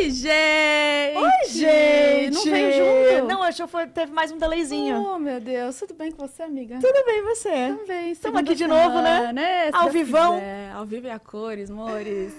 Oi, gente! Oi, gente! Não veio junto? Não, acho que teve mais um delayzinho. Oh, meu Deus. Tudo bem com você, amiga? Tudo bem, você? Também. Estamos aqui de semana, novo, né? né? Ao vivão. Quiser. Ao vivo e a cores, mores.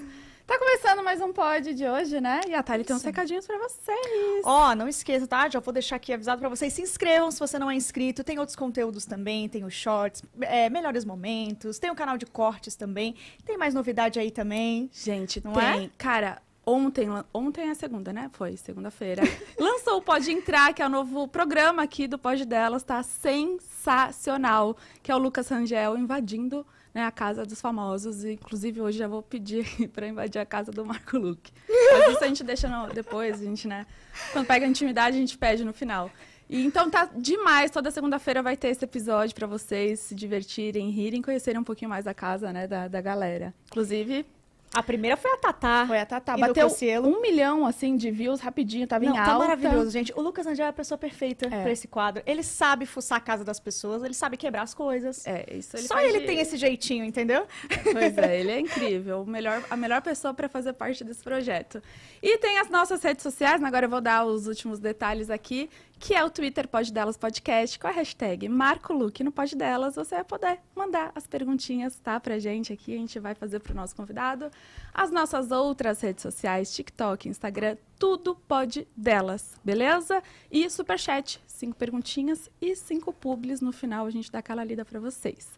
Tá começando mais um pod de hoje, né? E a Thali tem uns recadinhos pra vocês. Ó, oh, não esqueça, tá? Já vou deixar aqui avisado pra vocês. Se inscrevam se você não é inscrito. Tem outros conteúdos também. Tem os shorts, é, melhores momentos. Tem o canal de cortes também. Tem mais novidade aí também. Gente, não tem. é? Cara, ontem, ontem é segunda, né? Foi segunda-feira. lançou o Pode Entrar, que é o novo programa aqui do Pode Delas, tá sensacional, que é o Lucas Rangel invadindo né, a casa dos famosos. E, inclusive, hoje já vou pedir para invadir a casa do Marco Luque. Mas isso a gente deixa no, depois, a gente, né? Quando pega a intimidade, a gente pede no final. E, então tá demais, toda segunda-feira vai ter esse episódio para vocês se divertirem, rirem, conhecerem um pouquinho mais a casa, né, da, da galera. Inclusive, a primeira foi a Tatá. Foi a Tatá. E Bateu um milhão, assim, de views rapidinho, tava Não, em tá alta. tá maravilhoso, gente. O Lucas Angel é a pessoa perfeita é. pra esse quadro. Ele sabe fuçar a casa das pessoas, ele sabe quebrar as coisas. É, isso ele Só ele de... tem esse jeitinho, entendeu? Pois é, ele é incrível. O melhor, a melhor pessoa para fazer parte desse projeto. E tem as nossas redes sociais, né? agora eu vou dar os últimos detalhes aqui que é o Twitter Pode Delas Podcast, com a hashtag Marco Luque no Pode Delas, você vai poder mandar as perguntinhas, tá, pra gente aqui, a gente vai fazer pro nosso convidado. As nossas outras redes sociais, TikTok, Instagram, tudo pode delas, beleza? E superchat, cinco perguntinhas e cinco publis no final, a gente dá aquela lida para vocês.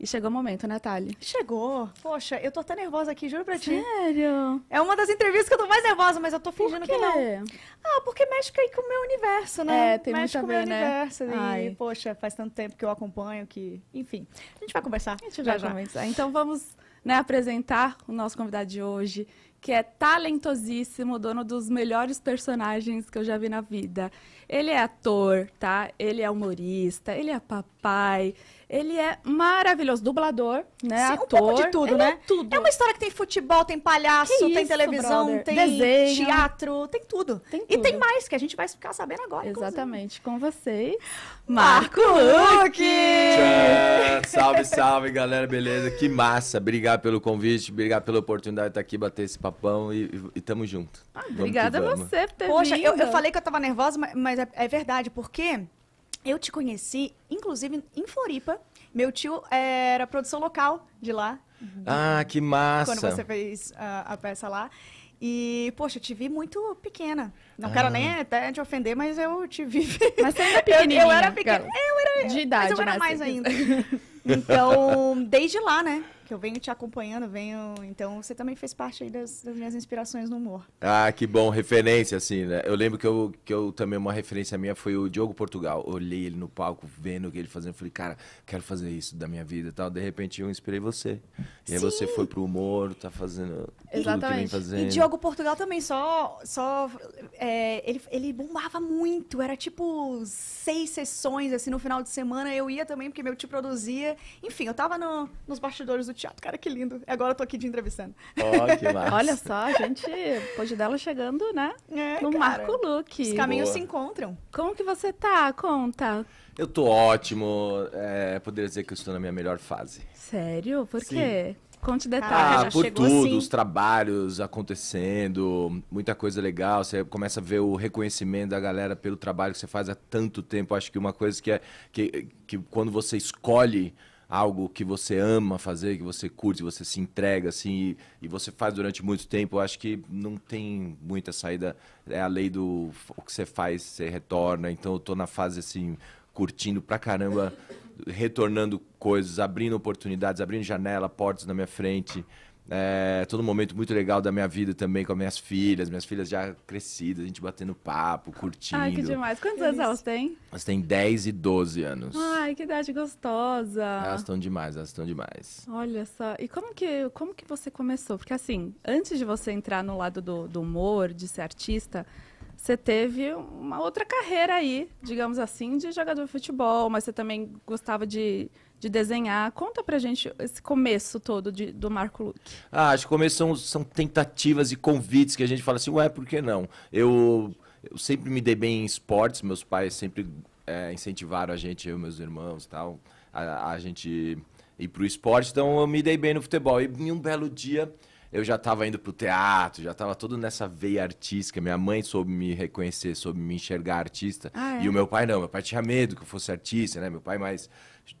E chegou o momento, Natália. Né, chegou. Poxa, eu tô até nervosa aqui, juro pra Sério? ti. Sério? É uma das entrevistas que eu tô mais nervosa, mas eu tô fingindo que não. Ah, porque mexe aí com o meu universo, né? É, tem mexe muito com o meu né? universo. Ai. E, poxa, faz tanto tempo que eu acompanho que... Enfim, a gente vai conversar. A gente vai já, conversar. Então vamos né, apresentar o nosso convidado de hoje, que é talentosíssimo, dono dos melhores personagens que eu já vi na vida. Ele é ator, tá? Ele é humorista, ele é papai, ele é maravilhoso, dublador, né? Sim, ator. Um pouco de tudo, ele é né? É, tudo. é uma história que tem futebol, tem palhaço, isso, tem televisão, brother? tem Desenho. teatro, tem tudo. tem tudo. E tem mais que a gente vai ficar sabendo agora. Exatamente, com vocês, Marco, Luque! Tchau. Salve, salve, galera, beleza? Que massa! Obrigado pelo convite, obrigado pela oportunidade de estar aqui, bater esse papão e, e, e tamo junto. Ah, obrigada a você por ter Poxa, eu, eu, falei que eu tava nervosa, mas, mas é, é verdade, porque eu te conheci, inclusive, em Floripa. Meu tio eh, era produção local de lá. Ah, que massa! Quando você fez a, a peça lá. E, poxa, eu te vi muito pequena. Não ah. quero nem até te ofender, mas eu te vi. Mas você ainda pequenininha. Eu, eu era pequena. Eu era. De idade, mas eu era né, mais assim. ainda. Então, desde lá, né? que eu venho te acompanhando, venho. Então você também fez parte aí das, das, minhas inspirações no humor. Ah, que bom, referência, assim, né? Eu lembro que eu, que eu também, uma referência minha foi o Diogo Portugal. Eu olhei ele no palco, vendo o que ele fazendo, falei, cara, quero fazer isso da minha vida e tal. De repente eu inspirei você. E aí você foi pro humor, tá fazendo. Exatamente. Fazendo. E Diogo Portugal também, só. só é, ele, ele bombava muito, era tipo seis sessões, assim, no final de semana. Eu ia também, porque meu tio produzia. Enfim, eu tava no, nos bastidores do teatro. Cara, que lindo. Agora eu tô aqui te entrevistando. Oh, que massa. Olha só, a gente, pode dela chegando, né? É, no cara, Marco Luque. Os caminhos Boa. se encontram. Como que você tá? Conta. Eu tô ótimo. É, poderia dizer que eu estou na minha melhor fase. Sério? Por Sim. quê? Conte detalhes. Ah, por tudo, assim. os trabalhos acontecendo, muita coisa legal. Você começa a ver o reconhecimento da galera pelo trabalho que você faz há tanto tempo. Acho que uma coisa que é que, que quando você escolhe algo que você ama fazer, que você curte, você se entrega assim e, e você faz durante muito tempo, eu acho que não tem muita saída. É a lei do o que você faz, você retorna. Então eu tô na fase assim curtindo pra caramba, retornando coisas, abrindo oportunidades, abrindo janela, portas na minha frente. É, todo momento muito legal da minha vida também com as minhas filhas, minhas filhas já crescidas, a gente batendo papo, curtindo. Ai, que demais. Quantos eles... anos elas têm? Elas têm 10 e 12 anos. Ai, que idade gostosa. Elas estão demais, elas estão demais. Olha só, e como que, como que você começou? Porque assim, antes de você entrar no lado do, do humor, de ser artista, você teve uma outra carreira aí, digamos assim, de jogador de futebol, mas você também gostava de de desenhar. Conta pra gente esse começo todo de, do Marco Luque. Ah, acho que o começo são, são tentativas e convites que a gente fala assim, ué, por que não? Eu, eu sempre me dei bem em esportes, meus pais sempre é, incentivaram a gente, eu meus irmãos tal, a, a gente ir pro esporte, então eu me dei bem no futebol. E em um belo dia eu já estava indo para o teatro, já estava todo nessa veia artística. Minha mãe soube me reconhecer, soube me enxergar artista. Ah, é? E o meu pai não. Meu pai tinha medo que eu fosse artista, né? Meu pai mais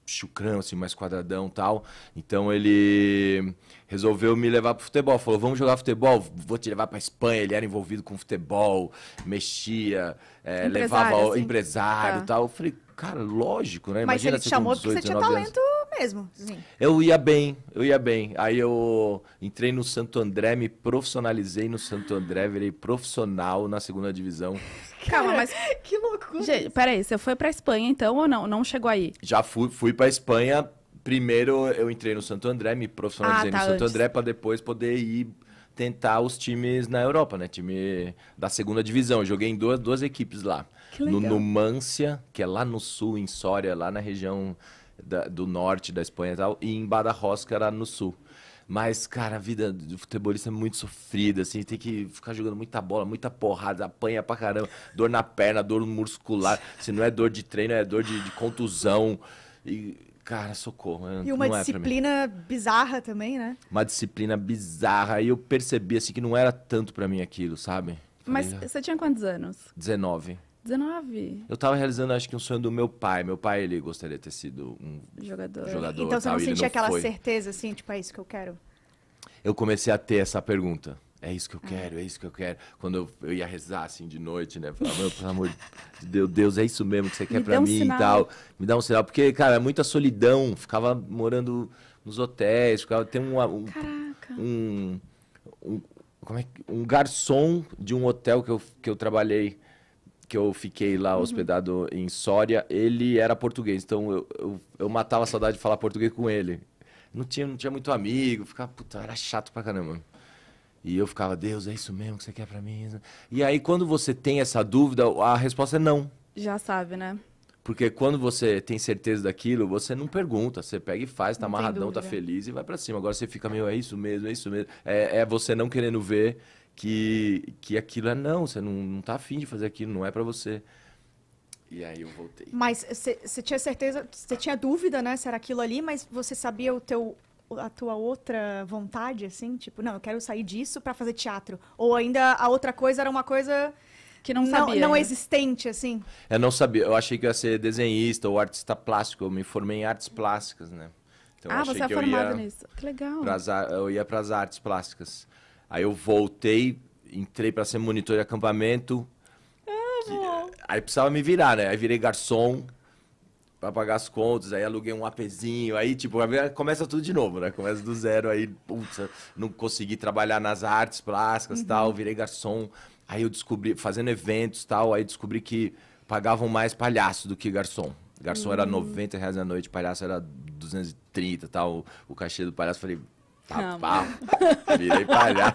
chucrão, assim, mais quadradão tal. Então ele resolveu me levar pro futebol. Falou, vamos jogar futebol, vou te levar pra Espanha. Ele era envolvido com futebol, mexia, é, empresário, levava assim. empresário e tá. tal. Eu falei, cara, lógico, né? Mas Imagina ele te chamou 18, porque você tinha talento anos. mesmo. Sim. Eu ia bem, eu ia bem. Aí eu entrei no Santo André, me profissionalizei no Santo André, virei profissional na segunda divisão. Calma, mas. que loucura. Gente, peraí, você foi pra Espanha então ou não? Não chegou aí? Já fui, fui pra Espanha. Primeiro eu entrei no Santo André, me profissionalizei ah, tá, no Santo antes. André para depois poder ir tentar os times na Europa, né? Time da segunda divisão. joguei em duas, duas equipes lá. Que legal. No Numancia, que é lá no sul, em Sória, lá na região da, do norte da Espanha e tal, e em Badajoz, que era no sul. Mas, cara, a vida do futebolista é muito sofrida, assim, tem que ficar jogando muita bola, muita porrada, apanha pra caramba, dor na perna, dor muscular. Se não é dor de treino, é dor de, de contusão. E, cara, socorro. Né? E uma é disciplina bizarra também, né? Uma disciplina bizarra. E eu percebi, assim, que não era tanto para mim aquilo, sabe? Mas ah. você tinha quantos anos? 19. 19. Eu tava realizando, acho que um sonho do meu pai. Meu pai, ele gostaria de ter sido um jogador. jogador então você não sentia aquela foi. certeza, assim, tipo, é isso que eu quero? Eu comecei a ter essa pergunta. É isso que eu quero, é isso que eu quero. Quando eu, eu ia rezar, assim, de noite, né? Falava, meu, pelo amor de Deus, Deus, é isso mesmo que você quer Me pra um mim sinal. e tal. Me dá um sinal. Porque, cara, é muita solidão. Ficava morando nos hotéis, ficava... Tem um... um Caraca. Um, um, como é que... Um garçom de um hotel que eu, que eu trabalhei que eu fiquei lá uhum. hospedado em Sória, ele era português. Então eu, eu, eu, matava a saudade de falar português com ele. Não tinha, não tinha muito amigo, ficava, puta, era chato pra caramba. E eu ficava, Deus, é isso mesmo que você quer pra mim? E aí, quando você tem essa dúvida, a resposta é não. Já sabe, né? Porque quando você tem certeza daquilo, você não pergunta, você pega e faz, tá não amarradão, tá feliz e vai para cima. Agora você fica meio, é isso mesmo, é isso mesmo. É, é você não querendo ver, que, que aquilo é não, você não, não tá afim de fazer aquilo, não é para você. E aí eu voltei. Mas você tinha certeza, você tinha dúvida, né, se era aquilo ali, mas você sabia o teu a tua outra vontade, assim? Tipo, não, eu quero sair disso para fazer teatro. Ou ainda a outra coisa era uma coisa que não, não sabia. Não, né? existente, assim. Eu não sabia. Eu achei que eu ia ser desenhista ou artista plástico. Eu me formei em artes plásticas, né? Então, ah, você é formado nisso. Que legal. Pras, eu ia para as artes plásticas. Aí eu voltei, entrei para ser monitor de acampamento. Ah, que, eh, aí precisava me virar, né? Aí virei garçom para pagar as contas, aí aluguei um apezinho, aí tipo, começa tudo de novo, né? Começa do zero, aí, putz, não consegui trabalhar nas artes plásticas, uhum. tal, virei garçom. Aí eu descobri, fazendo eventos, tal, aí descobri que pagavam mais palhaço do que garçom. Garçom uhum. era 90 hum. reais a noite, palhaço era 230 tal. O cachê do palhaço, falei, Tá, pá, virei palhaço.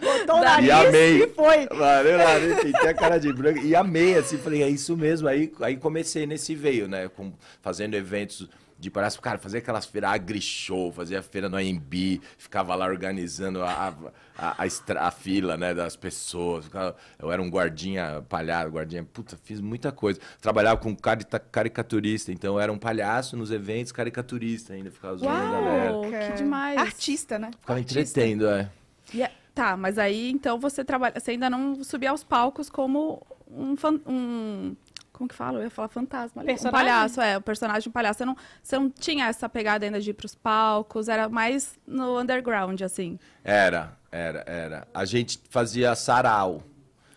Botou o nariz e amei. E foi. Valeu, nariz, pintei a cara de branco. E amei, assim, falei, é isso mesmo. Aí, aí comecei nesse veio, né? Com, fazendo eventos de palhaço, tipo, cara, fazia aquelas feiras agri-show, fazia feira no AMB, ficava lá organizando a, a, a, estra, a fila, né, das pessoas. Ficava, eu era um guardinha palhaço, guardinha, puta, fiz muita coisa. Trabalhava com carita, caricaturista, então eu era um palhaço nos eventos, caricaturista ainda, ficava zoando a galera. que é. demais. Artista, né? Ficava Artista. entretendo, é. Yeah. É, tá, mas aí então você trabalha, você ainda não subia aos palcos como um, fan... um como que fala? Eu ia falar fantasma. Personagem? Um palhaço, é. O um personagem, um palhaço. Você não, você não tinha essa pegada ainda de ir pros palcos. Era mais no underground, assim. Era, era, era. A gente fazia sarau.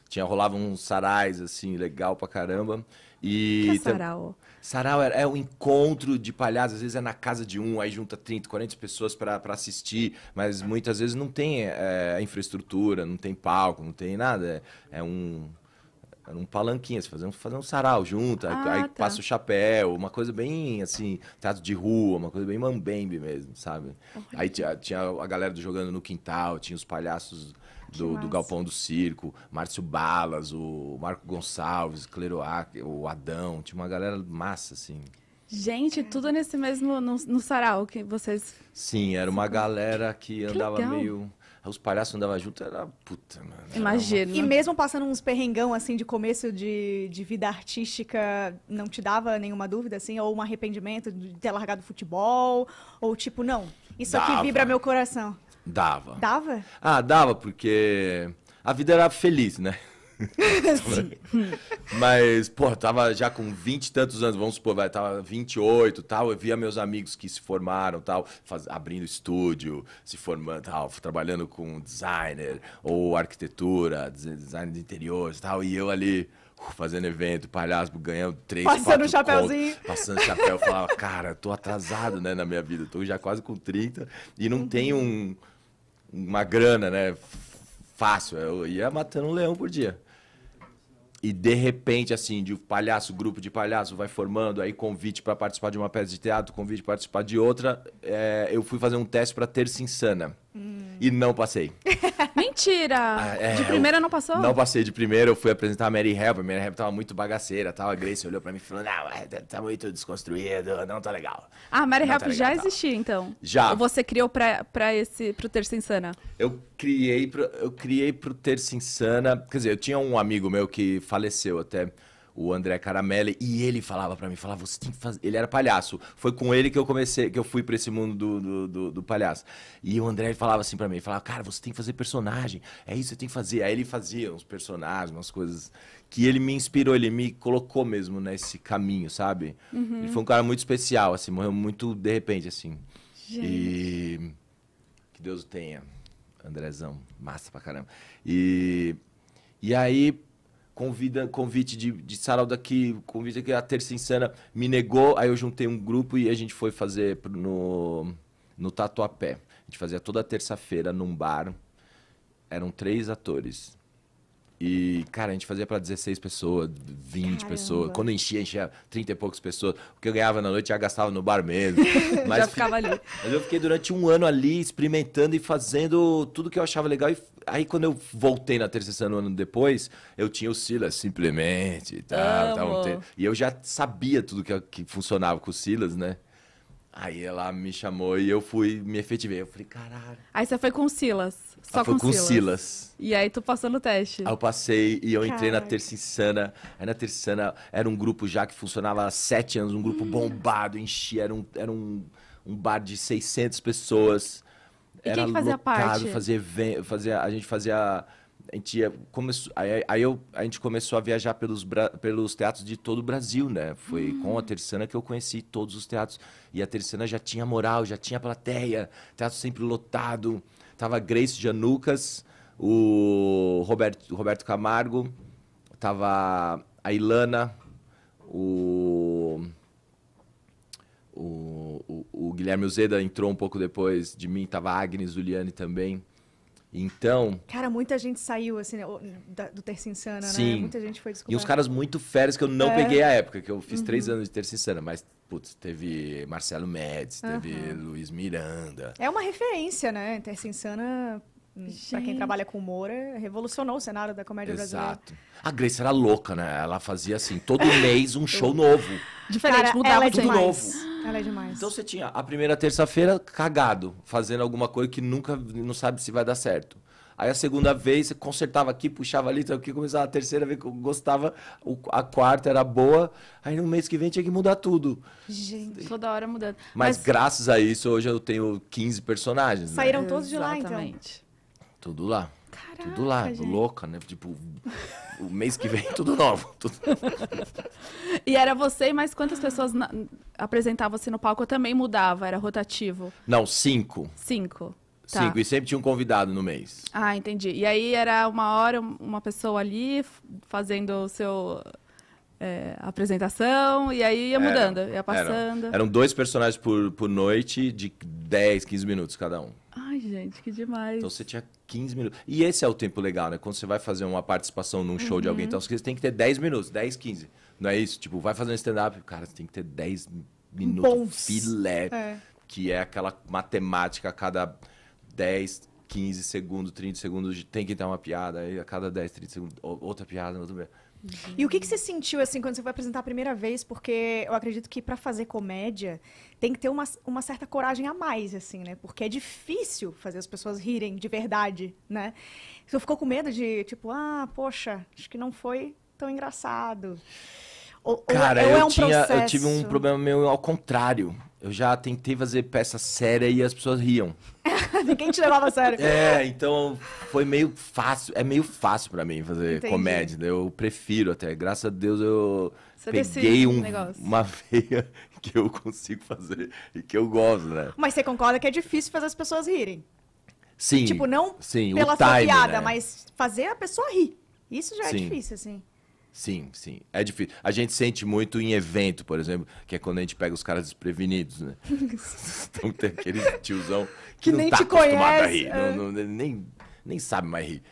Tinha, rolava uns sarais, assim, legal pra caramba. E... O que é sarau? Sarau é, é um encontro de palhaços, às vezes é na casa de um, aí junta 30, 40 pessoas para assistir, mas muitas vezes não tem é, infraestrutura, não tem palco, não tem nada. É, é um, num palanquinho, assim, fazer um, fazer um sarau junto, ah, aí, tá. passa o chapéu, uma coisa bem assim, teatro de rua, uma coisa bem mambembe mesmo, sabe? Aí tinha, tinha, a galera jogando no quintal, tinha os palhaços do, do Galpão do Circo, Márcio Balas, o Marco Gonçalves, Cleroá, o Adão, tinha uma galera massa, assim. Gente, tudo nesse mesmo, no, no sarau que vocês... Sim, era uma galera que andava que meio os palhaços andavam junto, era puta, mano. Imagina. Uma... E mesmo passando uns perrengão, assim, de começo de, de vida artística, não te dava nenhuma dúvida, assim? Ou um arrependimento de ter largado o futebol? Ou tipo, não, isso dava. aqui vibra meu coração? Dava. Dava? Ah, dava, porque a vida era feliz, né? Mas, pô, tava já com 20 e tantos anos, vamos supor, vai, tava 28 tal. Eu via meus amigos que se formaram tal, faz, abrindo estúdio, se formando tal, trabalhando com designer ou arquitetura, design de interiores tal. E eu ali uh, fazendo evento, palhaço, ganhando três, Passando o chapéuzinho. Conto, passando chapéu. Eu falava, cara, tô atrasado, né, na minha vida. Tô já quase com 30 e não uhum. tenho um, uma grana, né, fácil. Eu ia matando um leão por dia. E de repente, assim, de palhaço, grupo de palhaço, vai formando, aí convite para participar de uma peça de teatro, convite para participar de outra. É, eu fui fazer um teste para Terça Insana. Hum. E não passei. Mentira! Ah, é, de primeira não passou? Não passei de primeira, eu fui apresentar a Mary Help. A Mary Help tava muito bagaceira tal. A Grace olhou pra mim e falou: Não, é, tá, tá muito desconstruído, não tá legal. Ah, a Mary não Help tá já tá. existia então? Já. Ou você criou pra, pra esse, pro Terça Insana? Eu criei, pro, eu criei pro Terça Insana. Quer dizer, eu tinha um amigo meu que faleceu até o André Caramelli, e ele falava para mim, falava, você tem que fazer. Ele era palhaço. Foi com ele que eu comecei, que eu fui para esse mundo do, do, do, do, palhaço. E o André falava assim para mim, falava, cara, você tem que fazer personagem. É isso que você tem que fazer. Aí ele fazia uns personagens, umas coisas que ele me inspirou, ele me colocou mesmo nesse caminho, sabe? Uhum. Ele foi um cara muito especial, assim, morreu muito de repente, assim. Gente. E que Deus o tenha. Andrezão, massa pra caramba. E, e aí convida, convite de, de sarau daqui, convite aqui, a Terça Insana me negou, aí eu juntei um grupo e a gente foi fazer no, no Tatuapé. A gente fazia toda terça-feira num bar, eram três atores. E, cara, a gente fazia para 16 pessoas, 20 Caramba. pessoas. Quando enchia, enchia 30 e poucas pessoas. O que eu ganhava na noite, já gastava no bar mesmo. Mas já ficava ali. Mas eu fiquei durante um ano ali, experimentando e fazendo tudo que eu achava legal. E aí, quando eu voltei na terceira semana, um ano depois, eu tinha o Silas, simplesmente. E, um e eu já sabia tudo que, que funcionava com o Silas, né? Aí ela me chamou e eu fui, me efetivei. Eu falei, caralho. Aí você foi com o Silas. Só ah, foi com, com Silas. Silas. E aí tu passou no teste. Aí eu passei e eu Caraca. entrei na Terça Insana. Aí na Terça Insana era um grupo já que funcionava há sete anos, um grupo hum. bombado, enchia, era um, era um, um bar de 600 pessoas. E era quem que fazia parte? Fazia, fazia, a gente fazia a gente ia, começou, aí, aí eu, a gente começou a viajar pelos, pelos teatros de todo o Brasil, né? Foi hum. com a Terceira que eu conheci todos os teatros. E a Terceira já tinha moral, já tinha plateia, teatro sempre lotado. Tava Grace Janucas, o Roberto, Roberto Camargo, tava a Ilana, o, o, o, o Guilherme Uzeda entrou um pouco depois de mim, tava a Agnes Uliane também. Então. Cara, muita gente saiu, assim, né, do Terça Insana, né? sim. né? Muita gente foi descobrir. E uns caras muito férias que eu não é. peguei a época, que eu fiz uhum. três anos de Terça Insana, mas, putz, teve Marcelo Médici, uhum. teve Luiz Miranda. É uma referência, né? Terça Insana para quem trabalha com humor, revolucionou o cenário da comédia Exato. brasileira. Exato. A Grace era louca, né? Ela fazia assim, todo mês um show novo. Diferente, Cara, mudava é tudo demais. novo. Ela é demais. Então você tinha a primeira terça-feira cagado, fazendo alguma coisa que nunca não sabe se vai dar certo. Aí a segunda vez você consertava aqui, puxava ali, então aqui começava a terceira vez que eu gostava, a quarta era boa. Aí no mês que vem tinha que mudar tudo. Gente, toda hora mudando. Mas, Mas graças a isso hoje eu tenho 15 personagens. Né? Saíram né? todos de lá então. Tudo lá. Caraca, tudo lá, gente. louca, né? Tipo, o mês que vem, tudo novo. Tudo... e era você e mais quantas pessoas na... apresentavam você no palco? Eu também mudava, era rotativo. Não, cinco. Cinco. Tá. Cinco, e sempre tinha um convidado no mês. Ah, entendi. E aí era uma hora uma pessoa ali fazendo o seu. É, apresentação, e aí ia mudando, era, ia passando. Era. Eram dois personagens por, por noite de 10, 15 minutos cada um. Ai, gente, que demais. Então você tinha 15 minutos. E esse é o tempo legal, né? Quando você vai fazer uma participação num show uhum. de alguém, então você tem que ter 10 minutos, 10, 15. Não é isso? Tipo, vai fazer um stand-up, cara, você tem que ter 10 minutos Bons. filé. É. Que é aquela matemática a cada 10, 15 segundos, 30 segundos, tem que dar uma piada, aí a cada 10, 30 segundos, outra piada, outra piada. Uhum. E o que, que você sentiu assim quando você foi apresentar a primeira vez? Porque eu acredito que para fazer comédia tem que ter uma, uma certa coragem a mais, assim, né? Porque é difícil fazer as pessoas rirem de verdade, né? Você ficou com medo de, tipo, ah, poxa, acho que não foi tão engraçado. Ou, Cara, é, ou é eu, um tinha, processo... eu tive um problema meu ao contrário. Eu já tentei fazer peça séria e as pessoas riam. Ninguém te levava a sério. É, então foi meio fácil. É meio fácil para mim fazer Entendi. comédia. Né? Eu prefiro até. Graças a Deus eu Você é peguei um, uma veia que eu consigo fazer e que eu gosto, né? Mas você concorda que é difícil fazer as pessoas rirem? Sim. Tipo, não sim, pela time, piada, né? mas fazer a pessoa rir. Isso já é sim. difícil, assim. Sim, sim. É difícil. A gente sente muito em evento, por exemplo, que é quando a gente pega os caras desprevenidos, né? então tem aquele tiozão que, que não nem tá te acostumado conhece. a rir. É. Não, não, nem, nem sabe mais rir.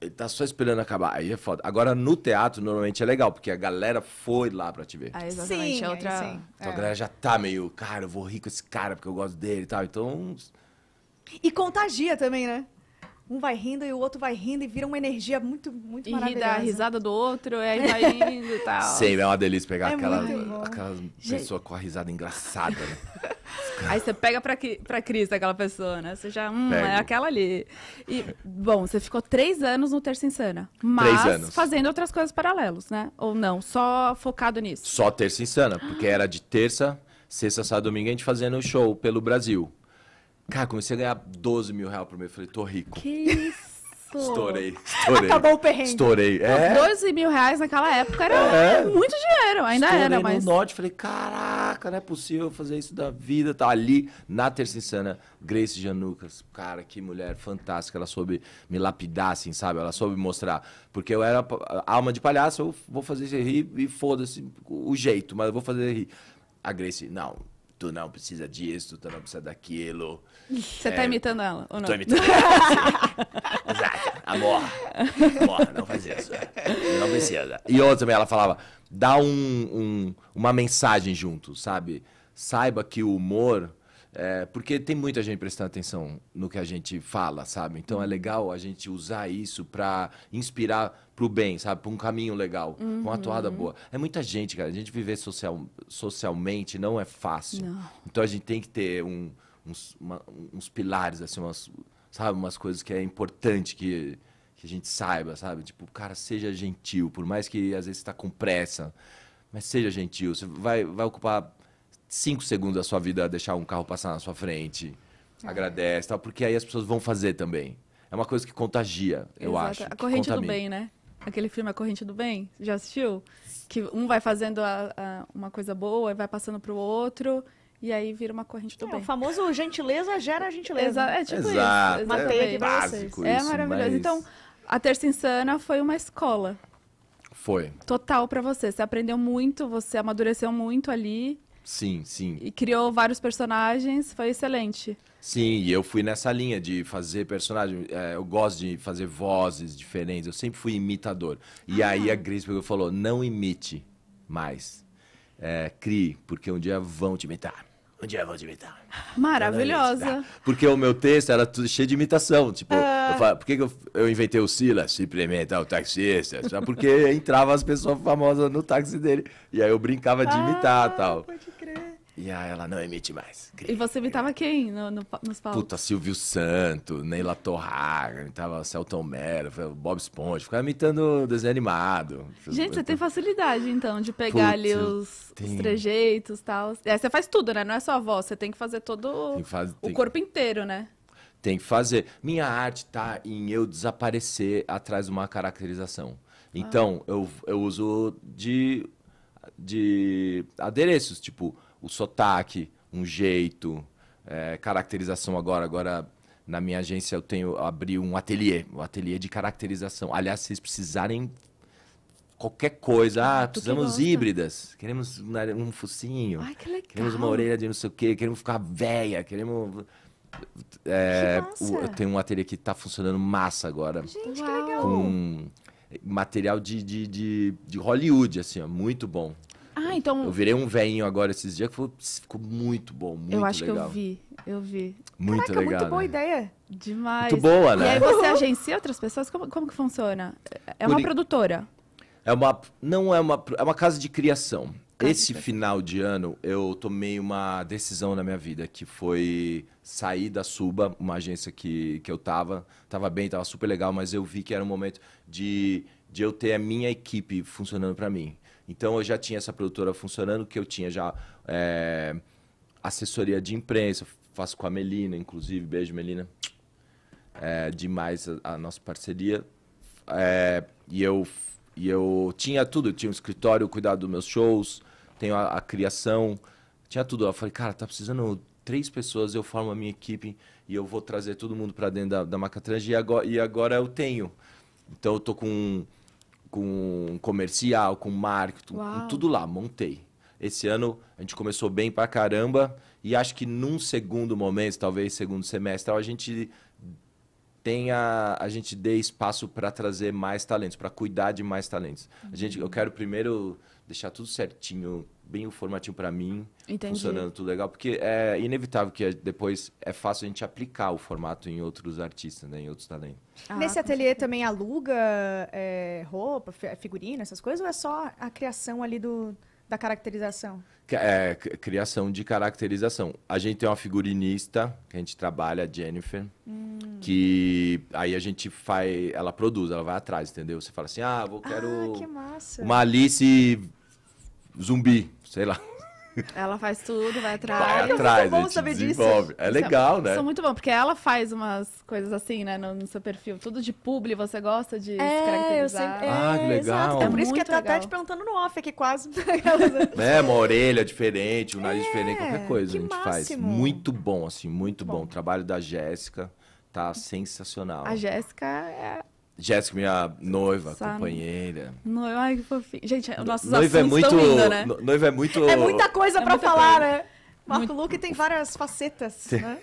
Ele tá só esperando acabar. Aí é foda. Agora, no teatro, normalmente é legal, porque a galera foi lá pra te ver. Ah, exatamente. É sim, é outra... Sim. Então é. a galera já tá meio, cara, eu vou rir com esse cara porque eu gosto dele e tal. Então... E contagia também, né? um vai rindo e o outro vai rindo e vira uma energia muito, muito e maravilhosa. E dá a risada do outro, é aí vai indo e tal. sim é uma delícia pegar é aquela, aquela pessoa com a risada engraçada, né? Aí você pega pra, pra Cris aquela pessoa, né? Você já, hum, é Pego. é aquela ali. E, bom, você ficou três anos no Terça Insana. Mas fazendo outras coisas paralelos, né? Ou não, só focado nisso? Só Terça Insana, porque era de terça, sexta, sábado, domingo, a gente fazendo show pelo Brasil. Cara, comecei a ganhar 12 mil reais por mês. Falei, tô rico. Que isso? Estourei, estourei. Acabou o perrengue. Estourei. É. 12 mil reais naquela época era é. muito dinheiro, ainda estourei era, mas. No norte, falei, caraca, não é possível fazer isso da vida. Tá ali na Terça Insana, Grace Janucas. Cara, que mulher fantástica. Ela soube me lapidar, assim, sabe? Ela soube mostrar. Porque eu era alma de palhaço, eu vou fazer rir e foda-se o jeito, mas eu vou fazer rir. A Grace, não, tu não precisa disso, tu não precisa daquilo. Você tá é, tá imitando ela, ou não? Tô imitando ela. Exato. Amor, amor, não faz isso. Não precisa. E outra também, ela falava, dá um, um, uma mensagem junto, sabe? Saiba que o humor... É, porque tem muita gente prestando atenção no que a gente fala, sabe? Então é legal a gente usar isso para inspirar pro bem, sabe? Pra um caminho legal, uhum. uma toada boa. É muita gente, cara. A gente viver social, socialmente não é fácil. Não. Então a gente tem que ter um, uns, uma, uns pilares, assim, umas, sabe? Umas coisas que é importante que, que a gente saiba, sabe? Tipo, cara, seja gentil, por mais que às vezes você tá com pressa, mas seja gentil. Você vai, vai ocupar cinco segundos da sua vida a deixar um carro passar na sua frente. É. Agradece, tal, porque aí as pessoas vão fazer também. É uma coisa que contagia, eu acho. A corrente do bem, né? Aquele filme A Corrente do Bem, já assistiu? Que um vai fazendo a, a, uma coisa boa e vai passando para o outro. E aí vira uma corrente do é, bem. O famoso gentileza gera gentileza. Exa é tipo Exato, isso. Matei é, é básico vocês. Isso, é maravilhoso. Mas... Então, a Terça Insana foi uma escola. Foi. Total para você. Você aprendeu muito, você amadureceu muito ali. Sim, sim. E criou vários personagens, foi excelente. Sim, e eu fui nessa linha de fazer personagem. É, eu gosto de fazer vozes diferentes, eu sempre fui imitador. E ah. aí a Gris falou: não imite mais. É, crie, porque um dia vão te imitar. Um dia eu vou te imitar. Maravilhosa. Porque o meu texto era tudo cheio de imitação. Tipo, ah. eu falo, por que, eu, eu inventei o Sila? implementar é o taxista. Só porque entrava as pessoas famosas no táxi dele. E aí eu brincava de ah, imitar ah, tal. Pode crer. E aí ela não emite mais. e você imitava quem no, no, nos palcos? Puta, Silvio Santo, Neila Torraga, imitava Celton Mello, Bob Esponja, ficava imitando desenho animado. Gente, você tem então, facilidade, então, de pegar ali os, os trejeitos e tal. É, você faz tudo, né? Não é só a voz, você tem que fazer todo que o tem... corpo inteiro, né? Tem que fazer. Minha arte tá em eu desaparecer atrás de uma caracterização. Então, ah. eu, eu uso de, de adereços, tipo o sotaque, um jeito, é, caracterização agora. Agora, na minha agência, eu tenho abri um ateliê, um ateliê de caracterização. Aliás, se vocês precisarem qualquer coisa, ah, ah precisamos que híbridas, queremos um focinho, Ai, que queremos uma orelha de não sei o quê, queremos ficar velha, queremos... É, eu tenho um ateliê que está funcionando massa agora. Gente, Uau. que legal! Com material de, de, de, de Hollywood, assim, ó, muito bom. Ah, então. Eu virei um veinho agora esses dias que ficou, ficou muito bom, muito legal. Eu acho legal. que eu vi, eu vi. Muito Caraca, legal. Muito né? boa ideia. Demais. Muito boa, né? E aí você agencia outras pessoas? Como, como que funciona? É uma produtora? É uma. Não é uma. É uma casa de criação. Casa Esse de... final de ano eu tomei uma decisão na minha vida, que foi sair da Suba, uma agência que, que eu tava. Tava bem, tava super legal, mas eu vi que era um momento de, de eu ter a minha equipe funcionando para mim. Então eu já tinha essa produtora funcionando, que eu tinha já é, assessoria de imprensa, faço com a Melina, inclusive, beijo Melina. É, demais a, a, nossa parceria. É, e, eu, e eu tinha tudo, eu tinha um escritório, cuidado dos meus shows, tenho a, a criação, tinha tudo. Eu falei, cara, tá precisando três pessoas, eu formo a minha equipe e eu vou trazer todo mundo para dentro da, da e agora, e agora eu tenho. Então eu tô com com comercial, com marketing, com tudo lá, montei. Esse ano a gente começou bem pra caramba e acho que num segundo momento, talvez segundo semestre, a gente tenha a gente dê espaço para trazer mais talentos, para cuidar de mais talentos. Uhum. A gente, eu quero primeiro deixar tudo certinho, bem o formatinho para mim, Entendi. funcionando tudo legal, porque é inevitável que é, depois é fácil a gente aplicar o formato em outros artistas, né, em outros talentos. Ah, Nesse ateliê certeza. também aluga é, roupa, figurino, essas coisas, ou é só a criação ali do, da caracterização? É, criação de caracterização. A gente tem uma figurinista que a gente trabalha, a Jennifer, hum. que aí a gente faz, ela produz, ela vai atrás, entendeu? Você fala assim, ah, vou ah, quero ah, que uma Alice zumbi, sei lá. Ela faz tudo, vai atrás. Vai é atrás, é bom saber desenvolve. disso. É legal, né? São muito bom, porque ela faz umas coisas assim, né, no, no seu perfil. Tudo de publi, você gosta de é, se caracterizar. Sempre... ah, que ah, legal. É, é por isso que eu tô até te perguntando no off aqui, quase. É, uma orelha diferente, um nariz é, diferente, qualquer coisa a gente máximo. faz. Muito bom, assim, muito bom. bom. O trabalho da Jéssica tá sensacional. A Jéssica é Jéssica, minha noiva, Sabe? companheira. Noiva, ai, que fofinho. Gente, nossos é assuntos é muito, indo, né? Noiva é muito... É muita coisa é pra falar, coisa. né? Marco muito... Luque tem várias facetas, né?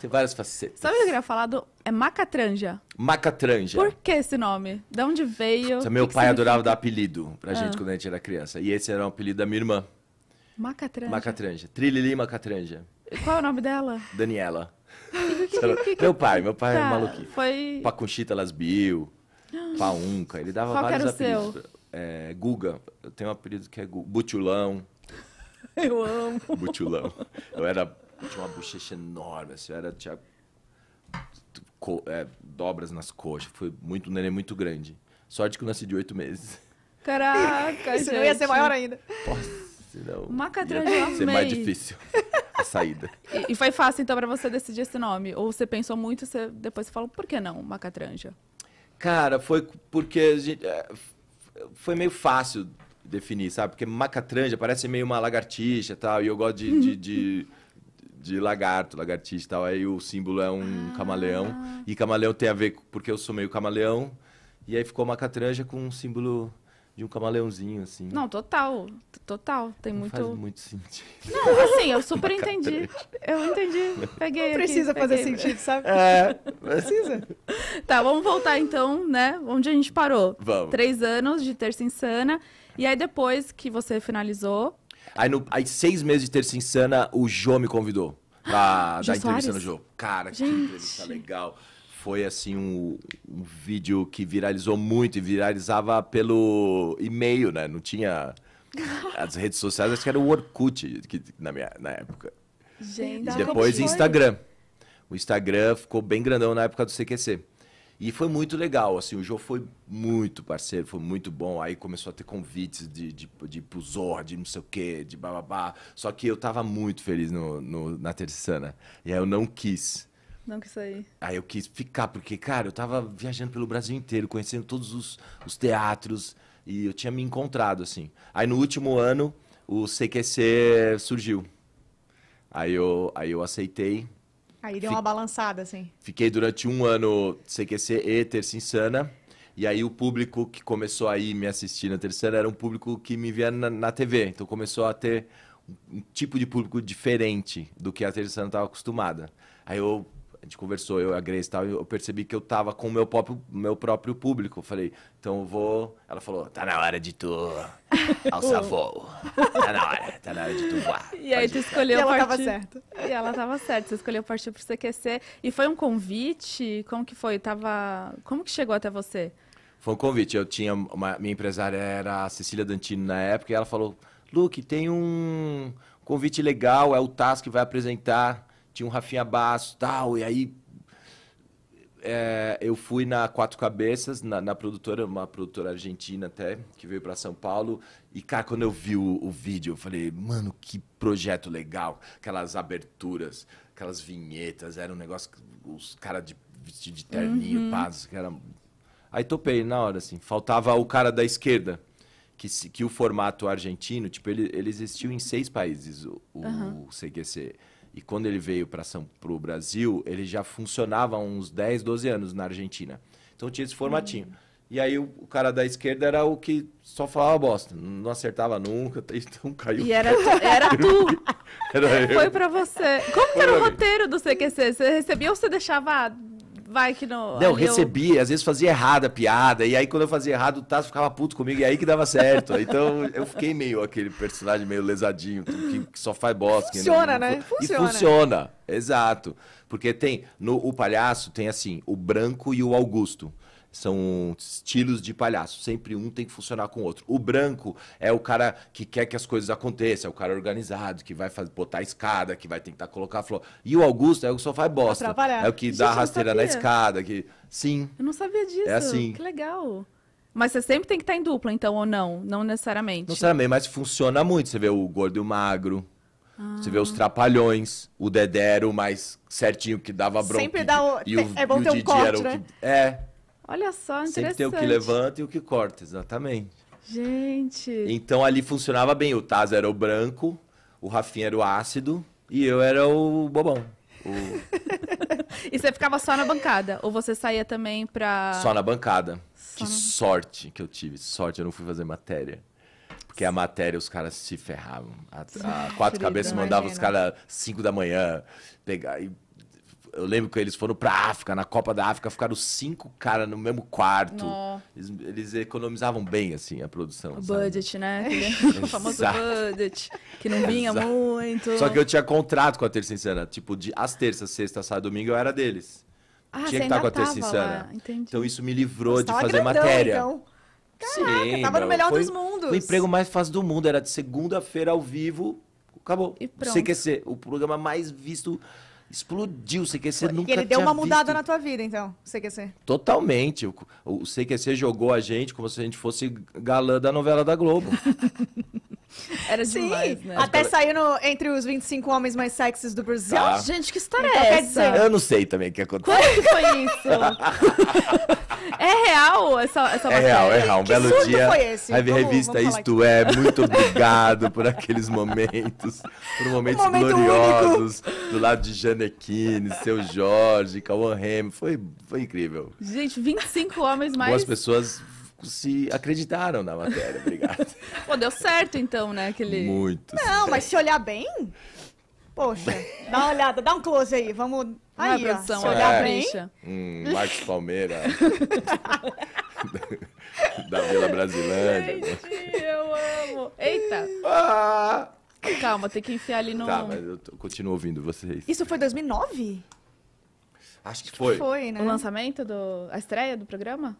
tem várias facetas. Sabe o que eu queria falar? Do... É Macatranja. Macatranja. Por que esse nome? De onde veio? Então, meu que pai que adorava dar apelido pra ah. gente quando a gente era criança. E esse era um apelido da minha irmã. Macatranja. Macatranja. Trilili Macatranja. Qual é o nome dela? Daniela. meu pai, meu pai é tá, é maluquinho. Foi... Paconchita Las Bill, Paunca, ele dava Qual vários apelidos. Seu? É, Guga, eu tenho um apelido que é Guga. Butulão. Eu amo. Butulão. Eu era, eu tinha uma bochecha enorme, assim, eu era, tinha co, é, dobras nas coxas, foi muito, um neném muito grande. Sorte que eu nasci de oito meses. Caraca, Isso não ia ser maior ainda. Nossa, não. Macatrão, Ia ser mais difícil a saída. E, e, foi fácil, então, para você decidir esse nome? Ou você pensou muito e depois você falou, por que não Macatranja? Cara, foi porque a gente, é, foi meio fácil definir, sabe? Porque macatranja parece meio uma lagartixa e tal, e eu gosto de, de, de, de lagarto, lagartixa e tal. Aí o símbolo é um ah. camaleão, e camaleão tem a ver porque eu sou meio camaleão, e aí ficou macatranja com um símbolo de um camaleãozinho, assim. Não, total. Total. Tem não muito. Faz muito sentido. Não, assim, eu super entendi. Eu entendi. Peguei. Não precisa aqui, fazer peguei. sentido, sabe? É, precisa. tá, vamos voltar então, né? Onde a gente parou? Vamos. Três anos de terça insana. E aí, depois que você finalizou. Aí, no, aí seis meses de terça insana, o Jô me convidou. Pra ah, dar entrevista no Jô. Cara, gente. que entrevista legal foi assim um, um, vídeo que viralizou muito e viralizava pelo e-mail, né? Não tinha as redes sociais, acho que era o Orkut que, na, minha, na época. Gente, e depois Instagram. O Instagram ficou bem grandão na época do CQC. E foi muito legal, assim, o jogo foi muito parceiro, foi muito bom. Aí começou a ter convites de, de, de ir pro Zor, de não sei o quê, de bababá. Só que eu tava muito feliz no, no na Terçana. E aí eu não quis não quis sair. Aí eu quis ficar, porque, cara, eu tava viajando pelo Brasil inteiro, conhecendo todos os, os teatros, e eu tinha me encontrado, assim. Aí no último ano, o CQC surgiu. Aí eu, aí eu aceitei. Aí deu Fic... uma balançada, assim. Fiquei durante um ano CQC e Terça Insana. E aí o público que começou a me assistir na terceira era um público que me via na, na TV. Então começou a ter um, um tipo de público diferente do que a terceira estava acostumada. Aí eu a gente conversou, eu, e a Grace e tal, e eu percebi que eu tava com o meu próprio, meu próprio público. Eu falei, então eu vou. Ela falou, tá na hora de tu alçar voo. Tá na hora, tá na hora de tu voar. E aí tu escolheu e ela tava certa. E ela tava certa, você escolheu partir pro CQC. E foi um convite? Como que foi? Tava... Como que chegou até você? Foi um convite. Eu tinha. Uma... Minha empresária era a Cecília Dantino na época, e ela falou, Luke, tem um convite legal, é o TAS que vai apresentar tinha um Rafinha Basso tal, e aí é, eu fui na Quatro Cabeças, na, na, produtora, uma produtora argentina até, que veio para São Paulo. E, cara, quando eu vi o, o, vídeo, eu falei, mano, que projeto legal. Aquelas aberturas, aquelas vinhetas, era um negócio que os caras de vestido de terninho, uhum. que era... Aí topei na hora, assim. Faltava o cara da esquerda, que, que o formato argentino, tipo, ele, ele existiu em seis países, o, o CQC. E quando ele veio para o Brasil, ele já funcionava há uns 10, 12 anos na Argentina. Então tinha esse formatinho. Uhum. E aí o, o, cara da esquerda era o que só falava bosta, não acertava nunca, então caiu. E era tu, era tu. era Foi para você. Como Foi que era o roteiro do CQC? Você recebia ou você deixava Vai que não. Não, recebi, eu... às vezes fazia errada a piada, e aí quando eu fazia errado, o Tasso ficava puto comigo, e aí que dava certo. Então eu fiquei meio aquele personagem meio lesadinho, que, só faz bosta. Funciona, não, não, né? Funciona. E funciona, exato. Porque tem, no o palhaço tem assim, o branco e o Augusto são estilos de palhaço. Sempre um tem que funcionar com o outro. O branco é o cara que quer que as coisas aconteçam, é o cara organizado, que vai fazer, botar a escada, que vai tentar colocar a flor. E o Augusto é o que só faz bosta. Atrapalhar. É o que Gente, dá rasteira na escada. Que... Sim. Eu não sabia disso. É assim. Que legal. Mas você sempre tem que estar em dupla, então, ou não? Não necessariamente. Não necessariamente, mas funciona muito. Você vê o gordo e o magro. Você vê os ah. trapalhões, o Dedero mais certinho que dava bronca. Sempre dá o... E o, é bom ter um corte, Que... Né? É. Olha só, interessante. Tem que ter o que levanta e o que corta, exatamente. Gente. Então ali funcionava bem. O Taz era o branco, o Rafinha era o ácido e eu era o bobão. O... e você ficava só na bancada? Ou você saía também pra. Só na bancada. Só que na... sorte que eu tive. Sorte, eu não fui fazer matéria. Porque a matéria os caras se ferravam. A, a quatro cabeças mandava os caras cinco da manhã pegar e eu lembro que eles foram pra África, na Copa da África, ficaram cinco caras no mesmo quarto. Eles, eles, economizavam bem, assim, a produção. O sabe? budget, né? o famoso budget, que não vinha Exato. muito. Só que eu tinha contrato com a Terça Insana. Tipo, de, às terças, sexta, sábado domingo, eu era deles. Ah, tinha que estar tá com a Terça Insana. Então isso me livrou Você de fazer grandão, matéria. Então. Caraca, Sim, tava meu, no melhor foi, dos mundos. O emprego mais fácil do mundo era de segunda-feira ao vivo. Acabou. E pronto. CQC, o programa mais visto explodiu o CQC Porque nunca ele deu uma mudada visto. na tua vida, então, o CQC. Totalmente. O, o CQC jogou a gente como se a gente fosse galã da novela da Globo. Era Sim, né? Até saindo entre os 25 homens mais sexys do Brasil. Tá. Gente, que história então, é essa? Eu não sei também o que aconteceu. Quando foi isso? é real essa, essa É real, é real. Um que belo dia. Foi esse? revista vamos Isto É, muito obrigado por aqueles momentos, por momentos um momento gloriosos único. do lado de Janequine, seu Jorge, Cauã Remy. Foi, foi incrível. Gente, 25 homens mais. Boas pessoas se acreditaram na matéria. Obrigado. Pô, deu certo então, né? Aquele... Muito. Não, certo. mas se olhar bem. Poxa, dá uma olhada, dá um close aí, vamos. É aí, ó, se é olhar é. bem. Hum, Marcos Palmeira. da Vila Brasilândia. Gente, eu amo. Eita! Ah! Calma, tem que enfiar ali no. Tá, mas eu tô, continuo ouvindo vocês. Isso foi 2009? Acho que foi. Acho que foi, né? O lançamento do. A estreia do programa?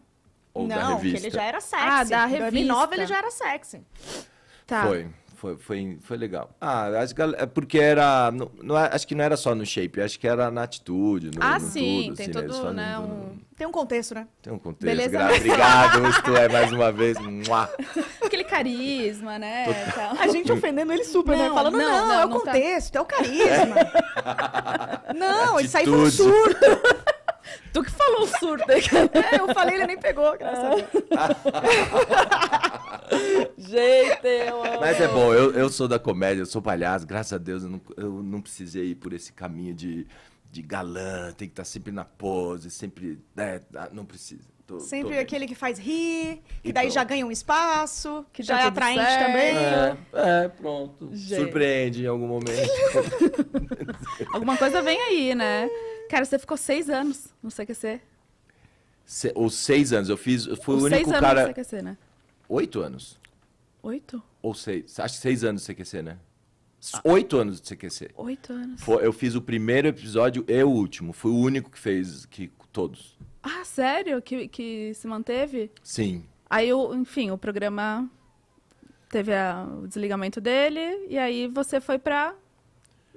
Ou não, da revista? ele já era ah, sexy. Ah, da revista. 2009 ele já era sexy. Tá. Foi. Foi, foi, foi legal. Ah, acho que, é porque era. Não, não, é, acho que não era só no shape, acho que era na atitude, no, ah, no sim, tudo, Tem assim, né? todo, né? Um... Tem um contexto, né? Tem um contexto. Beleza, gra... Obrigado, Mustué, mais uma vez. Aquele carisma, né? A gente ofendendo ele super, né? não, né? Falando, não, não, não é o tá. contexto, tá... é o carisma. não, atitude. isso aí foi um surto. Tu que falou surdo. é, eu falei, ele nem pegou, graças a Deus. Gente, eu amo. Mas é bom, eu, eu sou da comédia, eu sou palhaço, graças a Deus eu não, eu não precisei ir por esse caminho de, de galã, tem que estar tá sempre na pose, sempre. Né, tá, não precisa. Tô, Sempre tô aquele que faz rir, e, daí pronto. já ganha um espaço, que já, tá é atraente certo. também. É, é pronto. Gente. Surpreende em algum momento. Alguma coisa vem aí, né? Cara, você ficou seis anos no CQC. Se, ou seis anos, eu fiz. Eu fui o único seis anos cara. No CQC, né? Oito anos. Oito? Ou seis. Acho que seis anos de CQC, né? Ah. Oito anos de CQC. Oito anos. Foi, eu fiz o primeiro episódio e o último. Fui o único que fez que, todos. Ah, sério? Que, que se manteve? Sim. Aí, eu, enfim, o programa teve a, o desligamento dele e aí você foi pra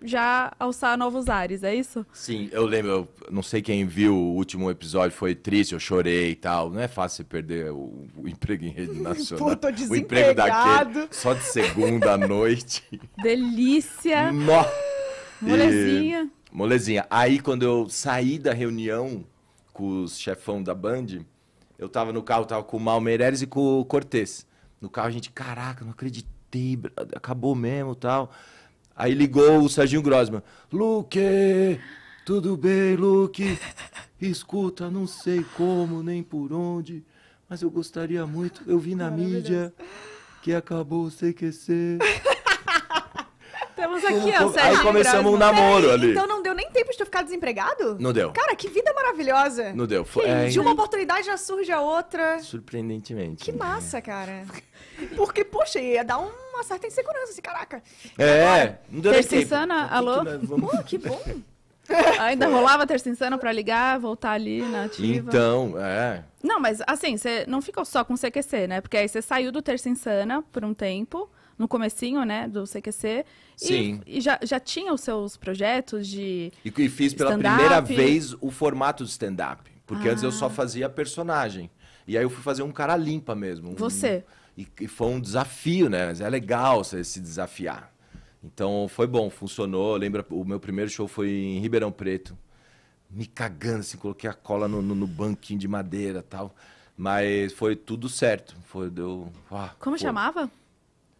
já alçar novos ares, é isso? Sim, eu lembro, eu não sei quem viu o último episódio, foi triste, eu chorei e tal. Não é fácil perder o, o emprego em rede nacional. Pô, tô o emprego daquele, é só de segunda à noite. Delícia! Molezinha. E... Molezinha. Aí quando eu saí da reunião com os chefão da Band, eu tava no carro, tava com o Mal Meireles e com o Cortez. No carro a gente, caraca, não acreditei, acabou mesmo tal. Aí ligou o Serginho Grosman. Luke, tudo bem, Luke? Escuta, não sei como nem por onde, mas eu gostaria muito. Eu vi na mídia que acabou o CQC estamos aqui, ó, Sérgio. Aí começamos um namoro ali. Então não deu nem tempo de tu ficar desempregado? Não deu. Cara, que vida maravilhosa. Não deu. Foi, é, de uma oportunidade já surge a outra. Surpreendentemente. Que massa, é. cara. Porque, poxa, ia dar uma certa insegurança, assim, caraca. É, agora, não deu nem tempo. Sana, alô? Que, vamos... Pô, que bom. Ainda rolava Terça Insana pra ligar, voltar ali na ativa. Então, é. Não, mas assim, você não ficou só com CQC, né? Porque aí você saiu do Terça Insana por um tempo no comecinho, né, do CQC. Sim. E, e já, já tinha os seus projetos de E, e fiz pela primeira vez o formato de stand-up. Porque ah. antes eu só ah. fazia personagem. E aí eu fui fazer um cara limpa mesmo. Um, Você. E, e, foi um desafio, né? Mas é legal se desafiar. Então foi bom, funcionou. Lembra, o meu primeiro show foi em Ribeirão Preto. Me cagando, assim, coloquei a cola no, no, no banquinho de madeira tal. Mas foi tudo certo. Foi, deu, ah, Como chamava?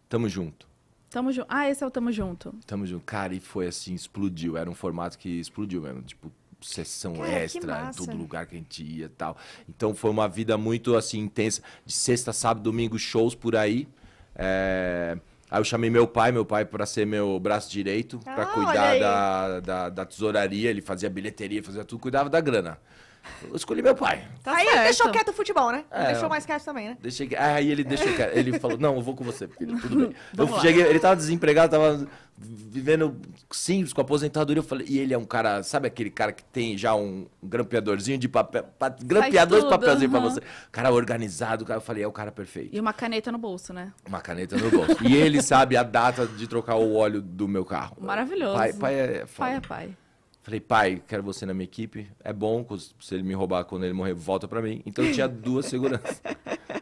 Tamo junto. Tamo junto. Ah, esse é o Tamo Junto. Tamo junto. Cara, e foi assim, explodiu. Era um formato que explodiu mesmo. Tipo, sessão Cara, é, extra em todo lugar que a gente ia tal. Então foi uma vida muito assim intensa. De sexta, sábado, domingo, shows por aí. É... Aí eu chamei meu pai, meu pai para ser meu braço direito, ah, para cuidar da, da, da, tesouraria, ele fazia bilheteria, fazia tudo, cuidava da grana. Eu escolhi meu pai. Tá aí certo. deixou quieto o futebol, né? É, deixou mais quieto também, né? Deixei, aí ele deixou quieto. Ele falou, não, eu vou com você, filho, tudo bem. eu cheguei, ele tava desempregado, tava vivendo simples com aposentadoria. Eu falei, e ele é um cara, sabe aquele cara que tem já um grampeadorzinho de papel, pa, grampeador de papelzinho uhum. pra você? Cara organizado, cara, eu falei, é o cara perfeito. E uma caneta no bolso, né? Uma caneta no bolso. e ele sabe a data de trocar o óleo do meu carro. Maravilhoso. Pai, pai é foda. Pai é pai. Falei, pai, quero você na minha equipe. É bom, se ele me roubar quando ele morrer, volta para mim. Então tinha duas seguranças.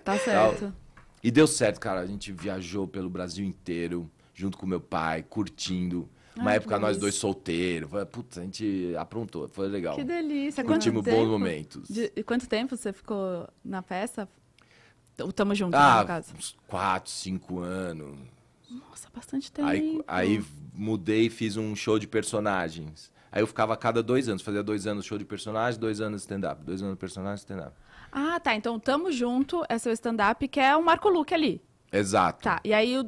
tá certo. Tal. E deu certo, cara. A gente viajou pelo Brasil inteiro, junto com meu pai, curtindo. Uma Ai, época nós dois solteiros. putz, a gente aprontou, foi legal. Que delícia. Curtimos Quanto bons momentos. De, quanto tempo você ficou na peça? Ou tamo junto, né, ah, no caso? Uns quatro, cinco anos. Nossa, bastante tempo. Aí, aí mudei e fiz um show de personagens. Aí eu ficava a cada dois anos, fazia dois anos show de personagem, dois anos stand-up, dois anos personagem, stand-up. Ah, tá. Então Tamo Junto é seu stand-up, que é o Marco Luque ali. Exato. Tá. E aí o,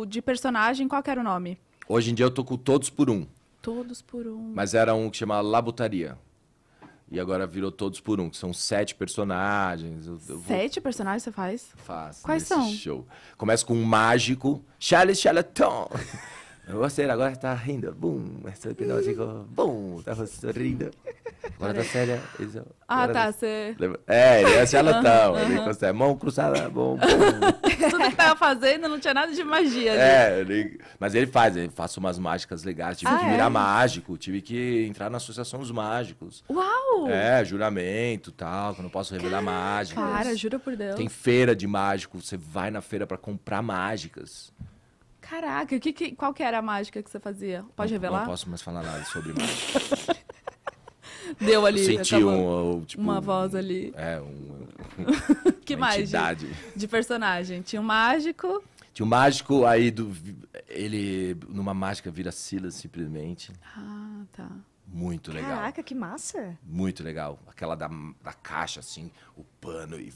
o de personagem, qual que era o nome? Hoje em dia eu tô com Todos por Um. Todos por Um. Mas era um que chamava Labutaria. E agora virou todos por um, que são sete personagens. Eu, eu sete vou... personagens você faz? Faço. Quais são? Show. Começa com um mágico, Charles Charlatan. Você agora está rindo. Bum, essa hipnose ficou. Bum, estava tá sorrindo. Agora tá séria. Isso, ah, agora tá, você. Tá- é, ele é charlatão. Assim, uhum. Ele consegue. Mão cruzada, bom. Tudo que tava fazendo não tinha nada de magia. Né? É, ele... mas ele faz. Ele faz umas mágicas legais. Tive ah, que virar é? mágico. Tive que entrar na Associação dos Mágicos. Uau! É, juramento tal. Que eu não posso revelar mágicas. Cara, juro por Deus. Tem feira de mágico. Você vai na feira para comprar mágicas. Caraca, que, que, qual que era a mágica que você fazia? Pode não, revelar? Não posso mais falar nada sobre mágica. Deu ali. Eu Sentiu um, tipo, uma voz ali. É, um. que uma mais? De, de, personagem. Tinha um mágico. Tinha um mágico, aí do, ele, numa mágica, vira Silas simplesmente. Ah, tá. Muito legal. Caraca, que massa! Muito legal. Aquela da, da caixa, assim, o pano e.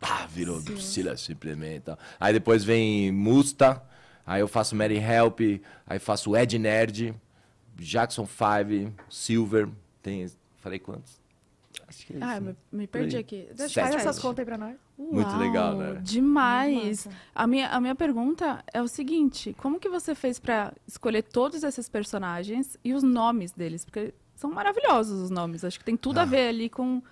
Pá, virou Silas simplesmente. Aí depois vem Musta Aí eu faço Mary Help, aí faço Ed Nerd, Jackson 5, Silver. Tem, falei quantos? Acho que é ah, isso. Ah, me né? perdi aqui. Deixa eu essas contas aí pra nós. Uau, Muito legal, né? Demais. A minha, a minha pergunta é o seguinte: como que você fez para escolher todos esses personagens e os nomes deles? Porque são maravilhosos os nomes. Acho que tem tudo ah. a ver ali com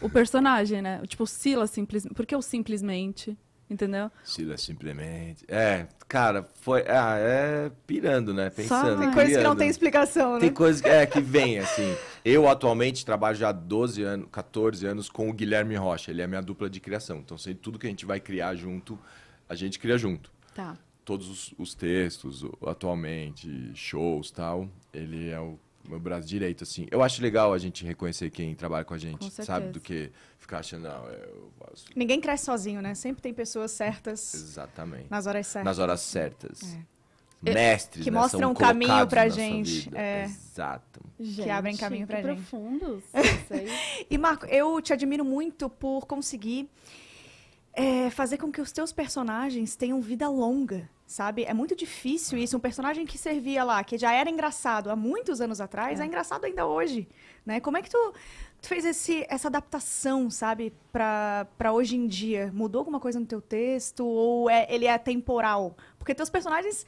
o personagem, né? Tipo, Sila simplesmente. Por que o simplesmente? Entendeu? Sila é simplesmente. É, cara, foi. Ah, é pirando, né? Pensando. Só, tem é coisa que não tem explicação, né? Tem coisa que, é, que vem, assim. Eu atualmente trabalho já há 12 anos, 14 anos com o Guilherme Rocha. Ele é minha dupla de criação. Então, sei tudo que a gente vai criar junto, a gente cria junto. Tá. Todos os, os textos, atualmente, shows tal. Ele é o meu braço direito, assim. Eu acho legal a gente reconhecer quem trabalha com a gente, com sabe? Do que ficar achando, não, eu posso... Ninguém cresce sozinho, né? Sempre tem pessoas certas. Exatamente. Nas horas certas. Nas horas certas. É. é Mestres, Que né? mostram o um caminho pra gente. É. Exato. Gente, que abrem caminho pra gente. profundos. e, Marco, eu te admiro muito por conseguir é, fazer com que os teus personagens tenham vida longa. Sabe? É muito difícil isso. Um personagem que servia lá, que já era engraçado há muitos anos atrás, é, é engraçado ainda hoje. Né? Como é que tu, tu fez esse, essa adaptação, sabe, para hoje em dia? Mudou alguma coisa no teu texto? Ou é, ele é temporal? Porque teus personagens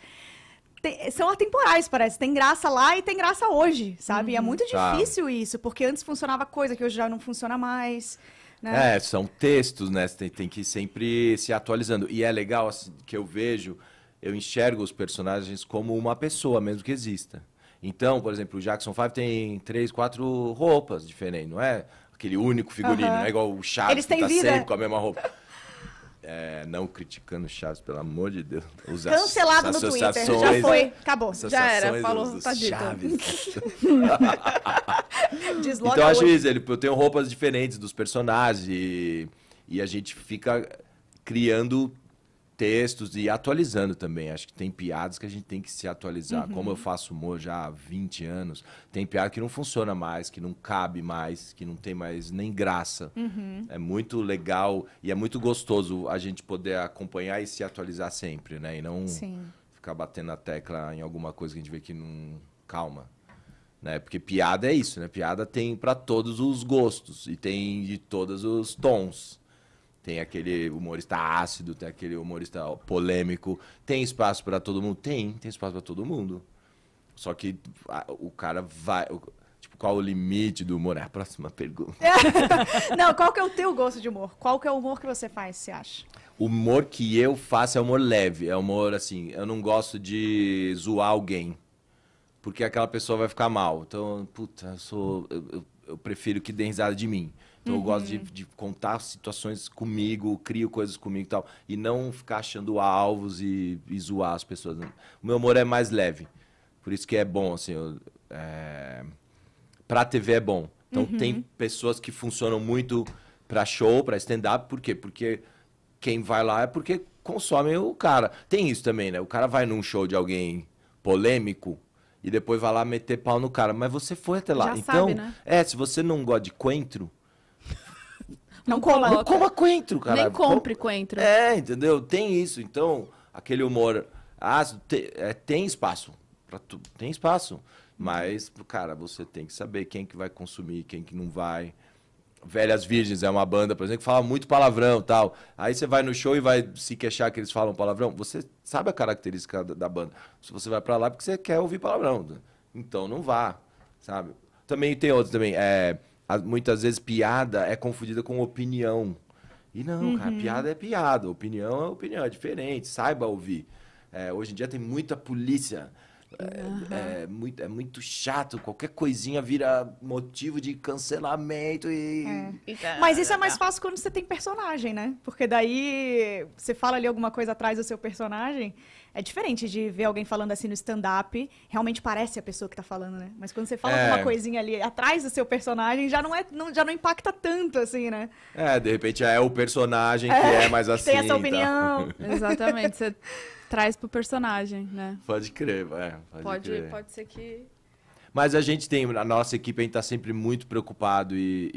são atemporais, parece. Tem graça lá e tem graça hoje, sabe? É uhum. É muito difícil tá. isso, porque antes funcionava coisa que hoje já não funciona mais. Né? É, são textos, né? Tem, tem que ir sempre se atualizando. E é legal assim, que eu vejo eu enxergo os personagens como uma pessoa, mesmo que exista. Então, por exemplo, o Jackson 5 tem três, quatro roupas diferentes, não é aquele único figurino, uhum. não é igual o Chaves Eles que têm tá sempre com a mesma roupa. É, não criticando o Chaves, pelo amor de Deus. Os Cancelado no Twitter, já foi, né? acabou, já era, falou, dos, tá dito. Chaves. Desloca então, acho isso, ele, eu tenho roupas diferentes dos personagens e, e a gente fica criando textos e atualizando também. Acho que tem piadas que a gente tem que se atualizar. Uhum. Como eu faço humor já há 20 anos, tem piada que não funciona mais, que não cabe mais, que não tem mais nem graça. Uhum. É muito legal e é muito gostoso a gente poder acompanhar e se atualizar sempre, né? E não Sim. ficar batendo a tecla em alguma coisa que a gente vê que não calma. Né? Porque piada é isso, né? Piada tem para todos os gostos e tem de todos os tons. Tem aquele humorista ácido, tem aquele humorista polêmico. Tem espaço para todo mundo? Tem, tem espaço para todo mundo. Só que a, o cara vai. O, tipo, qual o limite do humor? É a próxima pergunta. Não, qual que é o teu gosto de humor? Qual que é o humor que você faz, você acha? O humor que eu faço é humor leve. É humor assim, eu não gosto de zoar alguém. Porque aquela pessoa vai ficar mal. Então, puta, eu sou. eu, eu, eu prefiro que dê risada de mim. Então uhum. eu gosto de, uhum. de, contar situações comigo, crio coisas comigo e tal. E não ficar achando alvos e, e zoar as pessoas. O meu humor é mais leve. Por isso que é bom, assim. Eu, é... Pra TV é bom. Então uhum. tem pessoas que funcionam muito pra show, pra stand-up. Por quê? Porque quem vai lá é porque consome o cara. Tem isso também, né? O cara vai num show de alguém polêmico e depois vai lá meter pau no cara. Mas você foi até lá. Já então, sabe, né? é, se você não gosta de coentro, não, não coma. Não coma coentro, cara. Nem compre coentro. É, entendeu? Tem isso. Então, aquele humor ácido te, é, tem espaço. para tem espaço. Mas, cara, você tem que saber quem que vai consumir, quem que não vai. Velhas Virgens é uma banda, por exemplo, que fala muito palavrão tal. Aí você vai no show e vai se queixar que eles falam palavrão. Você sabe a característica da, da banda. Se você vai para lá é porque você quer ouvir palavrão. Então não vá, sabe? Também tem outros também. É, muitas vezes piada é confundida com opinião. E não, uhum. cara, piada é piada, opinião é opinião, é diferente, saiba ouvir. É, hoje em dia tem muita polícia Uhum. É, é, muito, é muito chato, qualquer coisinha vira motivo de cancelamento e. É. Tá, Mas isso tá, é mais tá. fácil quando você tem personagem, né? Porque daí você fala ali alguma coisa atrás do seu personagem. É diferente de ver alguém falando assim no stand-up, realmente parece a pessoa que tá falando, né? Mas quando você fala é. alguma coisinha ali atrás do seu personagem, já não, é, não, já não impacta tanto, assim, né? É, de repente é o personagem que é, é mais assim. Tem essa assim opinião. Exatamente. Você Traz pro personagem, né? Pode crer, é, pode, pode crer. Pode ser que... Mas a gente tem, a nossa equipe, a gente tá sempre muito preocupado e,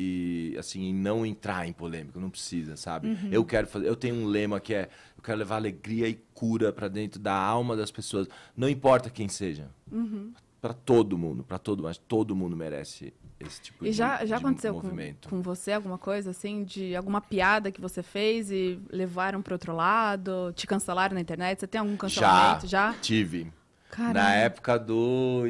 e assim, em não entrar em polêmica, não precisa, sabe? Uhum. Eu quero fazer, eu tenho um lema que é, eu quero levar alegria e cura para dentro da alma das pessoas, não importa quem seja. Uhum para todo mundo, para todo, mas todo mundo merece esse tipo e de já já aconteceu movimento. Com, com você alguma coisa assim de alguma piada que você fez e levaram para outro lado, te cancelaram na internet? Você tem algum cancelamento já? já? Tive. Caramba. Na época do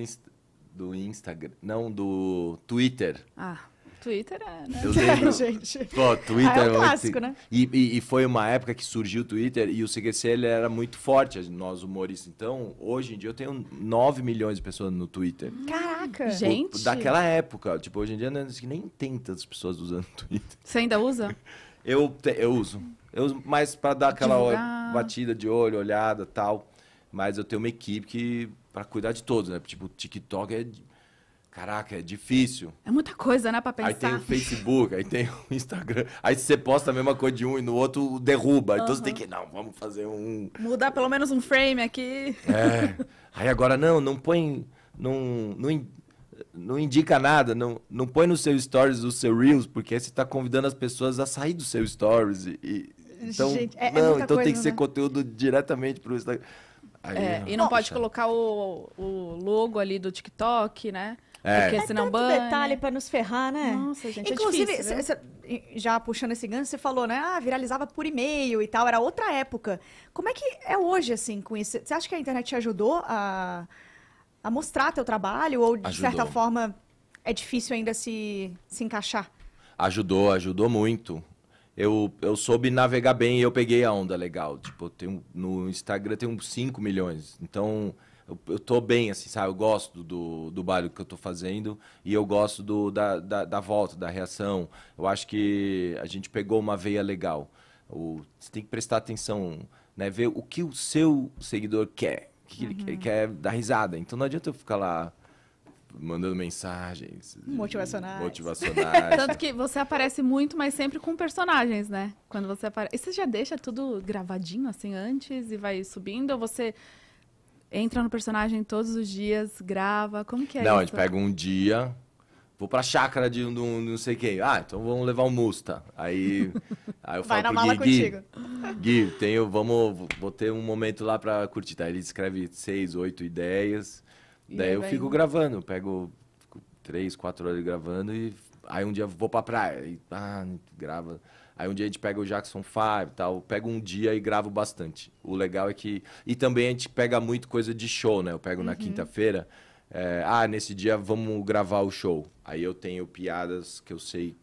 do Instagram, não do Twitter. Ah. Twitter é, né? Eu lembro, é, gente. Pô, Twitter ah, é, é um clássico, né? E, e, foi uma época que surgiu o Twitter e o CQC ele era muito forte, nós humoristas. Então, hoje em dia eu tenho 9 milhões de pessoas no Twitter. Hum, Caraca! O, gente! Daquela época. Tipo, hoje em dia nem tem tantas pessoas usando o Twitter. Você ainda usa? eu, te, eu uso. Eu uso mais para dar aquela batida de olho, olhada tal. Mas eu tenho uma equipe que para cuidar de todos, né? Tipo, o TikTok é Caraca, é difícil. É muita coisa, né, pra pensar. Aí tem o Facebook, aí tem o Instagram. Aí você posta a mesma coisa de um e no outro derruba. Uhum. Então você tem que, não, vamos fazer um. Mudar pelo menos um frame aqui. É. Aí agora, não, não põe. Não, não, não indica nada. Não, não põe no seu stories o seu Reels, porque aí você tá convidando as pessoas a sair do seu stories. E, então, Gente, é, é não, é então coisa, tem que né? ser conteúdo diretamente pro Instagram. Aí, é, é, e não pode colocar o, o logo ali do TikTok, né? É. Porque é tanto detalhe para nos ferrar, né? Nossa, gente, é Inclusive, é difícil, cê, cê, já puxando esse gancho, você falou, né? Ah, viralizava por e-mail e tal, era outra época. Como é que é hoje, assim, com isso? Você acha que a internet te ajudou a, a mostrar teu trabalho? Ou, de ajudou. certa forma, é difícil ainda se, se encaixar? Ajudou, ajudou muito. Eu, eu soube navegar bem e eu peguei a onda legal. Tipo, tenho, no Instagram tem uns 5 milhões. Então eu, eu tô bem, assim, sabe? Eu gosto do, do barulho que eu tô fazendo e eu gosto do, da, da, da volta, da reação. Eu acho que a gente pegou uma veia legal. O, você tem que prestar atenção, né? Ver o que o seu seguidor quer. O que uhum. ele, ele quer dar risada. Então não adianta eu ficar lá mandando mensagens. Motivacionais. Motivacionais. Tanto que você aparece muito, mas sempre com personagens, né? Quando você aparece. E você já deixa tudo gravadinho assim antes e vai subindo? Ou você Entra no personagem todos os dias, grava, como que é Não, isso? a gente pega um dia, vou pra chácara de um, de um não sei quem. Ah, então vamos levar o um Musta. Aí, aí eu falo Vai na pro Gui, Gui, Gui, tenho, vamos, vou ter um momento lá pra curtir. Tá? Ele escreve seis, oito ideias. E daí eu fico gravando, pego três, quatro horas gravando e aí um dia vou pra praia. E, ah, grava. Aí um dia a gente pega o Jackson 5 tal, pego um dia e gravo bastante. O legal é que. E também a gente pega muito coisa de show, né? Eu pego uhum. na quinta-feira. É, ah, nesse dia vamos gravar o show. Aí eu tenho piadas que eu sei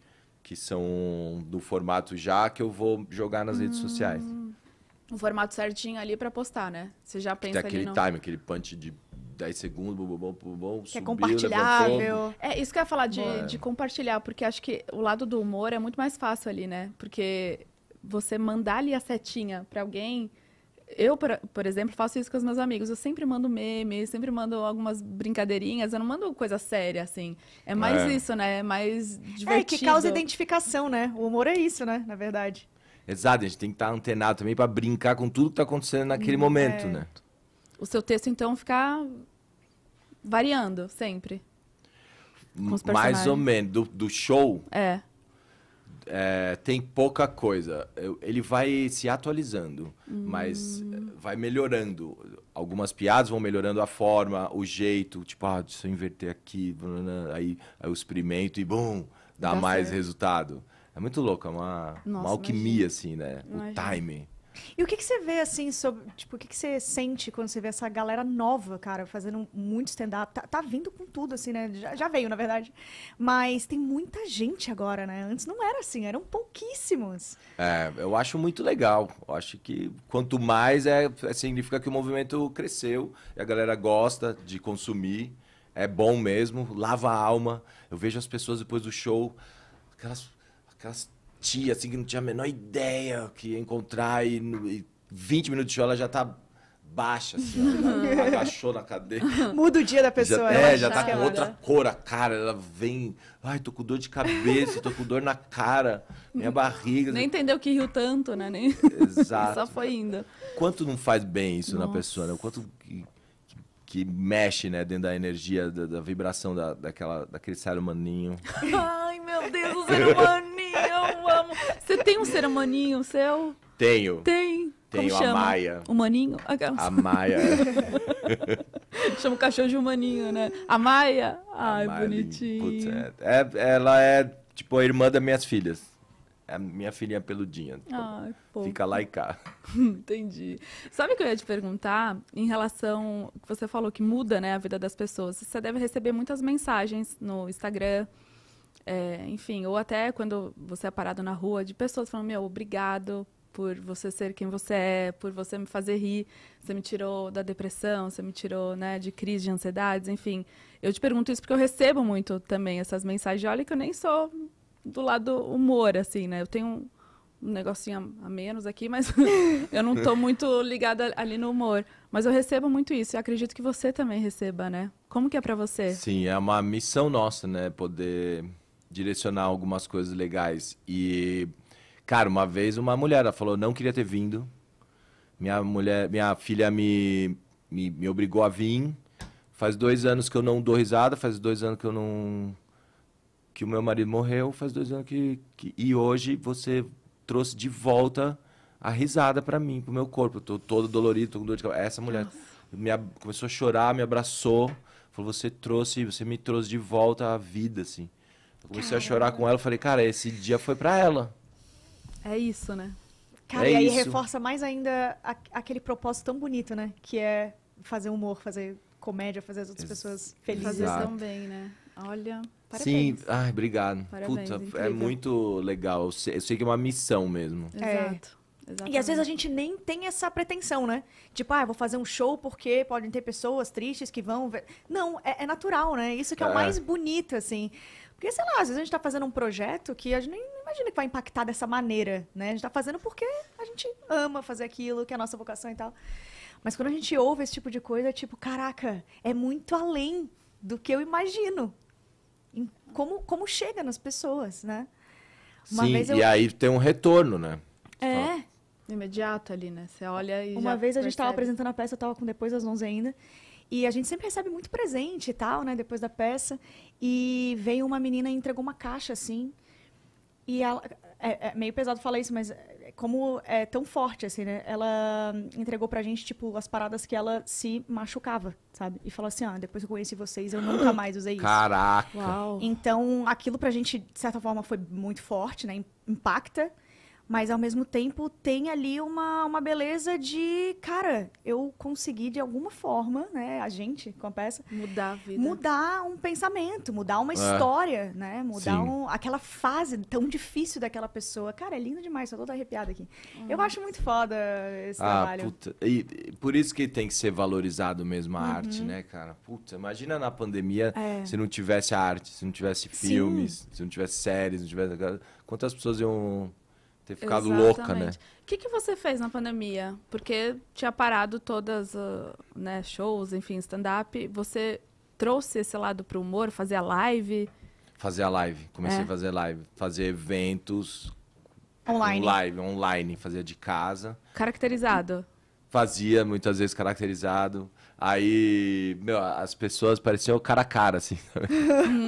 que são do formato já que eu vou jogar nas hum. redes sociais. O formato certinho ali para postar, né? Você já pensa Tem aquele ali, time, aquele punch de 10 segundos, bom, bom, bom, bom que é compartilhável. É, isso que eu ia falar de, é. de compartilhar, porque acho que o lado do humor é muito mais fácil ali, né? Porque você mandar ali a setinha para alguém, eu, por exemplo, faço isso com os meus amigos. Eu sempre mando memes, sempre mando algumas brincadeirinhas. Eu não mando coisa séria, assim. É mais é. isso, né? É mais divertido. É, que causa identificação, né? O humor é isso, né? Na verdade. Exato, a gente tem que estar tá antenado também para brincar com tudo que está acontecendo naquele hum, é. momento, né? O seu texto, então, ficar variando sempre. Mais ou menos. Do, do show? É. é. Tem pouca coisa. Ele vai se atualizando, hum. mas é, vai melhorando. Algumas piadas vão melhorando a forma, o jeito. Tipo, ah, se eu inverter aqui, aí, aí eu experimento e, bum, dá, dá mais certo. resultado. É muito louco, é uma, Nossa, uma alquimia, imagina. assim, né? Imagina. O timing. E o que, que você vê, assim, sobre. Tipo, o que, que você sente quando você vê essa galera nova, cara, fazendo muito stand-up? Tá, tá, vindo com tudo, assim, né? Já, já, veio, na verdade. Mas tem muita gente agora, né? Antes não era assim, eram pouquíssimos. É, eu acho muito legal. Eu acho que quanto mais é, é significa que o movimento cresceu e a galera gosta de consumir. É bom mesmo, lava a alma. Eu vejo as pessoas depois do show, aquelas. aquelas tia, assim, que não tinha a menor ideia que ia encontrar e, no, e 20 minutos de show ela já tá baixa, assim, ó, uhum. abaixou na cadeira. Muda o dia da é, pessoa. Já, tá é, já tá com outra cor a cara, ela vem, ai, tô com dor de cabeça, tô com dor na cara, minha barriga. Nem assim. entendeu que riu tanto, né? Nem... Exato. Só foi indo. Quanto não faz bem isso Nossa. na pessoa, né? Quanto que, que, mexe, né, dentro da energia, da, da vibração da, daquela, daquele ser humaninho. ai, meu Deus, o ser humano! amo. Você tem um ser humaninho seu? Tenho. Tem. Tenho Como chama? a Maia. O maninho? A Maia. chama o cachorro de humaninho, né? A Maia? Ai, a bonitinho. Putz, é, é, ela é tipo a irmã das minhas filhas. É a minha filhinha peludinha. Tipo, pô. fica lá e cá. Entendi. Sabe o que eu ia te perguntar? Em relação. Você falou que muda né, a vida das pessoas. Você deve receber muitas mensagens no Instagram é, enfim, ou até quando você é parado na rua, de pessoas falando, meu, obrigado por você ser quem você é, por você me fazer rir, você me tirou da depressão, você me tirou, né, de crise de ansiedades, enfim. Eu te pergunto isso porque eu recebo muito também essas mensagens. Olha que eu nem sou do lado humor, assim, né? Eu tenho um, negocinho a, menos aqui, mas eu não estou muito ligada ali no humor. Mas eu recebo muito isso e acredito que você também receba, né? Como que é para você? Sim, é uma missão nossa, né? Poder direcionar algumas coisas legais. E, cara, uma vez uma mulher, ela falou, não queria ter vindo. Minha mulher, minha filha me, me, me obrigou a vir. Faz dois anos que eu não dou risada, faz dois anos que eu não. que o meu marido morreu, faz dois anos que. que... E hoje você trouxe de volta a risada para mim, pro meu corpo. Eu tô todo dolorido, tô com dor de cabeça. Essa mulher me começou a chorar, me abraçou, falou: "Você trouxe, você me trouxe de volta à vida assim". Eu comecei Caramba. a chorar com ela, falei, cara, esse dia foi para ela. É isso, né? Cara, é e aí isso. reforça mais ainda a, aquele propósito tão bonito, né? Que é fazer humor, fazer comédia, fazer as outras Ex pessoas felizes Exato. também, né? Olha, parabéns. Sim, ai, obrigado. Parabéns, Puta, é incrível. é muito legal. Eu sei, eu sei, que é uma missão mesmo. É. Exato. Exatamente. E às vezes a gente nem tem essa pretensão, né? Tipo, ah, vou fazer um show porque podem ter pessoas tristes que vão ver. Não, é, é natural, né? Isso que é, é, o mais bonito, assim. Porque, sei lá, às vezes a gente está fazendo um projeto que a gente nem imagina que vai impactar dessa maneira, né? A gente está fazendo porque a gente ama fazer aquilo, que é a nossa vocação e tal. Mas quando a gente ouve esse tipo de coisa, é tipo, caraca, é muito além do que eu imagino. Como, como chega nas pessoas, né? Uma Sim, eu... e aí tem um retorno, né? É. Imediato ali, né? Você olha e Uma vez a percebe. gente estava apresentando a peça, eu tava com depois das 11 ainda. E a gente sempre recebe muito presente e tal, né? Depois da peça. E veio uma menina e entregou uma caixa assim. E ela. É, é meio pesado falar isso, mas é, como é tão forte, assim, né? Ela entregou pra gente, tipo, as paradas que ela se machucava, sabe? E falou assim, ah, depois que eu conheci vocês, eu nunca mais usei isso. Caraca! Uau. Então, aquilo pra gente, de certa forma, foi muito forte, né? Impacta. Mas ao mesmo tempo tem ali uma, uma beleza de, cara, eu consegui de alguma forma, né, a gente com a peça mudar a vida. Mudar um pensamento, mudar uma é. história, né? Mudar um, aquela fase tão difícil daquela pessoa. Cara, é lindo demais, tô toda arrepiada aqui. Hum. Eu uhum. acho muito foda esse ah, trabalho. Puta. E, e, por isso que tem que ser valorizado mesmo a uhum. arte, né, cara? Puta, imagina na pandemia é. se não tivesse arte, se não tivesse filmes, Sim. se não tivesse séries, não tivesse quantas pessoas iam ter ficado Exatamente. louca, né? O que, que você fez na pandemia? Porque tinha parado todas, uh, né, shows, enfim, stand-up. Você trouxe esse lado pro humor, fazia live? Fazia live, comecei é. a fazer live. Fazer eventos... Online. Live, online, fazia de casa. Caracterizado. Fazia, muitas vezes, caracterizado. Aí, meu, as pessoas pareciam cara a cara, assim,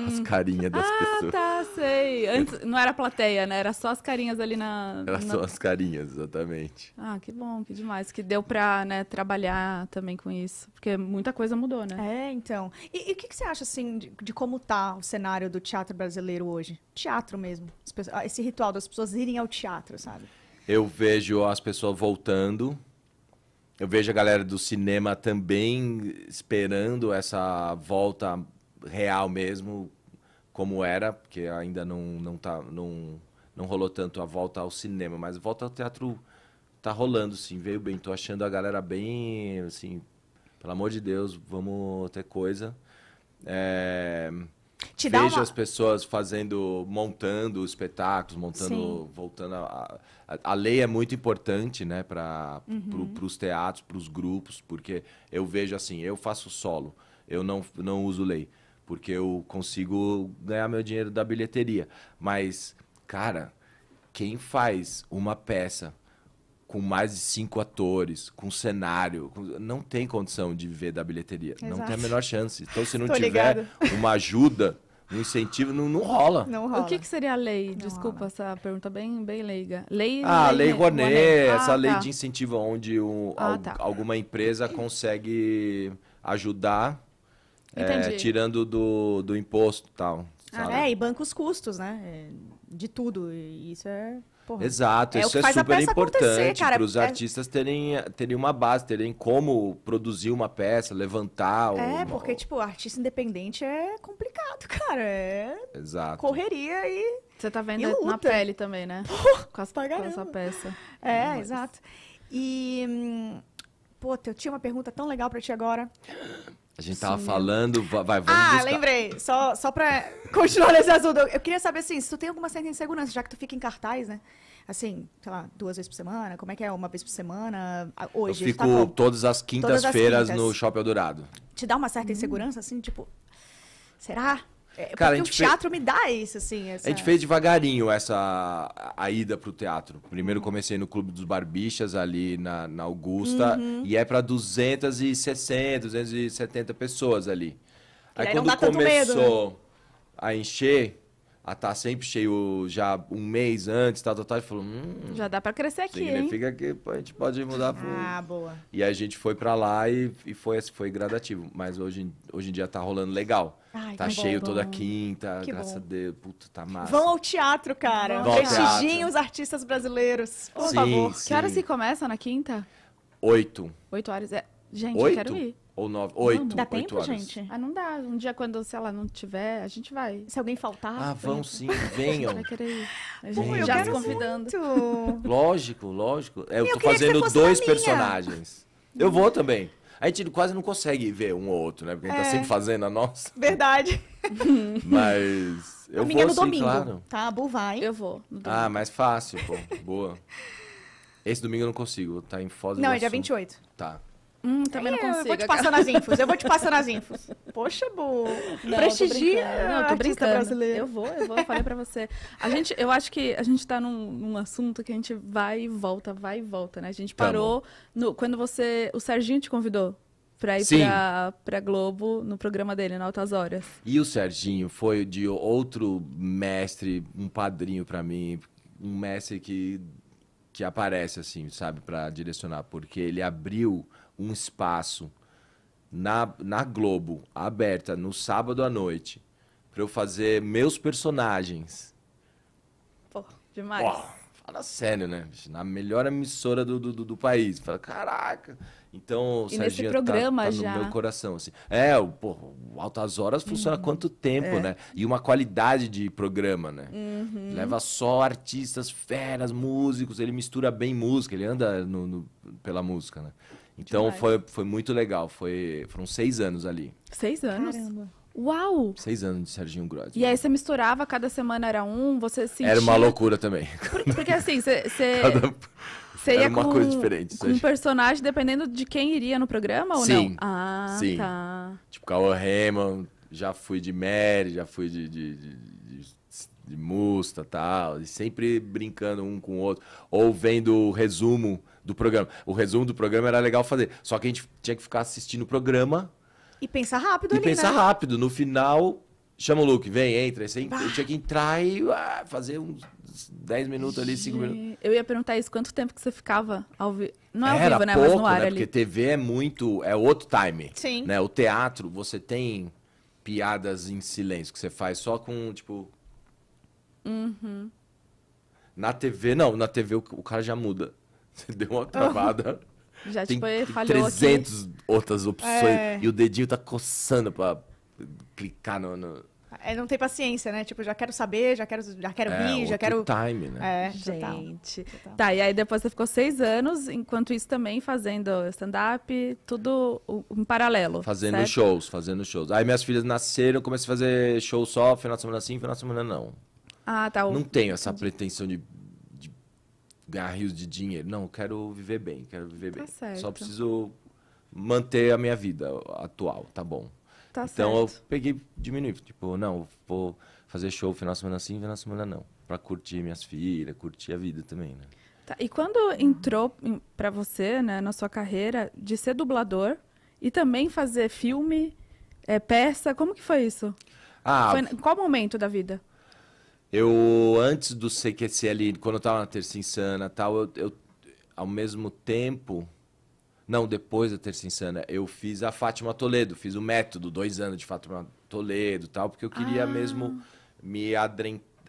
as carinhas das ah, pessoas. Ah, tá, sei. Antes não era plateia, né? Era só as carinhas ali na. Era na... só as carinhas, exatamente. Ah, que bom, que demais. Que deu pra né, trabalhar também com isso. Porque muita coisa mudou, né? É, então. E, e o que, que, você acha, assim, de, de, como tá o cenário do teatro brasileiro hoje? Teatro mesmo. Pessoas, ah, esse ritual das pessoas irem ao teatro, sabe? Eu vejo as pessoas voltando eu vejo a galera do cinema também esperando essa volta real mesmo, como era, porque ainda não, não, tá, não, não rolou tanto a volta ao cinema, mas a volta ao teatro tá rolando, sim, veio bem. Tô achando a galera bem, assim, pelo amor de Deus, vamos ter coisa. É te dá Vejo uma... as pessoas fazendo, montando espetáculos, montando, Sim. voltando a, a, a, lei é muito importante, né, para uhum. pro, os teatros, para os grupos, porque eu vejo assim, eu faço solo, eu não, não uso lei, porque eu consigo ganhar meu dinheiro da bilheteria, mas cara, quem faz uma peça com mais de cinco atores, com cenário. Com... Não tem condição de viver da bilheteria. Exato. Não tem a menor chance. Então, se não Tô tiver ligado. uma ajuda, um incentivo, não, não, rola. não rola. O que, que seria a lei? Não Desculpa rola. essa pergunta é bem, bem leiga. Lei, ah, lei, lei Rouanet, Rouanet. Ah, tá. essa lei de incentivo onde um, ah, al, tá. alguma empresa consegue ajudar. É, tirando do, do imposto e tal. Ah, é, e banca os custos, né? É, de tudo. Isso é Porra. Exato, é isso é super importante para os é. artistas terem, terem uma base, terem como produzir uma peça, levantar. É, porque, tipo, artista independente é complicado, cara. É Exato. correria e. Você tá vendo na pele também, né? quase pagar essa peça. É, Mas... exato. E. Hum, pô, eu tinha uma pergunta tão legal para ti agora. A gente tava Sim. falando, vai, vamos Ah, buscar. lembrei. Só, só pra continuar nesse assunto. Eu queria saber, assim, se tu tem alguma certa insegurança, já que tu fica em cartaz, né? Assim, sei lá, duas vezes por semana? Como é que é? Uma vez por semana? Hoje? Eu fico tá todas as quintas-feiras no Shopping Eldorado. Te dá uma certa hum. insegurança, assim, tipo... Será? É, Cara, porque o teatro fez... me dá isso, assim. Essa... A gente fez devagarinho essa a ida pro teatro. Primeiro comecei no Clube dos Barbixas, ali na, na Augusta, uhum. e é para 260, 270 pessoas ali. Aí, aí quando começou medo, né? a encher, a estar tá sempre cheio já um mês antes, tal, tal, tal. E falou, hum, Já dá para crescer aqui, Significa hein? que a gente pode mudar pro... Ah, boa. E a gente foi para lá e, e foi, assim, foi gradativo. Mas hoje, hoje em dia tá rolando legal. Ai, tá cheio bom, toda bom. quinta, que graças bom. a Deus. Puta, tá massa. Vão ao teatro, cara. Vão os artistas brasileiros, por sim, favor. Sim. Que horas se começa na quinta? Oito. Oito horas. É... Gente, Oito? eu quero ir. Ou nove, oito, não, dá oito tempo, horas. gente? Ah, não dá. Um dia quando, sei lá, não tiver, a gente vai. Se alguém faltar... Ah, vão sim, venham. Vai querer ir. A gente já se convidando. Muito. Lógico, lógico. É, eu, eu tô fazendo dois personagens. Eu vou uhum. também. A gente quase não consegue ver um ou outro, né? Porque a gente tá é. sempre fazendo a nossa. Verdade. Mas. Eu vou, é no sim, domingo. Claro. Tá, Bu vai. Eu vou. Ah, mais fácil, pô. Boa. Esse domingo eu não consigo, tá em foda Não, é dia 28. Tá. Hum, também Aí, não consigo. Eu vou te passar nas infos, eu vou te passar nas infos. Poxa, boa. Não, Prestigia tô não, tô brasileiro. Eu vou, eu vou, eu falei pra você. A gente, eu acho que a gente tá num, num assunto que a gente vai e volta, vai e volta, né? A gente tá parou tá no, quando você, o Serginho te convidou pra ir pra, pra Globo no programa dele, na Altas Horas. E o Serginho foi de outro mestre, um padrinho pra mim, um mestre que que aparece, assim, sabe, para direcionar, porque ele abriu um espaço na, na Globo, aberta, no sábado à noite, para eu fazer meus personagens. Pô, demais. Pô, fala sério, né? Na melhor emissora do, do, do país. Fala, caraca. Então, o e Serginho nesse tá, programa tá, tá já... no meu coração, assim. É, o, pô, o Altas Horas funciona uhum. quanto tempo, é. né? E uma qualidade de programa, né? Uhum. Leva só artistas, feras, músicos, ele mistura bem música, ele anda no, no pela música, né? Então foi, foi muito legal, foi, foram seis anos ali. Seis anos? Caramba. Uau! Seis anos de Serginho Grodes. E aí você misturava, cada semana era um, você se. Era uma loucura também. Por, porque assim, você... Cada... Você ia uma com, coisa diferente. Com um personagem, dependendo de quem iria no programa ou sim, não? Ah, sim. tá. Tipo, Cauã Raymond, já fui de Mary, já fui de, de, de, de de musta tal, e sempre brincando um com o outro, ou vendo o resumo do programa. O resumo do programa era legal fazer, só que a gente tinha que ficar assistindo o programa e pensa rápido e ali, pensa né? rápido. No final, chama o Luke, vem, entra. Você, assim. eu tinha que entrar e ah, fazer uns 10 minutos ali, 5 minutos. Eu ia perguntar isso, quanto tempo que você ficava ao vivo? Não é ao Era vivo, né? Pouco, Mas no né? ar né? ali. Porque TV é muito, é outro time. Sim. Né? O teatro, você tem piadas em silêncio, que você faz só com, tipo... Uhum. Na TV, não. Na TV o, cara já muda. Você deu uma travada... Já, tem tipo, falhou 300 aqui. outras opções é. e o dedinho tá coçando pra clicar no... no... É, não tem paciência, né? Tipo, já quero saber, já quero, já quero é, vir, já quero. time, né? É, gente. Total, total. Tá, e aí depois você ficou seis anos, enquanto isso também fazendo stand-up, tudo em paralelo. Fazendo certo? shows, fazendo shows. Aí minhas filhas nasceram, comecei a fazer show só, final de semana sim, final de semana não. Ah, tá. Não tenho essa pretensão de ganhar rios de dinheiro. Não, eu quero viver bem, quero viver tá bem. Certo. Só preciso manter a minha vida atual, tá bom. Tá então certo. eu peguei, diminui, tipo, não, vou fazer show final de semana sim, final de semana não, para curtir minhas filhas, curtir a vida também, né? Tá. E quando entrou para você, né, na sua carreira de ser dublador e também fazer filme, é, peça, como que foi isso? Ah, foi, qual momento da vida? Eu, antes do ali, quando eu estava na Terça Insana tal, eu, eu, ao mesmo tempo. Não, depois da Terça Insana, eu fiz a Fátima Toledo, fiz o método, dois anos de Fátima Toledo tal, porque eu queria ah. mesmo me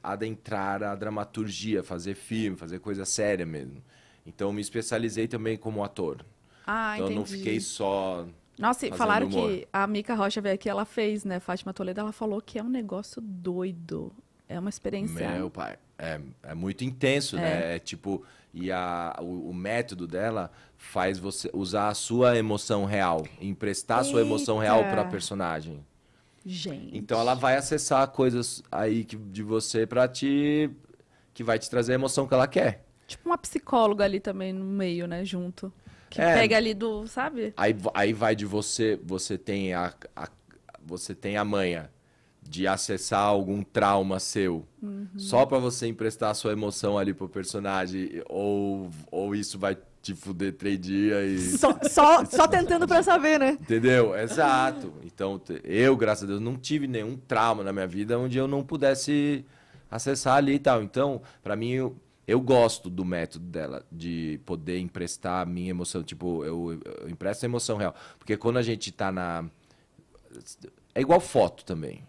adentrar à dramaturgia, fazer filme, fazer coisa séria mesmo. Então eu me especializei também como ator. Ah, então entendi. eu não fiquei só nossa, falaram humor. que a Mica Rocha veio aqui, ela fez, né? Fátima Toledo, ela falou que é um negócio doido. É uma experiência. Meu pai. É, é muito intenso, né? é. né? É tipo. E a, o, o, método dela faz você usar a sua emoção real, emprestar a sua emoção real para personagem. Gente. Então ela vai acessar coisas aí que, de você para te. que vai te trazer a emoção que ela quer. Tipo uma psicóloga ali também no meio, né? Junto. Que é, pega ali do. sabe? Aí, aí vai de você. Você tem a, a você tem a manha de acessar algum trauma seu uhum. só para você emprestar sua emoção ali pro personagem ou, ou isso vai te fuder três dias e... só, só, só tentando para saber né entendeu exato então eu graças a Deus não tive nenhum trauma na minha vida onde eu não pudesse acessar ali e tal então para mim eu, eu gosto do método dela de poder emprestar a minha emoção tipo eu, eu empresto a emoção real porque quando a gente tá na é igual foto também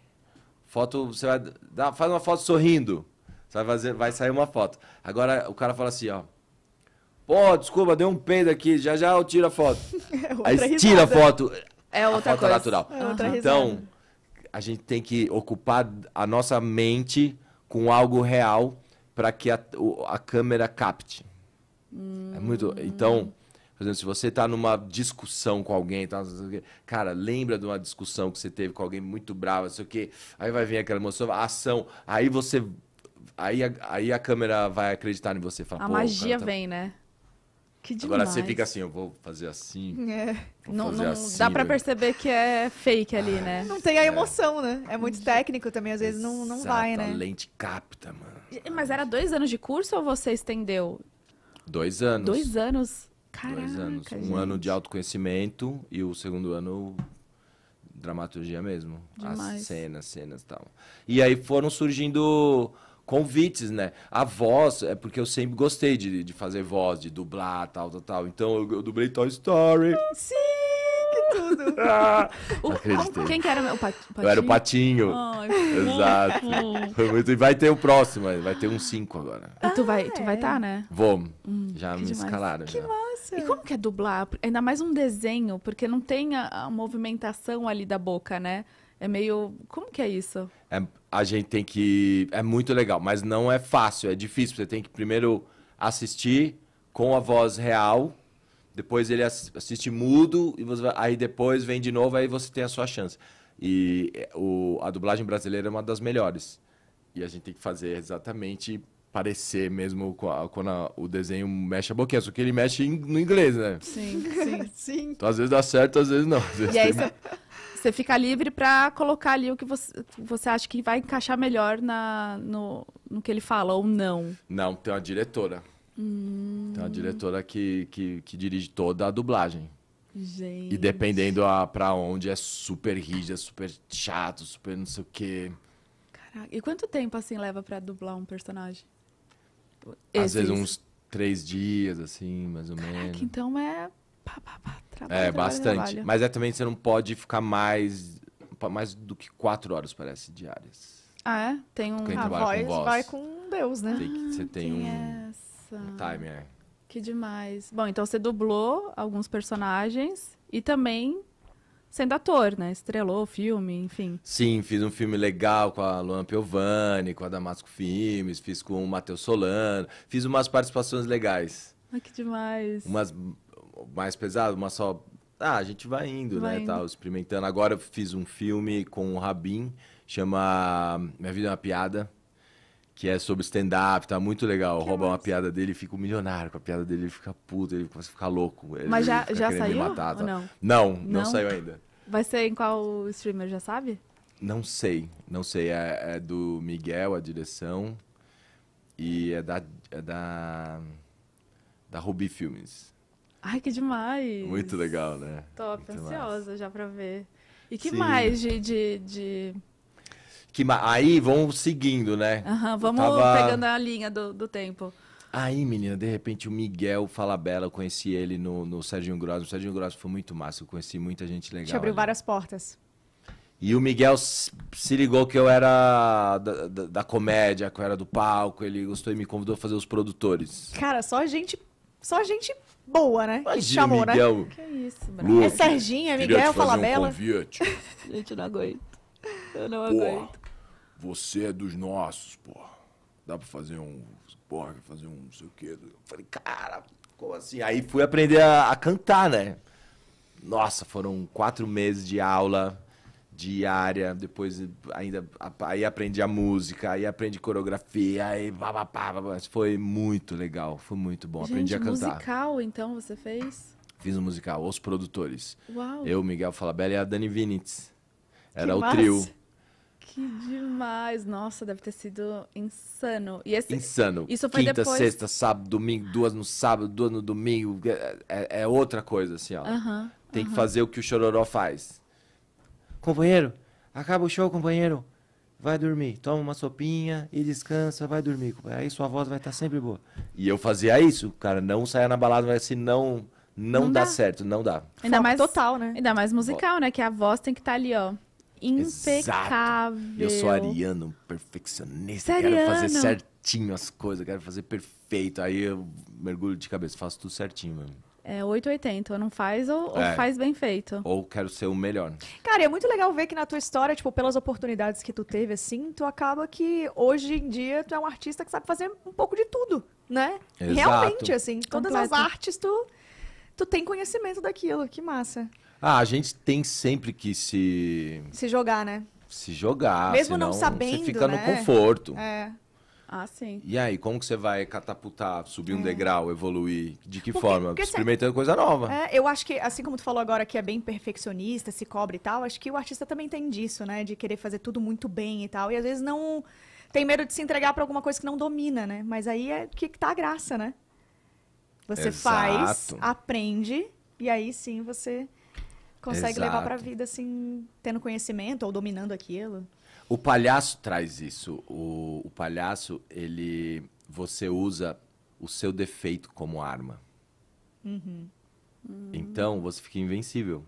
Foto, você vai dá faz uma foto sorrindo. Você vai, fazer, vai sair uma foto. Agora o cara fala assim, ó. Pô, desculpa, deu um peido aqui, já já eu tiro a foto. É Aí risada. tira a foto. É outra a foto coisa. natural. É outra então, risada. a gente tem que ocupar a nossa mente com algo real para que a, a câmera capte. Hum. É muito. Então, por exemplo, se você está numa discussão com alguém, tá, cara, lembra de uma discussão que você teve com alguém muito brava, sei o quê. Aí vai vir aquela emoção, a ação. Aí você. Aí a, aí a câmera vai acreditar em você. Fala, a magia tá... vem, né? Que demais. Agora você fica assim, eu vou fazer assim. É. Vou não, fazer não assim, dá né? para perceber que é fake ali, né? Não tem a é. emoção, né? É muito técnico também, às vezes não, não vai, né? A lente capta, mano. Mas era dois anos de curso ou você estendeu? Dois anos. Dois anos. Caraca, dois anos. Um gente. ano de autoconhecimento e o segundo ano dramaturgia mesmo. Demais. As cenas, cenas e tal. E aí foram surgindo convites, né? A voz, é porque eu sempre gostei de, de fazer voz, de dublar, tal, tal, tal. Então eu, eu dublei Toy Story. Sim! que tudo. Ah, o, acreditei. Quem que era o Patinho? Eu era o Patinho. Ai, Exato. Foi muito... E vai ter o próximo, vai ter um 5 agora. Ah, tu vai estar, tu ah, vai é? tá, né? Vou. Hum, já me demais. escalaram. Que já. massa. E como que é dublar? Ainda mais um desenho, porque não tem a, a movimentação ali da boca, né? É meio. Como que é isso? É, a gente tem que. É muito legal, mas não é fácil, é difícil. Você tem que primeiro assistir com a voz real depois ele assiste mudo, e você, aí depois vem de novo, aí você tem a sua chance. E é, o, a dublagem brasileira é uma das melhores. E a gente tem que fazer exatamente parecer mesmo a, quando a, o desenho mexe a boquinha, só que ele mexe in, no inglês, né? Sim, sim, sim. Então às vezes dá certo, às vezes não. Às vezes e aí tem... você fica livre para colocar ali o que você, você acha que vai encaixar melhor na, no, no que ele fala ou não. Não, tem uma diretora. Hum. Então, a diretora que, que, que dirige toda a dublagem. Gente. E dependendo a, pra onde, é super rígida, é super chato, super não sei o quê. Caraca. E quanto tempo, assim, leva pra dublar um personagem? Às vezes uns três dias, assim, mais ou Caraca, menos. então é... Pá, pá, pá, trabalho, é, trabalho, bastante. Trabalho. Mas é também, você não pode ficar mais... Mais do que quatro horas, parece, diárias. Ah, é? Tem um... A voz, com voz vai com Deus, né? Tem que, você tem, um... É nossa. Um time, é. Que demais. Bom, então você dublou alguns personagens e também sendo ator, né? Estrelou o filme, enfim. Sim, fiz um filme legal com a Luan Piovani, com a Damasco Filmes, fiz com o Matheus Solano, fiz umas participações legais. que demais. Umas mais pesadas, uma só. Ah, a gente vai indo, vai né? Indo. experimentando. Agora eu fiz um filme com o Rabin, chama Minha Vida é uma Piada que é sobre stand-up, tá muito legal. Que Rouba uma piada dele e fica um milionário com a piada dele, ele fica puto, ele começa a ficar louco. Mas já, já saiu? Matar, tá? não? não? não? Não, saiu ainda. Vai ser em qual streamer, já sabe? Não sei, não sei. É, é do Miguel, a direção, e é da, é da, da Ruby Filmes. Ai, que demais! Muito legal, né? Top, muito ansiosa massa. já pra ver. E que Sim. mais de... de, de que aí vão seguindo, né? Uhum, vamos tava... pegando a linha do, do tempo. Aí, menina, de repente o Miguel bela, eu conheci ele no, no Serginho Grosso. O Serginho Grosso foi muito massa, eu conheci muita gente legal. Te abriu ali. várias portas. E o Miguel se ligou que eu era da, da, da, comédia, que eu era do palco, ele gostou e me convidou a fazer os produtores. Cara, só gente. Só gente boa, né? Imagina, que chamou, né? Miguel, né? Que isso, É Serginho, é Miguel, Falabella. Um gente, não aguento. Eu não Porra. aguento. Você é dos nossos, porra. Dá pra fazer um. Porra, fazer um não sei o quê. Eu falei, cara, como assim? Aí fui aprender a, a cantar, né? Nossa, foram quatro meses de aula diária, depois ainda aí aprendi a música, aí aprendi coreografia, aí pá, pá, pá, foi muito legal, foi muito bom, Gente, aprendi a cantar. musical então você fez? Fiz um musical, Os Produtores. Uau. Eu, Miguel Falabella e a Dani Vinitz. Era que o massa. trio. Que demais! Nossa, deve ter sido insano. E esse, insano. Isso foi Quinta, depois... sexta, sábado, domingo, duas no sábado, duas no domingo. É, é, é outra coisa, assim, ó. Tem que fazer o que o Chororó faz. Companheiro, acaba o show, companheiro. Vai dormir, toma uma sopinha e descansa, vai dormir. Aí sua voz vai estar tá sempre boa. E eu fazia isso, cara. Não saia na balada, mas se não não, dá, dá. certo, não dá. Ainda Foco mais total, né? Ainda mais musical, né? Que a voz tem que estar tá ali, ó impecável. Exato. Eu sou ariano, perfeccionista. É quero fazer certinho as coisas, quero fazer perfeito. Aí eu mergulho de cabeça, faço tudo certinho mesmo. É 880, ou não faz ou, é. ou, faz bem feito. Ou quero ser o melhor. Cara, e é muito legal ver que na tua história, tipo, pelas oportunidades que tu teve, assim, tu acaba que hoje em dia tu é um artista que sabe fazer um pouco de tudo, né? Exato. Realmente, assim, todas Completo. as artes tu, tu tem conhecimento daquilo, que massa. Ah, a gente tem sempre que se. Se jogar, né? Se jogar. Mesmo não sabendo. Você fica né? no conforto. É. Ah, sim. E aí, como que você vai catapultar, subir é. um degrau, evoluir? De que porque, forma? Porque assim, Experimentando você... coisa nova. É, eu acho que, assim como tu falou agora que é bem perfeccionista, se cobre e tal, acho que o artista também tem disso, né? De querer fazer tudo muito bem e tal. E às vezes não. Tem medo de se entregar para alguma coisa que não domina, né? Mas aí é que tá a graça, né? Você Exato. faz, aprende, e aí sim você Consegue Exato. levar para a vida, assim, tendo conhecimento ou dominando aquilo. O palhaço traz isso. O, o palhaço, ele. Você usa o seu defeito como arma. Uhum. Então, você fica invencível.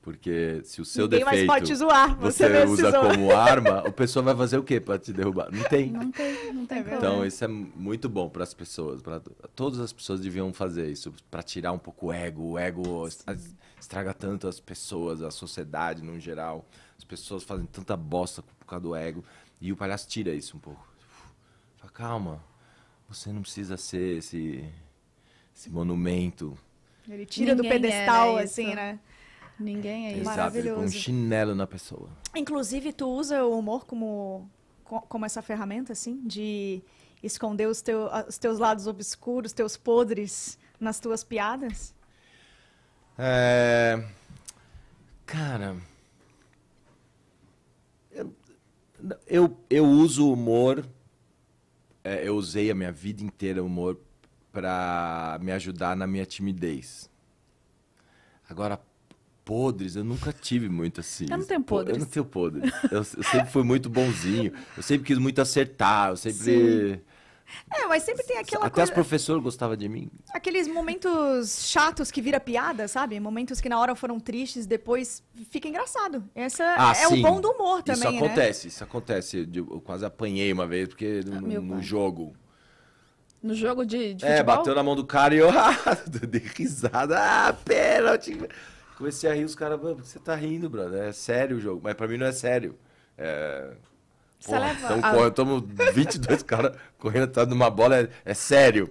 Porque se o seu Ninguém defeito pode zoar, você, você usa zoar. como arma, o pessoal vai fazer o quê para te derrubar? Não tem. Não tem, não tem. É então isso é muito bom para as pessoas, para todas as pessoas deviam fazer isso, para tirar um pouco o ego, o ego Sim estraga tanto as pessoas, a sociedade no geral. As pessoas fazem tanta bosta por causa do ego. E o palhaço tira isso um pouco. Fala, calma, você não precisa ser esse, esse monumento. Ele tira Ninguém do pedestal, assim, né? Ninguém é, é isso. Exato, ele põe um chinelo na pessoa. Inclusive, tu usa o humor como, como essa ferramenta, assim, de esconder os, teu, os teus lados obscuros, teus podres nas tuas piadas? É... Cara. Eu, eu uso o humor. É, eu usei a minha vida inteira o humor pra me ajudar na minha timidez. Agora, podres, eu nunca tive muito assim. Eu não tenho podres. Eu não tenho podres. Eu, eu sempre fui muito bonzinho. Eu sempre quis muito acertar. Eu sempre. Sim. É, mas sempre tem aquela Até coisa... as professoras gostavam de mim. Aqueles momentos chatos que vira piada, sabe? Momentos que na hora foram tristes, depois fica engraçado. Essa ah, é sim. o bom do humor isso também, acontece, né? Isso acontece, isso acontece. Eu quase apanhei uma vez, porque ah, no, no jogo... No jogo de, de É, bateu na mão do cara e eu ah, dei risada. Ah, pênalti! Comecei a rir, os caras... Você tá rindo, brother. É sério o jogo. Mas pra mim não é sério. É... Pô, estamos, a... 22 caras correndo atrás de uma bola, é, é sério.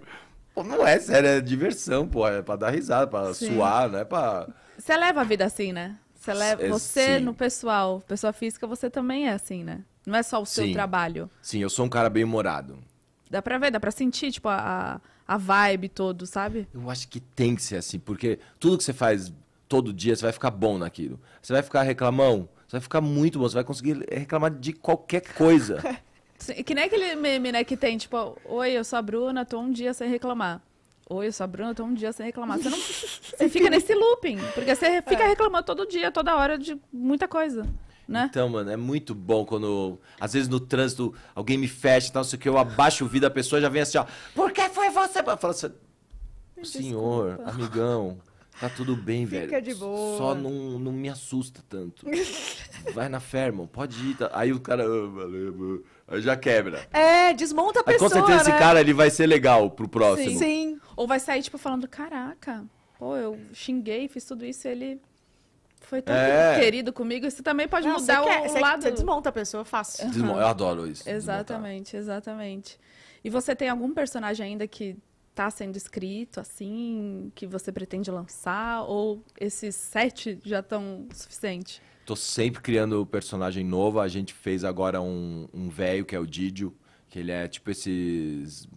Pô, não é sério, é diversão, pô. É pra dar risada, pra sim. suar, né é pra. Você leva a vida assim, né? Você, leva... É, você sim. no pessoal, pessoa física, você também é assim, né? Não é só o seu trabalho. Sim, eu sou um cara bem humorado. Dá pra ver, dá pra sentir, tipo, a, a vibe todo, sabe? Eu acho que tem que ser assim, porque tudo que você faz todo dia, você vai ficar bom naquilo. Você vai ficar reclamando. Você vai ficar muito bom, você vai conseguir reclamar de qualquer coisa. que nem aquele meme, né, que tem, tipo, oi, eu sou a Bruna, tô um dia sem reclamar. Oi, eu sou a Bruna, tô um dia sem reclamar. Você, não, você fica nesse looping, porque você fica é. reclamando todo dia, toda hora de muita coisa. Né? Então, mano, é muito bom quando, às vezes no trânsito, alguém me fecha e tal, não sei o que, eu abaixo o vidro a pessoa já vem assim, ó, por que foi você? falo assim, senhor, amigão, Tá tudo bem, velho. Fica de boa. Só não, não me assusta tanto. Vai na fé, irmão. Pode ir. Tá. Aí o cara. Ah, aí já quebra. É, desmonta a pessoa. Aí, com certeza né? esse cara ele vai ser legal pro próximo. Sim. Sim. Ou vai sair, tipo, falando: caraca, pô, eu xinguei, fiz tudo isso e ele foi tão é. querido comigo. Isso também pode não, mudar quer, o você, lado. Você desmonta a pessoa fácil. Uhum. Eu adoro isso. Exatamente, desmontar. exatamente. E você tem algum personagem ainda que está sendo escrito assim, que você pretende lançar? Ou esses sete já estão suficiente? Tô sempre criando personagem novo. A gente fez agora um, um velho que é o Didio, que ele é tipo esses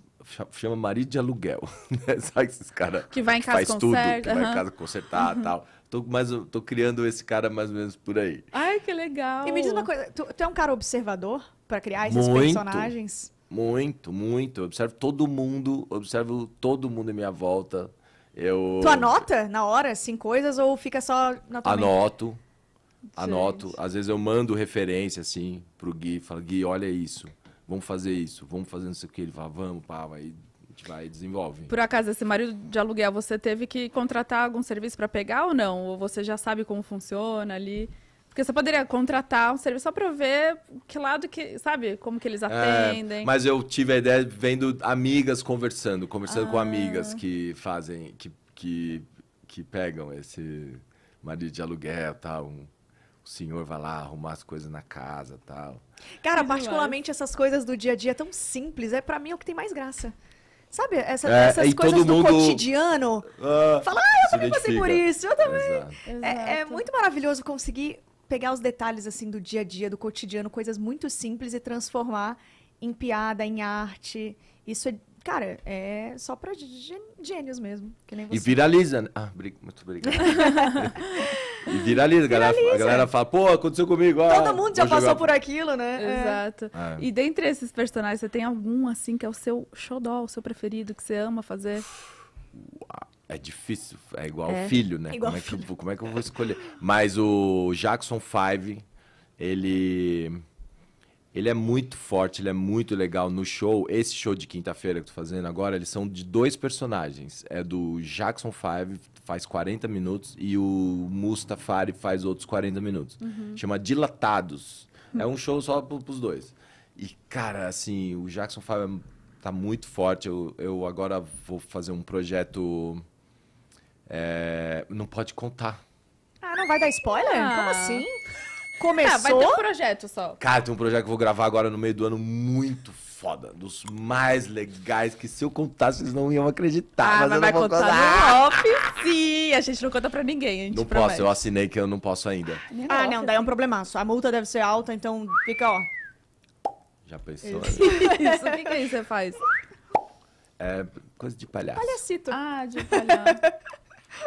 chama marido de aluguel, né? Sabe esses caras que vai em casa faz conserta, tudo, que uhum. vai em casa consertar, uhum. tal. Tô, mais, tô criando esse cara mais ou menos por aí. Ai, que legal. E me diz uma coisa, tu, tu é um cara observador para criar esses Muito. personagens? Muito, muito. Eu observo todo mundo, observo todo mundo em minha volta. Eu... Tu anota na hora, assim, coisas, ou fica só na tua Anoto, mente? anoto. Às vezes eu mando referência, assim, pro Gui. Falo, Gui, olha isso. Vamos fazer isso, vamos fazer não sei o que. Ele fala, vamos, pá, vai vai desenvolve. Por acaso, esse marido de aluguel, você teve que contratar algum serviço para pegar ou não? Ou você já sabe como funciona ali? Porque você poderia contratar um serviço só para ver que lado que, sabe, como que eles é, atendem. É, mas eu tive a ideia vendo amigas conversando, conversando ah. com amigas que fazem, que, que, que pegam esse marido de aluguel tal. Um, o senhor vai lá arrumar as coisas na casa tal. Cara, é particularmente essas coisas do dia a dia é tão simples, é para mim é o que tem mais graça. Sabe, Essa, é, essas coisas do mundo... cotidiano. Uh, Fala, ah, eu também passei por isso, eu também. É, é, muito maravilhoso conseguir pegar os detalhes assim do dia a dia, do cotidiano, coisas muito simples e transformar em piada, em arte. Isso é, cara, é só para gênios mesmo. E viraliza. Né? Ah, muito obrigado. e viraliza, viraliza. A galera, galera fala, pô, aconteceu comigo. Ah, Todo mundo já passou por aquilo, né? É. Exato. É. E dentre esses personagens, você tem algum assim que é o seu xodó, o seu preferido, que você ama fazer? É difícil, é igual é. filho, né? É igual como, filho. É que como é que eu vou escolher? Mas o Jackson Five, ele ele é muito forte, ele é muito legal no show. Esse show de quinta-feira que eu tô fazendo agora, eles são de dois personagens. É do Jackson Five, faz 40 minutos, e o Mustafari faz outros 40 minutos. Uhum. Chama Dilatados. É um show só pro, pros dois. E, cara, assim, o Jackson Five é, tá muito forte. Eu, eu agora vou fazer um projeto é, não pode contar. Ah, não vai dar spoiler? Ah. Como assim? Começou? Ah, vai ter um projeto só. Cara, tem um projeto que eu vou gravar agora no meio do ano muito foda. Dos mais legais que se eu contasse, vocês não iam acreditar. Ah, mas, mas vai contar, contar no off, sim. A gente não conta pra ninguém, Não promete. posso, eu assinei que eu não posso ainda. Ah, ah não, daí é um problemaço. A multa deve ser alta, então fica, ó. Já pensou? Isso, né? isso. o que, que aí é você faz? É coisa de palhaço. Palhacito. Ah, de palhaço.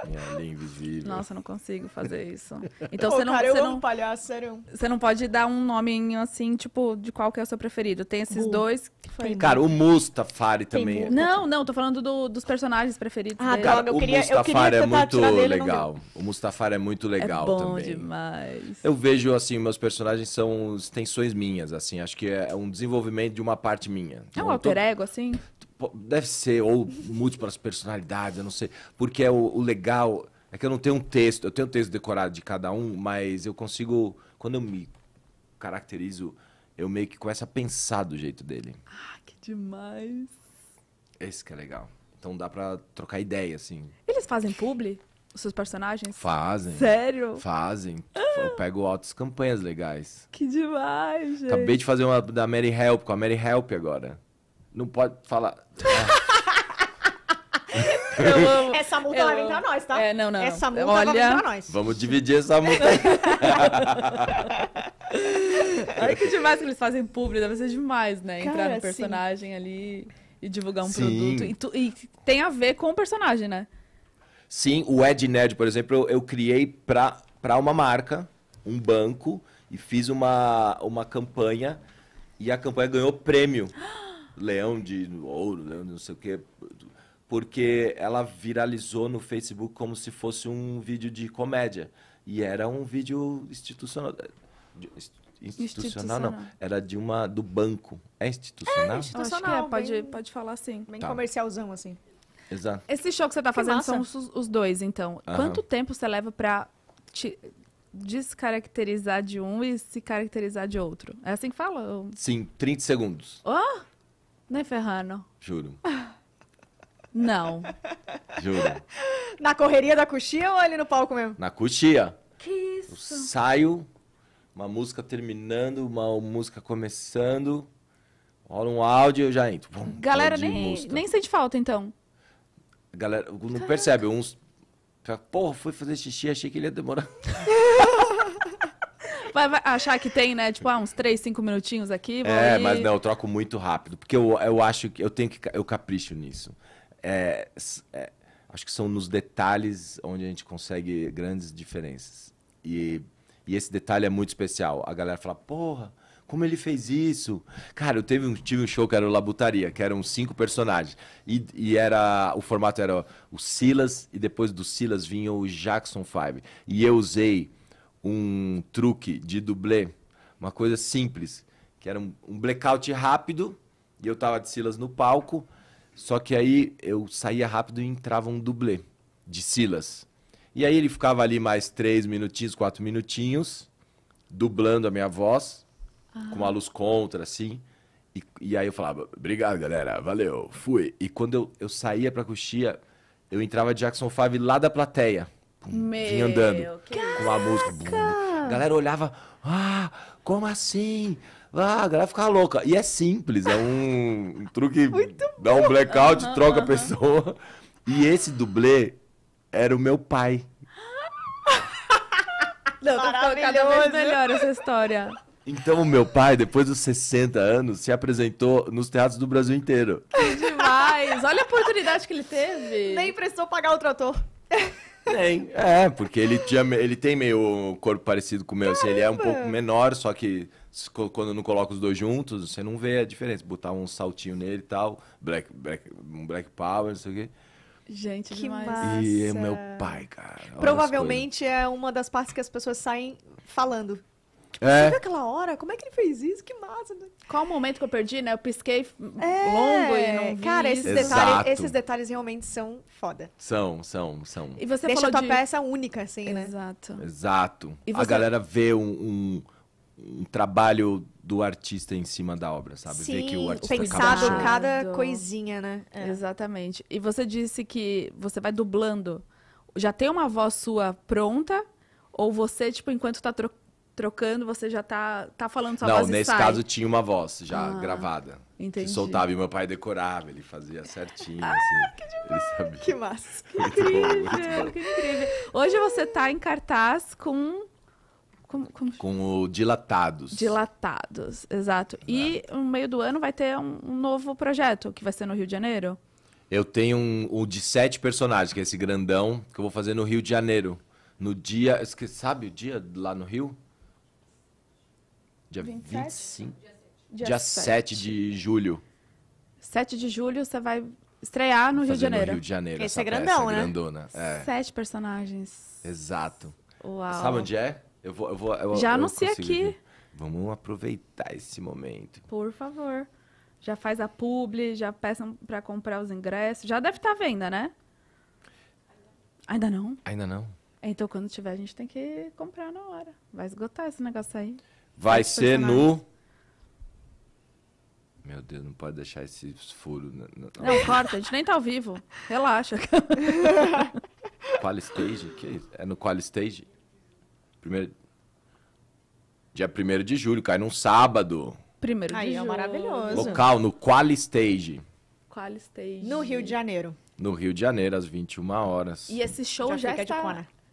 Minha é, é invisível. Nossa, eu não consigo fazer isso. Então você não. Cara, você eu não, amo palhaço, sério. Você não pode dar um nome assim, tipo, de qual que é o seu preferido. Tem esses Bu. dois que foi. Cara, o Mustafari também. É não, não, tô falando do, dos personagens preferidos. Ah, dele. Cara, eu o queria, Mustafari tá eu é muito legal. O Mustafari é muito legal é bom também. demais. Eu vejo, assim, meus personagens são extensões minhas, assim. Acho que é um desenvolvimento de uma parte minha. É um então, alter tô... ego, assim? deve ser, ou múltiplas personalidades, eu não sei. Porque é o, o, legal é que eu não tenho um texto, eu tenho um texto decorado de cada um, mas eu consigo, quando eu me caracterizo, eu meio que começo a pensar do jeito dele. Ah, que demais! Esse que é legal. Então dá pra trocar ideia, assim. Eles fazem publi? Os seus personagens? Fazem. Sério? Fazem. Ah. Eu pego altas campanhas legais. Que demais, gente. Acabei de fazer uma da Mary Help, com a Mary Help agora. Não pode falar. Eu é. amo. Essa multa vai vir pra nós, tá? É, não, não. Essa multa vai vir pra nós. Vamos dividir essa multa. Olha que demais que eles fazem público, deve ser demais, né? Entrar Cara, no personagem ali e divulgar um Sim. produto. E, tu- e tem a ver com o personagem, né? Sim, o Ed Nerd, por exemplo, eu, eu criei pra pra uma marca, um banco, e fiz uma, uma campanha. E a campanha ganhou prêmio. leão de ouro, leão de não sei o quê, porque ela viralizou no Facebook como se fosse um vídeo de comédia. E era um vídeo institucional. Institucional, institucional, não. Era de uma do banco. É institucional? É institucional. Acho que é, pode, bem, pode falar assim. Bem tá. comercialzão, assim. Exato. Esse show que você está fazendo são os, os, dois, então. Quanto tempo você leva para descaracterizar de um e se caracterizar de outro? É assim que fala? Sim, 30 segundos. Oh? Nem é ferrando. Juro. Não. Juro. Na correria da coxia ou ali no palco mesmo? Na coxia. Que isso? Eu saio, uma música terminando, uma música começando, rola um áudio e eu já entro. Galera nem, nem sente falta, então. Galera, não Caraca. percebe. Uns. Porra, fui fazer xixi, achei que ele ia demorar. Vai, vai, achar que tem, né? Tipo, ah, uns 3, 5 minutinhos aqui. É, ir... mas não, eu troco muito rápido. Porque eu, eu acho que eu tenho que. Eu capricho nisso. É, é, acho que são nos detalhes onde a gente consegue grandes diferenças. E, e esse detalhe é muito especial. A galera fala, porra. Como ele fez isso? Cara, eu teve um, tive um show que era o Labutaria, que eram cinco personagens. E, e era. O formato era o Silas, e depois do Silas vinha o Jackson Five. E eu usei um truque de dublê, uma coisa simples, que era um, um blackout rápido, e eu tava de Silas no palco, só que aí eu saía rápido e entrava um dublê de Silas. E aí ele ficava ali mais três minutinhos, quatro minutinhos, dublando a minha voz, com uma ah. luz contra, assim. E, e, aí eu falava, obrigado, galera, valeu, fui. E quando eu, eu saía pra coxia, eu entrava de Jackson 5 lá da plateia. Pum, vinha andando com a música. Bum, A galera olhava, ah, como assim? Ah, a galera ficava louca. E é simples, é um, um truque, dá um blackout, uhum, troca uhum. a pessoa. E esse dublê era o meu pai. Não, tá cada vez melhor essa história. Então, o meu pai, depois dos 60 anos, se apresentou nos teatros do Brasil inteiro. Que demais! Olha a oportunidade que ele teve. Nem precisou pagar o trator. Tem. É, porque ele, tinha, ele tem meio corpo parecido com o meu. Assim, ele é um pouco menor, só que quando não coloca os dois juntos, você não vê a diferença. Botar um saltinho nele e tal, black, black, um black power, não sei o quê. Gente, que demais. massa. E é meu pai, cara. Provavelmente é uma das partes que as pessoas saem falando. Tipo, é. Sabe aquela hora? Como é que ele fez isso? Que massa! Né? Qual o momento que eu perdi, né? Eu pisquei é, longo e não vi. Cara, esses detalhes, esses detalhes, realmente são foda. São, são, são. E você Deixa falou a tua de... peça única, assim, Exato. né? Exato. Exato. Você... A galera vê um, um, um, trabalho do artista em cima da obra, sabe? Sim, vê que o artista pensado em cada coisinha, né? É. Exatamente. E você disse que você vai dublando. Já tem uma voz sua pronta? Ou você, tipo, enquanto tá trocando trocando, você já tá, tá falando sua Não, voz nesse caso tinha uma voz já ah, gravada. Entendi. Que soltava e meu pai decorava, ele fazia certinho. ah, assim, que demais! Que massa! Que incrível, bom, bom. que incrível. Hoje você tá em cartaz com... Com, com... com o Dilatados. Dilatados, exato. E é. no meio do ano vai ter um, um novo projeto, que vai ser no Rio de Janeiro? Eu tenho um, um, de sete personagens, que é esse grandão, que eu vou fazer no Rio de Janeiro. No dia. Esqueci, sabe o dia lá no Rio? Dia 27? 25? Dia, dia 7. 7 de julho. 7 de julho você vai estrear no Rio de Janeiro. Rio de Janeiro. Esse é grandão, peça, né? Grandona. É. Sete personagens. Exato. Uau. Sabe onde é? Eu vou. Eu vou eu, Já anuncia aqui. Ver. Vamos aproveitar esse momento. Por favor. Já faz a publi, já peçam para comprar os ingressos. Já deve estar tá à venda, né? Ainda não? Ainda não. Então, quando tiver, a gente tem que comprar na hora. Vai esgotar esse negócio aí. Vai ser no. Meu Deus, não pode deixar esse furo. Na, na... Não, corta, a gente nem tá ao vivo. Relaxa. qual stage? Que é, isso? é no qual stage? Primeiro... Dia 1 de julho, cai num sábado. Primeiro de Aí é julho. maravilhoso. Local, no qual stage? Qual stage? No Rio de Janeiro. No Rio de Janeiro, às 21 horas. E esse show já, já de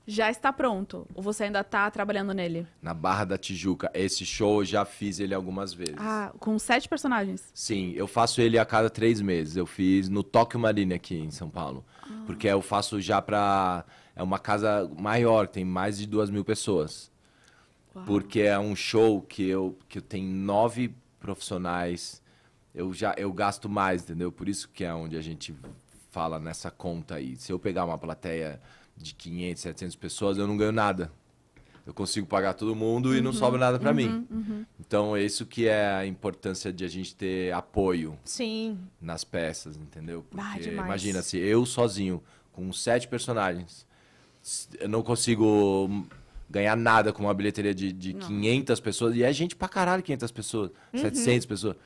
já está pronto? Ou você ainda está trabalhando nele? Na Barra da Tijuca. Esse show eu já fiz ele algumas vezes. Ah, com sete personagens? Sim, eu faço ele a cada três meses. Eu fiz no Tóquio Marine aqui em São Paulo. Ah. Porque eu faço já para... É uma casa maior, tem mais de duas mil pessoas. Uau. Porque é um show que eu, que eu tenho nove profissionais. Eu já eu gasto mais, entendeu? Por isso que é onde a gente fala nessa conta aí. Se eu pegar uma plateia de 500, 700 pessoas, eu não ganho nada. Eu consigo pagar todo mundo uhum, e não uhum. sobra nada para uhum, mim. Uhum. Então, é isso que é a importância de a gente ter apoio Sim. nas peças, entendeu? Ah, Porque ah, imagina se eu sozinho, com sete personagens, eu não consigo ganhar nada com uma bilheteria de, de 500 pessoas. E é gente pra caralho 500 pessoas, 700 uhum. pessoas.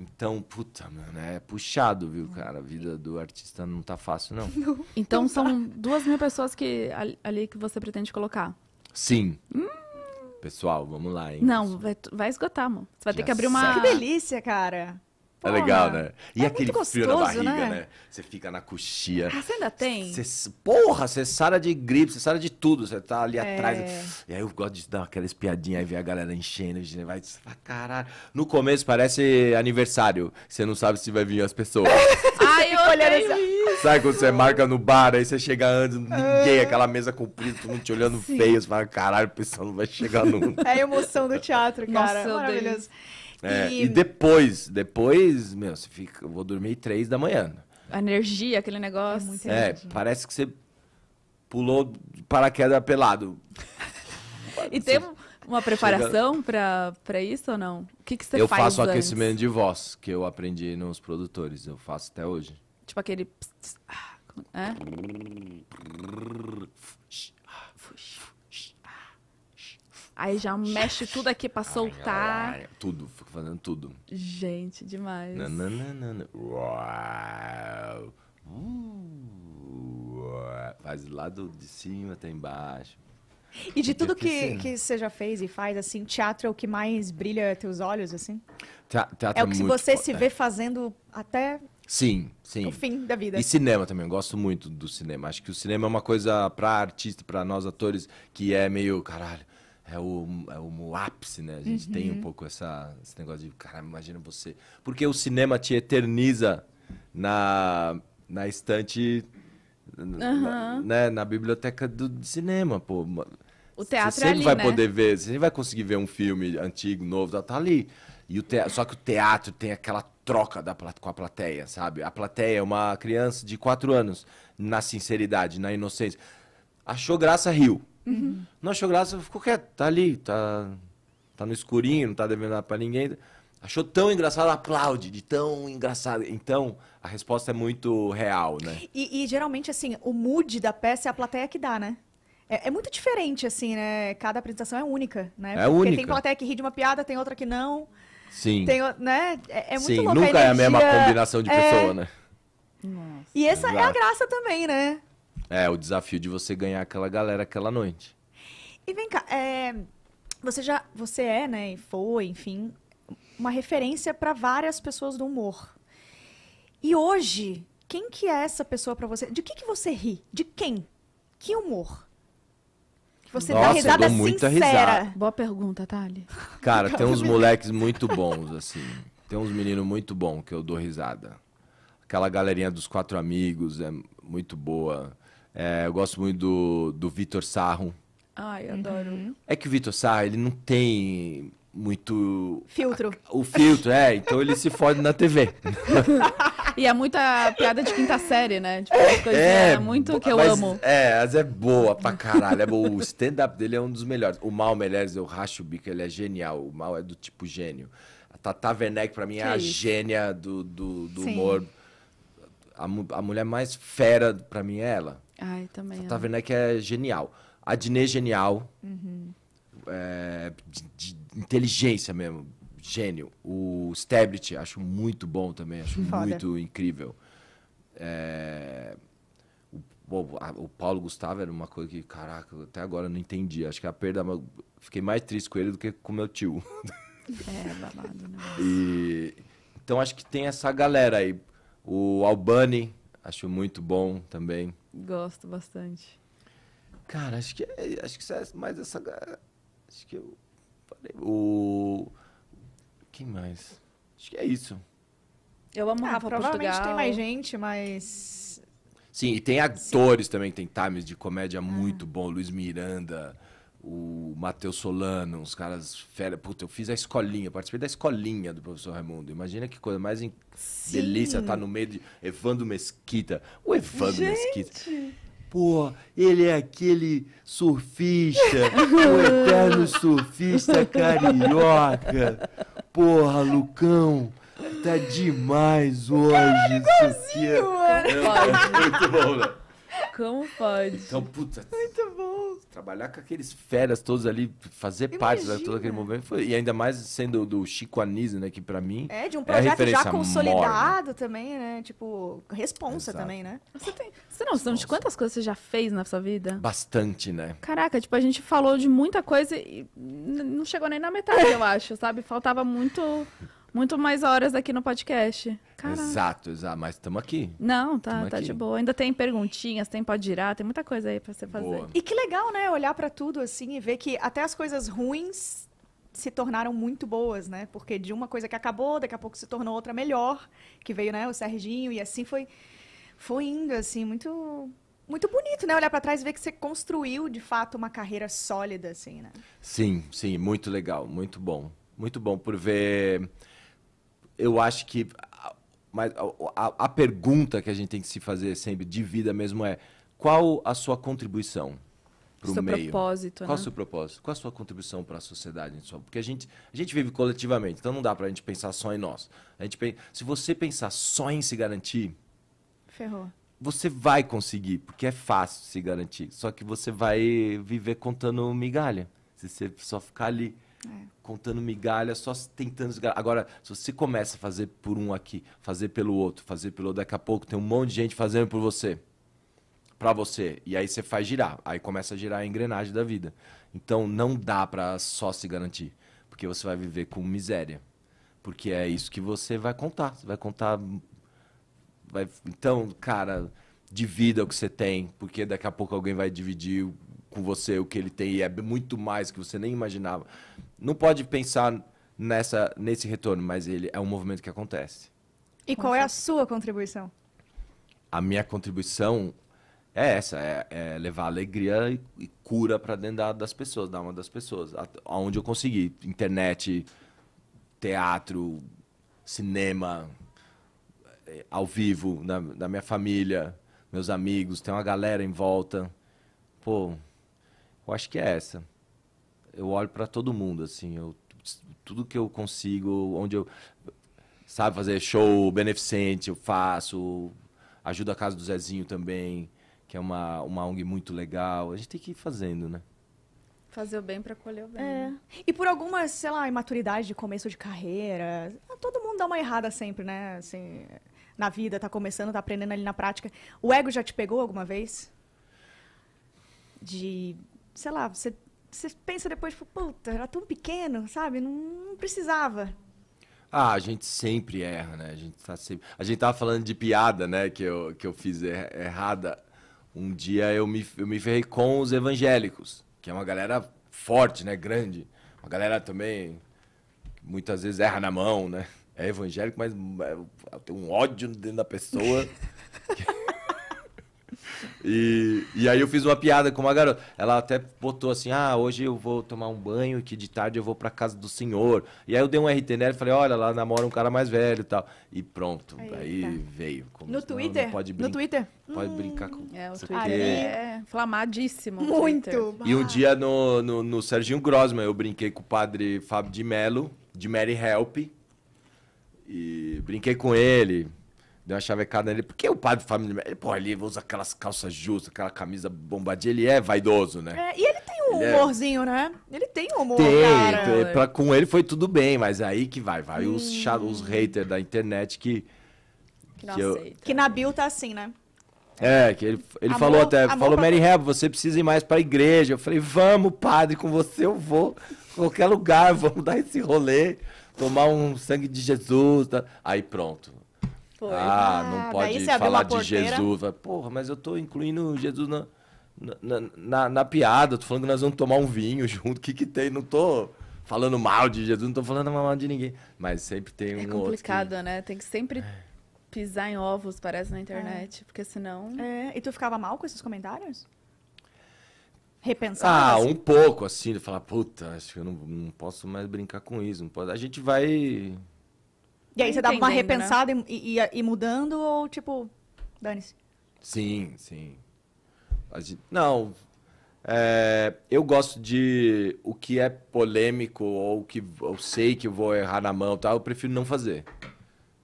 Então, puta, mano, é puxado, viu, cara? A vida do artista não tá fácil, não. Então não então são tá. duas mil pessoas que, ali que você pretende colocar? Sim. Hum. Pessoal, vamos lá, hein? Não, vai, vai esgotar, mano. Você vai ter que abrir uma. Que delícia, cara. É legal, né? E é aquele gostoso, frio na barriga, né? né? Você fica na coxia. Ah, você ainda tem? Cê, porra, você sara de gripe, você sara de tudo. Você tá ali é... atrás. E aí eu gosto de dar aquela espiadinha e ver a galera enchendo. Gente, vai ah, caralho. No começo parece aniversário. Você não sabe se vai vir as pessoas. Ai, eu olhei Sabe quando você marca no bar, aí você chega antes, ninguém, é. aquela mesa comprida, todo mundo te olhando Sim. feio. Você fala, caralho, o pessoal não vai chegar nunca. É a emoção do teatro, cara. Nossa, Maravilhoso. Deus. É, e... e... depois, depois, meu, você fica, eu vou dormir três da manhã. A energia, aquele negócio. É, é parece que você pulou de paraquedas pelado. e tem uma preparação Chega... para isso ou não? O que, que você eu faz? Eu faço antes? aquecimento de voz, que eu aprendi nos produtores, eu faço até hoje. Tipo aquele. Ah, é? Aí já mexe tudo aqui pra soltar. tudo, fico fazendo tudo. Gente, demais. Uau. Uh, faz lá do, de cima até embaixo. E de tudo que, que você já fez e faz, assim, teatro é o que mais brilha teus olhos, assim? teatro é o é que é você se vê fazendo até Sim, sim. O fim da vida. E cinema também, eu gosto muito do cinema. Acho que o cinema é uma coisa para artista, para nós atores, que é meio, caralho, é o, é o ápice, né? A gente uhum. tem um uhum. pouco essa, esse negócio de, cara, imagina você. Porque o cinema te eterniza na, na estante, uhum. na, né? na biblioteca do cinema, pô. O teatro você sempre é ali, vai né? poder ver, você vai conseguir ver um filme antigo, novo, tá, tá ali. E o te... Só que o teatro tem aquela troca da, com a plateia, sabe? A plateia é uma criança de 4 anos, na sinceridade, na inocência. Achou graça, riu. Uhum. Não achou graça, ficou quieto, tá ali, tá, tá no escurinho, não tá devendo nada pra ninguém. Achou tão engraçado, aplaude, de tão engraçado. Então, a resposta é muito real, né? E, e geralmente, assim, o mood da peça é a plateia que dá, né? É, é, muito diferente, assim, né? Cada apresentação é única, né? É única. tem plateia que ri de uma piada, tem outra que não. Sim. Tem, né? É, é muito Sim, nunca a energia... é a mesma combinação de é... pessoa, né? Nossa. E essa Exato. é a graça também, né? É, o desafio de você ganhar aquela galera aquela noite. E vem cá, é, você já, você é, né, e foi, enfim, uma referência para várias pessoas do humor. E hoje, quem que é essa pessoa para você? De que que você ri? De quem? Que humor? você Nossa, dá risada eu dou muita sincera. Risada. Boa pergunta, Thali. Cara, tem uns moleques muito bons, assim. Tem uns meninos muito bons que eu dou risada. Aquela galerinha dos quatro amigos é muito boa. É, eu gosto muito do, do Vitor Sarro. Ai, eu adoro. Uhum. É que o Vitor Sarro, ele não tem muito. Filtro. A, o filtro, é. Então ele se fode na TV. E é muita piada de quinta série, né? Tipo, é, coisa, é, é muito que eu mas, amo. É, mas é boa pra caralho. É boa. O stand-up dele é um dos melhores. O Mal Meirelles, eu racho o bico, ele é genial. O Mal é do tipo gênio. A Tata Werneck, pra mim, é que é a gênia do, do, do humor. A, a mulher mais fera, pra mim, é ela. Ai, ah, também. Você tá vendo é que é genial. A Dinê é genial. Uhum. É, de, de inteligência mesmo. Gênio. O Stablet, acho muito bom também. Acho Foda. muito incrível. É... O, a, o, Paulo Gustavo era uma coisa que, caraca, até agora eu não entendi. Acho que a perda. Fiquei mais triste com ele do que com meu tio. É, babado, né? então acho que tem essa galera aí. O Albani, acho muito bom também. Gosto bastante. Cara, acho que é, acho que é mais essa. Acho que eu. Falei, o. Quem mais? Acho que é isso. Eu amo ah, provavelmente Portugal. tem mais gente, mas. Sim, e tem atores Sim. também tem times de comédia ah. muito ah. bom. Luiz Miranda o Matheus Solano, uns caras fera. Puta, eu fiz a escolinha, participei da escolinha do professor Raimundo. Imagina que coisa mais in... delícia tá no meio de Evandro Mesquita. O Evandro Gente. Mesquita. Pô, ele é aquele surfista, o eterno surfista carioca. Porra, Lucão, tá demais hoje. Cara, igualzinho, é, é, muito bom, né? Como pode? Então, puta. Muito bom trabalhar com aqueles feras todos ali, fazer Imagina. parte de todo aquele movimento. Foi, e ainda mais sendo do Chico Anísio, né? Que pra mim. É, de um é projeto é já consolidado também, né? Tipo, responsa Exato. também, né? Você tem, você não noção de quantas coisas você já fez na sua vida? Bastante, né? Caraca, tipo, a gente falou de muita coisa e não chegou nem na metade, eu acho, sabe? Faltava muito muito mais horas aqui no podcast. Caraca. Exato, exato. Mas estamos aqui. Não, tá, tá aqui. de boa. Ainda tem perguntinhas, tem pode girar, tem muita coisa aí para você fazer. Boa. E que legal, né? Olhar para tudo assim e ver que até as coisas ruins se tornaram muito boas, né? Porque de uma coisa que acabou, daqui a pouco se tornou outra melhor, que veio, né, o Serginho e assim foi foi indo assim, muito muito bonito, né? Olhar para trás e ver que você construiu de fato uma carreira sólida assim, né? Sim, sim, muito legal, muito bom. Muito bom por ver eu acho que mas a, a, a, pergunta que a gente tem que se fazer sempre de vida mesmo é qual a sua contribuição para o meio? Propósito, qual né? o seu propósito? Qual a sua contribuição para a sociedade? Porque a gente, a gente vive coletivamente, então não dá para a gente pensar só em nós. A gente, se você pensar só em se garantir, ferrou. Você vai conseguir, porque é fácil se garantir. Só que você vai viver contando migalha. Se você só ficar ali é. Contando migalhas, só tentando. Agora, se você começa a fazer por um aqui, fazer pelo outro, fazer pelo outro, daqui a pouco tem um monte de gente fazendo por você. Pra você. E aí você faz girar. Aí começa a girar a engrenagem da vida. Então não dá pra só se garantir. Porque você vai viver com miséria. Porque é isso que você vai contar. Você vai contar. Vai... Então, cara, divida o que você tem. Porque daqui a pouco alguém vai dividir com você o que ele tem e é muito mais que você nem imaginava. Não pode pensar nessa nesse retorno, mas ele é um movimento que acontece. E qual é a sua contribuição? A minha contribuição é essa, é, é levar alegria e, e cura para dentro da, das pessoas, da alma das pessoas, aonde eu conseguir, internet, teatro, cinema, é, ao vivo, da minha família, meus amigos, tem uma galera em volta. Pô, eu acho que é essa. Eu olho para todo mundo, assim, eu, tudo que eu consigo, onde eu sabe fazer show beneficente, eu faço, ajuda a casa do Zezinho também, que é uma uma ONG muito legal. A gente tem que ir fazendo, né? Fazer o bem para colher o bem. É. Né? E por alguma, sei lá, imaturidade de começo de carreira, todo mundo dá uma errada sempre, né? Assim, na vida, tá começando, tá aprendendo ali na prática. O ego já te pegou alguma vez? De sei lá, você, você pensa depois, tipo, puta, era tão pequeno, sabe? Não, não precisava. Ah, a gente sempre erra, né? A gente tá sempre. A gente tava falando de piada, né? Que eu, que eu fiz er errada. Um dia eu me, eu me ferrei com os evangélicos, que é uma galera forte, né? Grande. Uma galera também que muitas vezes erra na mão, né? É evangélico, mas é, tem um ódio dentro da pessoa. E, e aí eu fiz uma piada com uma garota. Ela até botou assim: ah, hoje eu vou tomar um banho, que de tarde eu vou pra casa do senhor. E aí eu dei um RT nela e falei: olha, lá namora um cara mais velho e tal. E pronto. Aí, aí tá. veio. Como, no, Twitter? Não, não no Twitter? Pode brincar hum, com. É, o Twitter porque... É, é inflamadíssimo. Muito. E um ah. dia no, no, no Serginho Grossman, eu brinquei com o padre Fábio de Melo, de Mary Help. E brinquei com ele, Deu uma chavecada nele. Porque o padre família. Ele, pô, ele usa aquelas calças justas, aquela camisa bombadinha. Ele é vaidoso, né? É, e ele tem um ele é humorzinho, é... né? Ele tem um humor. Tem. Cara, pra, com ele foi tudo bem, mas aí que vai. Vai hum. os, os haters da internet que. Que, que, eu... que na Bill tá assim, né? É, que ele, ele amor, falou até, falou, pra... Mary Hebb, você precisa ir mais pra igreja. Eu falei, vamos, padre, com você eu vou. Qualquer lugar, vamos dar esse rolê, tomar um sangue de Jesus. Tá? Aí pronto. Foi. Ah, não ah, pode falar de Jesus. Porra, mas eu tô incluindo Jesus na, na, na, na piada. tô falando que nós vamos tomar um vinho junto. O que que tem? Não tô falando mal de Jesus, não tô falando mal de ninguém. Mas sempre tem é um É complicado, outro que... né? Tem que sempre pisar em ovos, parece, na é. internet. É. Porque senão... É. E tu ficava mal com esses comentários? Repensar? Ah, assim? um pouco, assim. De falar, puta, acho que eu não, não posso mais brincar com isso. Não A gente vai e aí você dava uma né? repensada né? e ia mudando ou tipo, dane-se? Sim, sim. Não, é, eu gosto de o que é polêmico ou o que eu sei que eu vou errar na mão, tal Eu prefiro não fazer.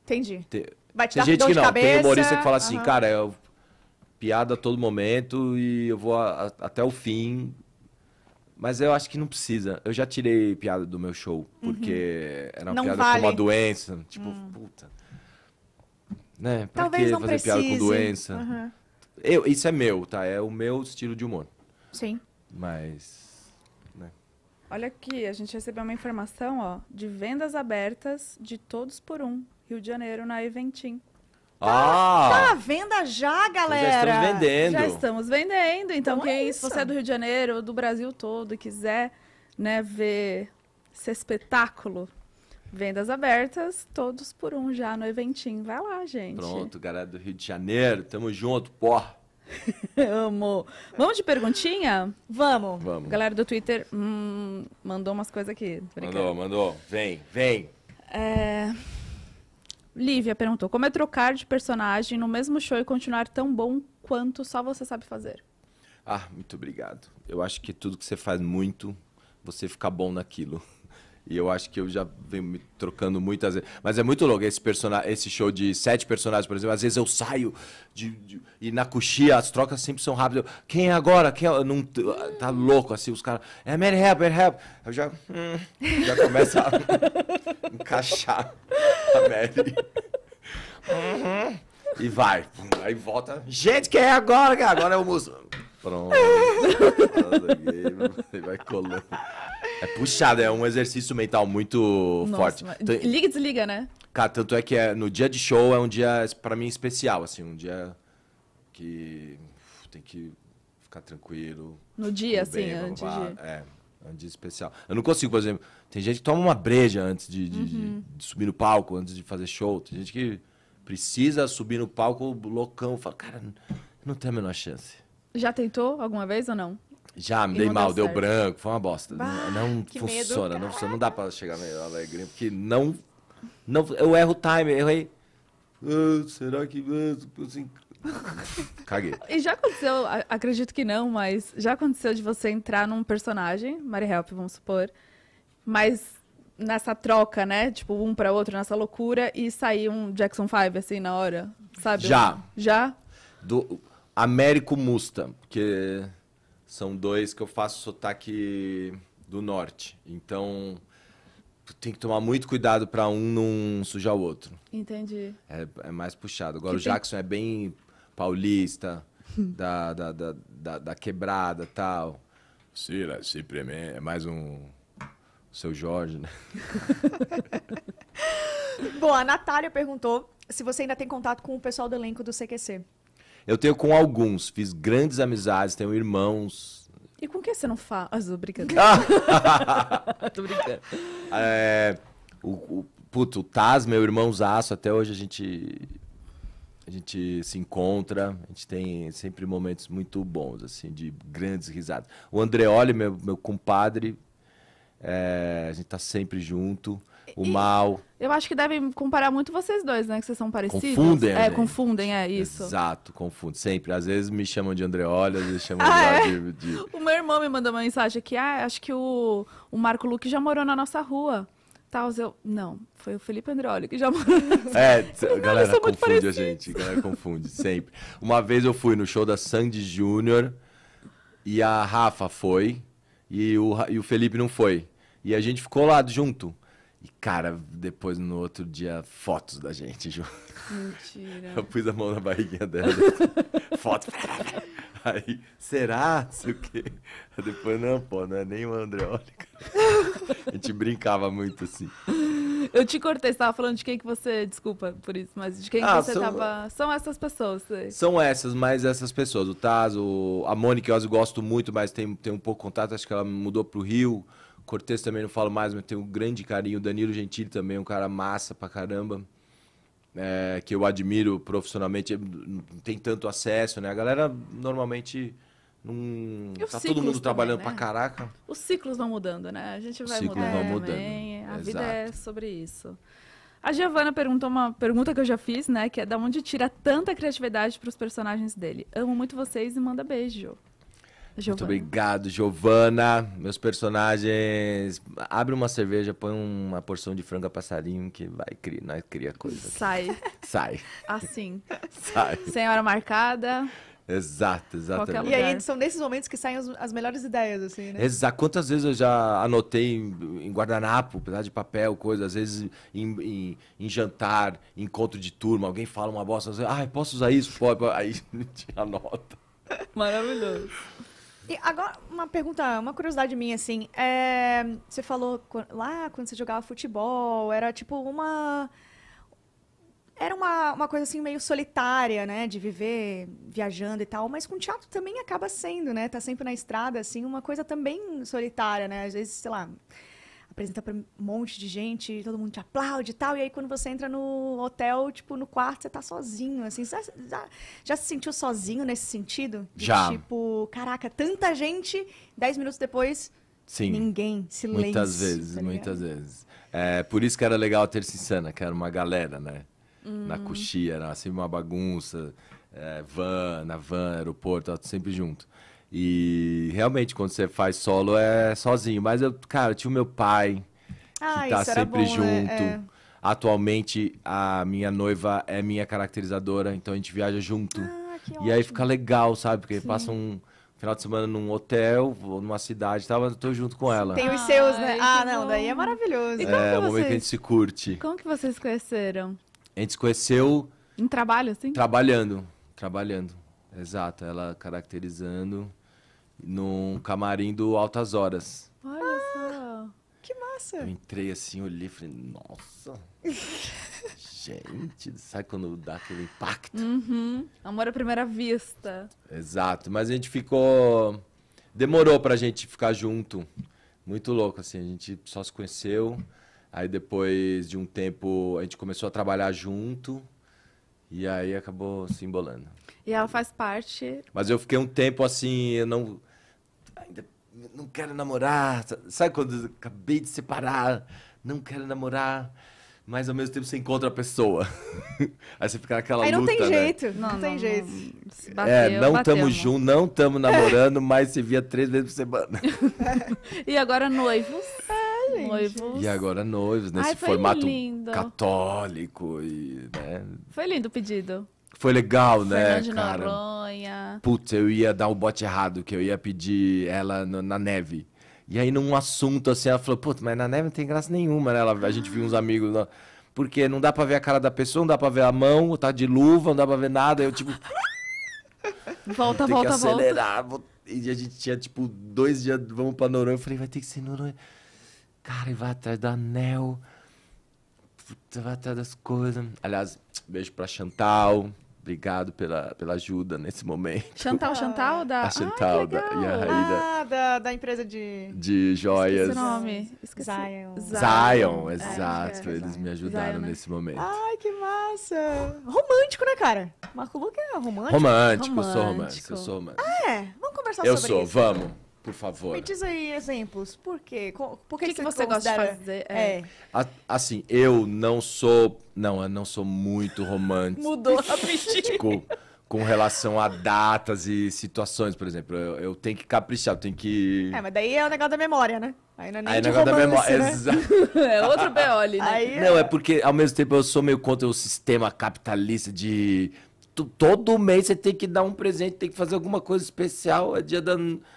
Entendi. Te... Vai te tem dar gente que não, cabeça, tem humorista que fala assim, uhum. cara, piada a todo momento e eu vou a... até o fim mas eu acho que não precisa. Eu já tirei piada do meu show, uhum. porque uhum. era uma não piada vale. com uma doença. Tipo, hum. puta. Né? Pra Talvez que fazer precise. piada com doença? Uhum. Eu, isso é meu, tá? É o meu estilo de humor. Sim. Mas. Né? Olha aqui, a gente recebeu uma informação, ó, de vendas abertas de todos por um. Rio de Janeiro, na Eventim. Tá, ah, tá à venda já, galera. Já estamos vendendo. Já estamos vendendo. Então, quem é isso? você é do Rio de Janeiro, do Brasil todo, e quiser né, ver esse espetáculo, vendas abertas, todos por um já no eventinho. Vai lá, gente. Pronto, galera do Rio de Janeiro. Tamo junto, pó. Amo. Vamos de perguntinha? Vamos. Vamos. Galera do Twitter hum, mandou umas coisas aqui. Mandou, mandou. Vem, vem. É... Lívia perguntou: como é trocar de personagem no mesmo show e continuar tão bom quanto só você sabe fazer? Ah, muito obrigado. Eu acho que tudo que você faz muito, você fica bom naquilo. E eu acho que eu já venho me trocando muitas vezes. Mas é muito louco esse, personagem, esse show de sete personagens, por exemplo. Às vezes eu saio de, de e na coxia as trocas sempre são rápidas. Eu, quem é agora? Quem é? Não, tá louco assim, os caras. É Mary Help, Mary Help. Eu já, hum, já começa a encaixar a Mary. Uhum. E vai. Aí volta. Gente, quem é agora? Agora é o músico Pronto. Vai colando. É puxado, é um exercício mental muito Nossa, forte. Mas... Então, liga e desliga, né? Cara, tanto é que é, no dia de show é um dia, para mim, especial, assim, um dia que tem que ficar tranquilo. No dia, assim, antes de... É, é um dia especial. Eu não consigo, por exemplo, tem gente que toma uma breja antes de, de, uhum. de subir no palco, antes de fazer show. Tem gente que precisa subir no palco loucão. Fala, cara, não tem a menor chance. Já tentou alguma vez ou não? Já, me dei mal, deu branco, foi uma bosta. Bah, não funciona, não funciona. Não dá pra chegar meio alegrinho, porque não, não. Eu erro o time, eu errei. Ah, será que. Assim? Caguei. E já aconteceu, acredito que não, mas já aconteceu de você entrar num personagem, Mary Help, vamos supor, mas nessa troca, né? Tipo, um pra outro, nessa loucura, e sair um Jackson 5, assim, na hora, sabe? Já. Já? Do Américo Musta, porque são dois que eu faço sotaque do norte. Então, tem que tomar muito cuidado para um não sujar o outro. Entendi. É, é mais puxado. Agora, que o Jackson tem... é bem paulista, da, da, da, da, da quebrada tal. Sila, se né, é mais um. Seu Jorge, né? Bom, a Natália perguntou se você ainda tem contato com o pessoal do elenco do CQC. Eu tenho com alguns, fiz grandes amizades, tenho irmãos. E com quem você não faz? Tô brincando. Ah! Tô brincando. É, o, o, puto, o Taz, meu irmão Zaço, até hoje a gente a gente se encontra, a gente tem sempre momentos muito bons, assim, de grandes risadas. O Andreoli, meu, meu compadre, é, a gente tá sempre junto o e mal. Eu acho que devem comparar muito vocês dois, né? Que vocês são parecidos. Confundem. É, gente. confundem, é isso. Exato, confundem. Sempre. Às vezes me chamam de Andreoli, às vezes chamam ah, é? de, de, O meu irmão me mandou uma mensagem aqui. Ah, acho que o, o Marco Luque já morou na nossa rua. Tal, eu. Não, foi o Felipe Andreoli que já morou. É, Não, galera confunde a gente. Galera confunde, sempre. Uma vez eu fui no show da Sandy Júnior e a Rafa foi. E o, e o Felipe não foi. E a gente ficou lá junto. E, cara, depois no outro dia, fotos da gente, Ju. Mentira. Eu pus a mão na barriguinha dela. foto. Aí, será? Sei o quê. depois, não, pô, não é nem o Andreólica. A gente brincava muito assim. Eu te cortei, você tava falando de quem que você. Desculpa por isso, mas de quem ah, que você são... tava. São essas pessoas. Sei. São essas, mas essas pessoas. O Taz, o... a Mônica eu gosto muito, mas tem, tem um pouco de contato, acho que ela mudou pro Rio. Cortez também não falo mais, mas tenho um grande carinho. Danilo Gentili também, é um cara massa pra caramba. É, que eu admiro profissionalmente, não tem tanto acesso, né? A galera normalmente não. Tá todo mundo trabalhando também, né? pra caraca. Os ciclos vão mudando, né? A gente vai mudando. Vão mudando. a Exato. vida é sobre isso. A Giovana perguntou uma pergunta que eu já fiz, né? Que é da onde tira tanta criatividade para os personagens dele. Amo muito vocês e manda beijo. Giovana. Muito obrigado, Giovana. Meus personagens. Abre uma cerveja, põe uma porção de frango a passarinho que vai criar, nós cria coisa. Aqui. Sai. Sai. Assim. Sai. Sem hora marcada. Exato, exatamente. E aí são nesses momentos que saem as, melhores ideias, assim, né? Exato. Quantas vezes eu já anotei em, guardanapo, pedaço de papel, coisa, às vezes em, em, em, jantar, encontro de turma, alguém fala uma bosta, ah, posso usar isso? Pode, aí anota. Maravilhoso. E agora, uma pergunta, uma curiosidade minha, assim. É, você falou lá quando você jogava futebol, era tipo uma. Era uma, uma coisa assim meio solitária, né? De viver viajando e tal. Mas com teatro também acaba sendo, né? Tá sempre na estrada, assim, uma coisa também solitária, né? Às vezes, sei lá, apresenta pra um monte de gente, todo mundo te aplaude e tal. E aí, quando você entra no hotel, tipo, no quarto, você tá sozinho, assim. Já, já, já, se sentiu sozinho nesse sentido? De, já. Tipo, caraca, tanta gente, dez minutos depois, Sim. ninguém, silêncio. Muitas vezes, tá muitas vezes. É, por isso que era legal ter Insana, que era uma galera, né? Na uhum. coxia, era sempre uma bagunça. É, van, na van, aeroporto, sempre junto. E realmente, quando você faz solo, é sozinho. Mas eu, cara, eu tinha o meu pai, ah, que tá sempre bom, né? junto. Né? É. Atualmente, a minha noiva é minha caracterizadora, então a gente viaja junto. Ah, e ótimo. aí fica legal, sabe? Porque passa um final de semana num hotel, ou numa cidade, tá? mas eu tô junto com ela. Tem os seus, né? Ai, ah, não, bom. daí é maravilhoso. é, o é momento que a gente se curte. Como que vocês conheceram? A gente se conheceu... Em trabalho, assim? Trabalhando, trabalhando. Exato, ela caracterizando num camarim do Altas Horas. Olha ah, só. Que massa. Eu entrei assim, olhei e falei, nossa. Gente, sabe quando dá aquele impacto? Uhum. Amor à primeira vista. Exato, mas a gente ficou. Demorou pra gente ficar junto. Muito louco, assim, a gente só se conheceu. Aí depois de um tempo a gente começou a trabalhar junto. E aí acabou se embolando. E ela faz parte. Mas eu fiquei um tempo assim, eu não. Ainda não quero namorar. Sabe quando acabei de separar? Não quero namorar. Mas ao mesmo tempo você encontra a pessoa. aí você fica naquela luta, Aí não luta, tem né? jeito, não, não tem não, jeito. Não, é, bateu, é, não estamos né? juntos, não estamos namorando, mas se via três vezes por semana. e agora noivos? gente. Noivos. E agora noivos, nesse Ai, formato lindo. católico e, né? Foi lindo o pedido. Foi legal, né, Fernando cara? Noronha. Putz, eu ia dar um bote errado, que eu ia pedir ela no, na neve. E aí, num assunto assim, ela falou, putz, mas na neve não tem graça nenhuma, né? Ela, a gente viu uns amigos... Não, porque não dá pra ver a cara da pessoa, não dá pra ver a mão, tá de luva, não dá pra ver nada. Eu, tipo... volta, volta, que acelerar, volta. E a gente tinha, tipo, dois dias, vamos pra Noronha. Eu falei, vai ter que ser Noronha. Cara, e vai atrás do anel. Puta, vai atrás das coisas. Aliás, beijo pra Chantal. Obrigado pela, pela ajuda nesse momento. Chantal, ah. Chantal da. A Chantal ah, da, e a Raída. Ah, da, da empresa de. De joias. Esqueci o nome. Esqueci. Zion. Zion, Zion. É, exato. É, é. Eles Zion. me ajudaram Zion, né? nesse momento. Ai, que massa. Romântico, né, cara? Marco Luca é romântico. Romântico, romântico. eu sou romântico. Eu sou romântico. Ah, é? Vamos conversar eu sobre sou, isso. Eu sou, vamos por favor. Me diz aí exemplos. Por quê? Por que, que, que você gosta de fazer? É. é. assim, eu não sou. Não, eu não sou muito romântico. Mudou rapidinho. com relação a datas e situações, por exemplo. Eu, eu, tenho que caprichar, eu tenho que. É, mas daí é o negócio da memória, né? Aí não é nem Aí é negócio romance, da memória. Né? é outro beole, né? Aí, não, é... é porque ao mesmo tempo eu sou meio contra o sistema capitalista de todo mês você tem que dar um presente, tem que fazer alguma coisa especial. É dia da,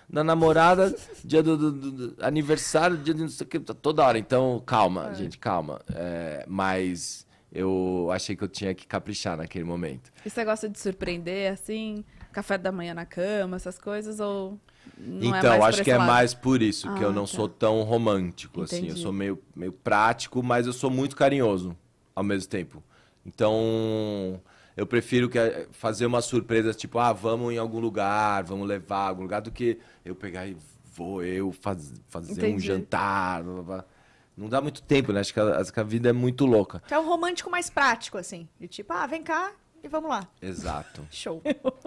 da namorada, dia do, do, do, aniversário, dia de não sei o que, tá toda hora. Então, calma, é. gente, calma. É, mas eu achei que eu tinha que caprichar naquele momento. E você gosta de surpreender, assim? Café da manhã na cama, essas coisas? Ou. Não é então, é acho que lado? é mais por isso que eu ah, não tá. sou tão romântico, Entendi. assim. Eu sou meio, meio prático, mas eu sou muito carinhoso ao mesmo tempo. Então eu prefiro que eh, fazer uma surpresa, tipo, ah, vamos em algum lugar, vamos levar a algum lugar, do que eu pegar e vou eu faz, fazer Entendi. um jantar. Blá, blá, Não dá muito tempo, né? Acho que, a, acho que a vida é muito louca. Que é um romântico mais prático, assim. De tipo, ah, vem cá e vamos lá. Exato. Show.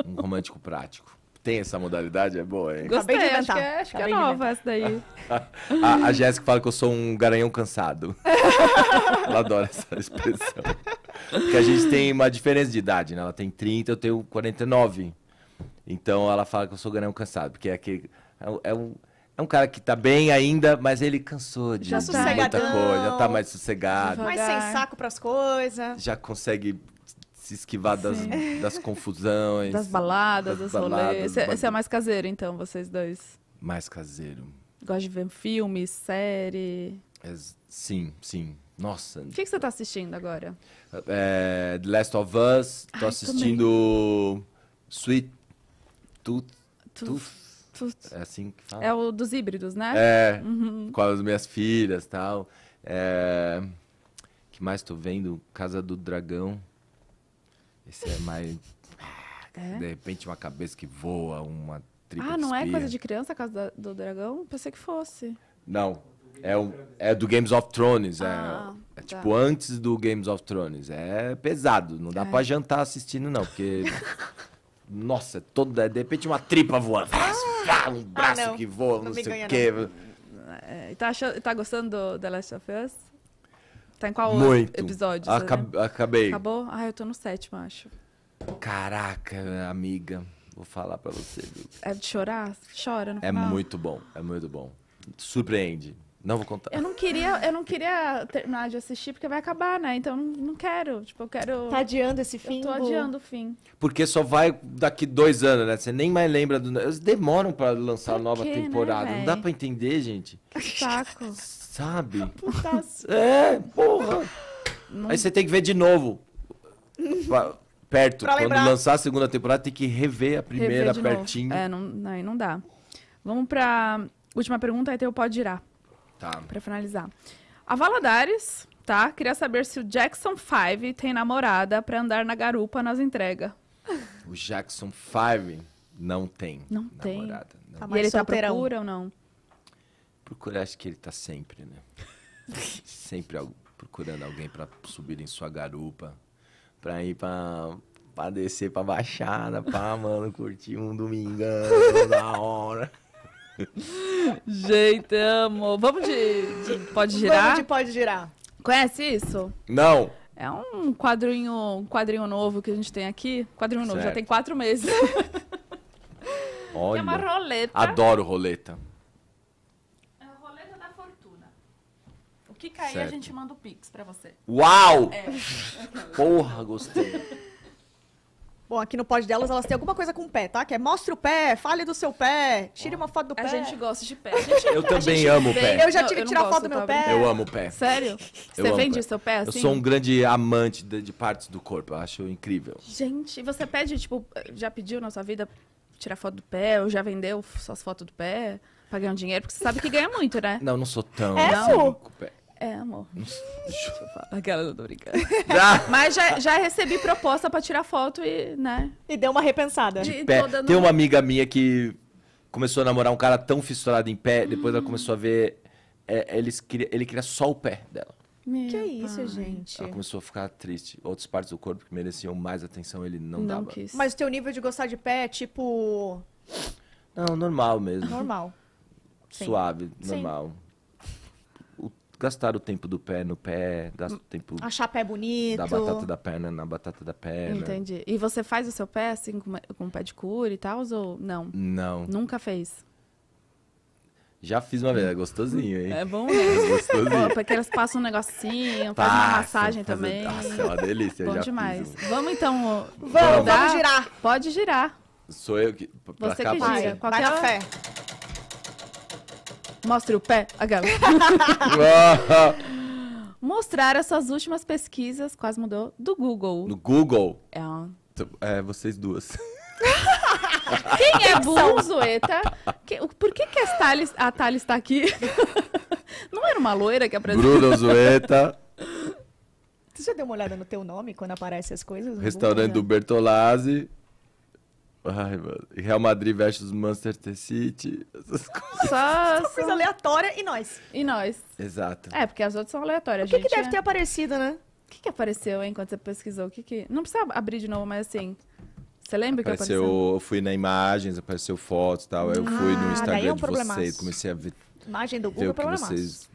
Um romântico prático. Tem essa modalidade? É boa, hein? Gostei, Acabei de inventar. acho que é, acho que é nova essa daí. a, a Jéssica fala que eu sou um garanhão cansado. Ela adora essa expressão. Porque a gente tem uma diferença de idade, né? Ela tem 30, eu tenho 49. Então ela fala que eu sou garanhão cansado, porque é que é, é um, é um cara que tá bem ainda, mas ele cansou de já tá muita coisa, já tá mais sossegado. Mais sem saco pras coisas. Já consegue se esquivar das, das confusões. Das baladas, das, dos rolês. Você, você é mais caseiro, então, vocês dois? Mais caseiro. Gosta de ver filme, série? É, sim, sim. Nossa. O que, que você tá assistindo agora? É, The Last of Us. Tô Ai, assistindo também. Sweet Tooth. Tooth. Tooth. É assim que fala. É o dos híbridos, né? É. Uhum. Com as minhas filhas e tal. É... que mais tô vendo? Casa do Dragão. Esse é mais. É? De repente, uma cabeça que voa, uma tripa Ah, não é coisa de criança a Casa do Dragão? Pensei que fosse. Não, é, um, é do Games of Thrones. É. Ah, é, é tipo antes do Games of Thrones. É pesado. Não dá é. pra jantar assistindo, não, porque. nossa, é toda. De repente uma tripa voando. Ah, ah um ah, braço ah, que voa, não, não sei o quê. Não. É, tá, achando, tá gostando do The Last of Us? Tá em qual Muito. episódio? Acab acabei. Acabou? Ah, eu tô no sétimo, acho. Caraca, amiga. Vou falar pra você. Viu? É de chorar? Chora no final. É muito bom, é muito bom. Surpreende. Não vou contar. Eu não queria, eu não queria terminar de assistir porque vai acabar, né? Então não quero, tipo, eu quero Tá adiando esse fim? Eu tô adiando o fim. Porque só vai daqui dois anos, né? Você nem mais lembra do. Eles demoram para lançar Por a nova quê, né, temporada. Né, não dá para entender, gente. Saco. Sabe? Putaço. É, porra. Não... Aí você tem que ver de novo. pra, perto. Pra Quando lançar a segunda temporada, tem que rever a primeira rever pertinho. Novo. É, não, não, não dá. Vamos pra última pergunta, aí tem o pode girar. Tá. Pra finalizar. A Valadares, tá? Queria saber se o Jackson 5 tem namorada pra andar na garupa nas entregas. O Jackson 5 não tem não namorada. Tem. Né? Não. Tá e ele tá solteirão. tá procura ou não? Procura, acho que ele tá sempre, né? sempre procurando alguém pra subir em sua garupa. Pra ir pra, pra descer pra baixada, pra, mano, curtir um domingão da hora. Gente, amo. Vamos de, de Pode Girar? Vamos de Pode Girar. Conhece isso? Não. É um quadrinho, um quadrinho novo que a gente tem aqui. Quadrinho novo, certo. já tem quatro meses. Olha, é uma roleta. Adoro roleta. É a roleta da fortuna. O que cair, certo. a gente manda o Pix pra você. Uau! É. Porra, gostei. Bom, aqui no pod delas, elas têm alguma coisa com o pé, tá? Que é mostre o pé, fale do seu pé, tire uma foto do pé. A gente gosta de pé. Gente... Eu também amo o pé. Eu já tive que tirar gosto, foto do tá meu pé. Eu amo o pé. Sério? Você vende o seu pé assim? Eu sou um grande amante de, de partes do corpo, eu acho incrível. Gente, você pede, tipo, já pediu na sua vida tirar foto do pé, ou já vendeu suas fotos do pé? pra ganhar um dinheiro, porque você sabe que ganha muito, né? Não, não sou tão. É, assim, é, amor. eu Aquela, não tô brincando. Já. Mas já, já recebi proposta pra tirar foto e, né? E deu uma repensada. De pé. toda Tem no- uma amiga minha que começou a namorar um cara tão fissurado em pé, depois ela hum. começou a ver. é, eles queria- ele queria só o pé dela. Meu Que é isso, gente? Ela começou a ficar triste. Outras partes do corpo que mereciam mais atenção, ele não, Não, dava. quis. Mas o teu nível de gostar de pé é tipo. Não, normal mesmo. normal. Sim. Suave, normal gastar o tempo do pé no pé, gastar o tempo. Achar pé bonito. Da batata da perna na batata da perna. Entendi. E você faz o seu pé assim, com, com pé de cura e tal? Ou não? Não. Nunca fez? Já fiz uma vez, é gostosinho, hein? É bom, é né? É gostosinho. Pô, porque elas passam um negocinho, Passa, uma massagem também. Nossa, é uma delícia, bom já demais. Fiz um... Vamos então. Vamos, vamos girar. Pode girar. Sou eu que. Pra você cá, que gira. Qualquer... Bate fé mostre o pé, aquela. Mostrar essas últimas pesquisas, quase mudou, do Google. Do Google? É. Então, é, vocês duas. Quem é burro, Zoeta? por que, que a Thales, a Thales tá aqui? Não era uma loira que apresentou? Bruno Zoeta. Você já deu uma olhada no teu nome quando aparecem as coisas? Restaurante Google, né? do Bertolazzi. Ai, mano. Real Madrid versus Manchester City. Essas coisas. Só, só coisa aleatória e nós. E nós. Exato. É, porque as outras são aleatórias. O que, gente, que deve é... ter aparecido, né? O que, que apareceu, hein, quando você pesquisou? O que que... Não precisa abrir de novo, mas assim... Você lembra apareceu, que apareceu? Eu fui na imagens, apareceu fotos e tal. Eu ah, fui no Instagram ah, é um de vocês, comecei a ver... Imagem do Google, ver é o que vocês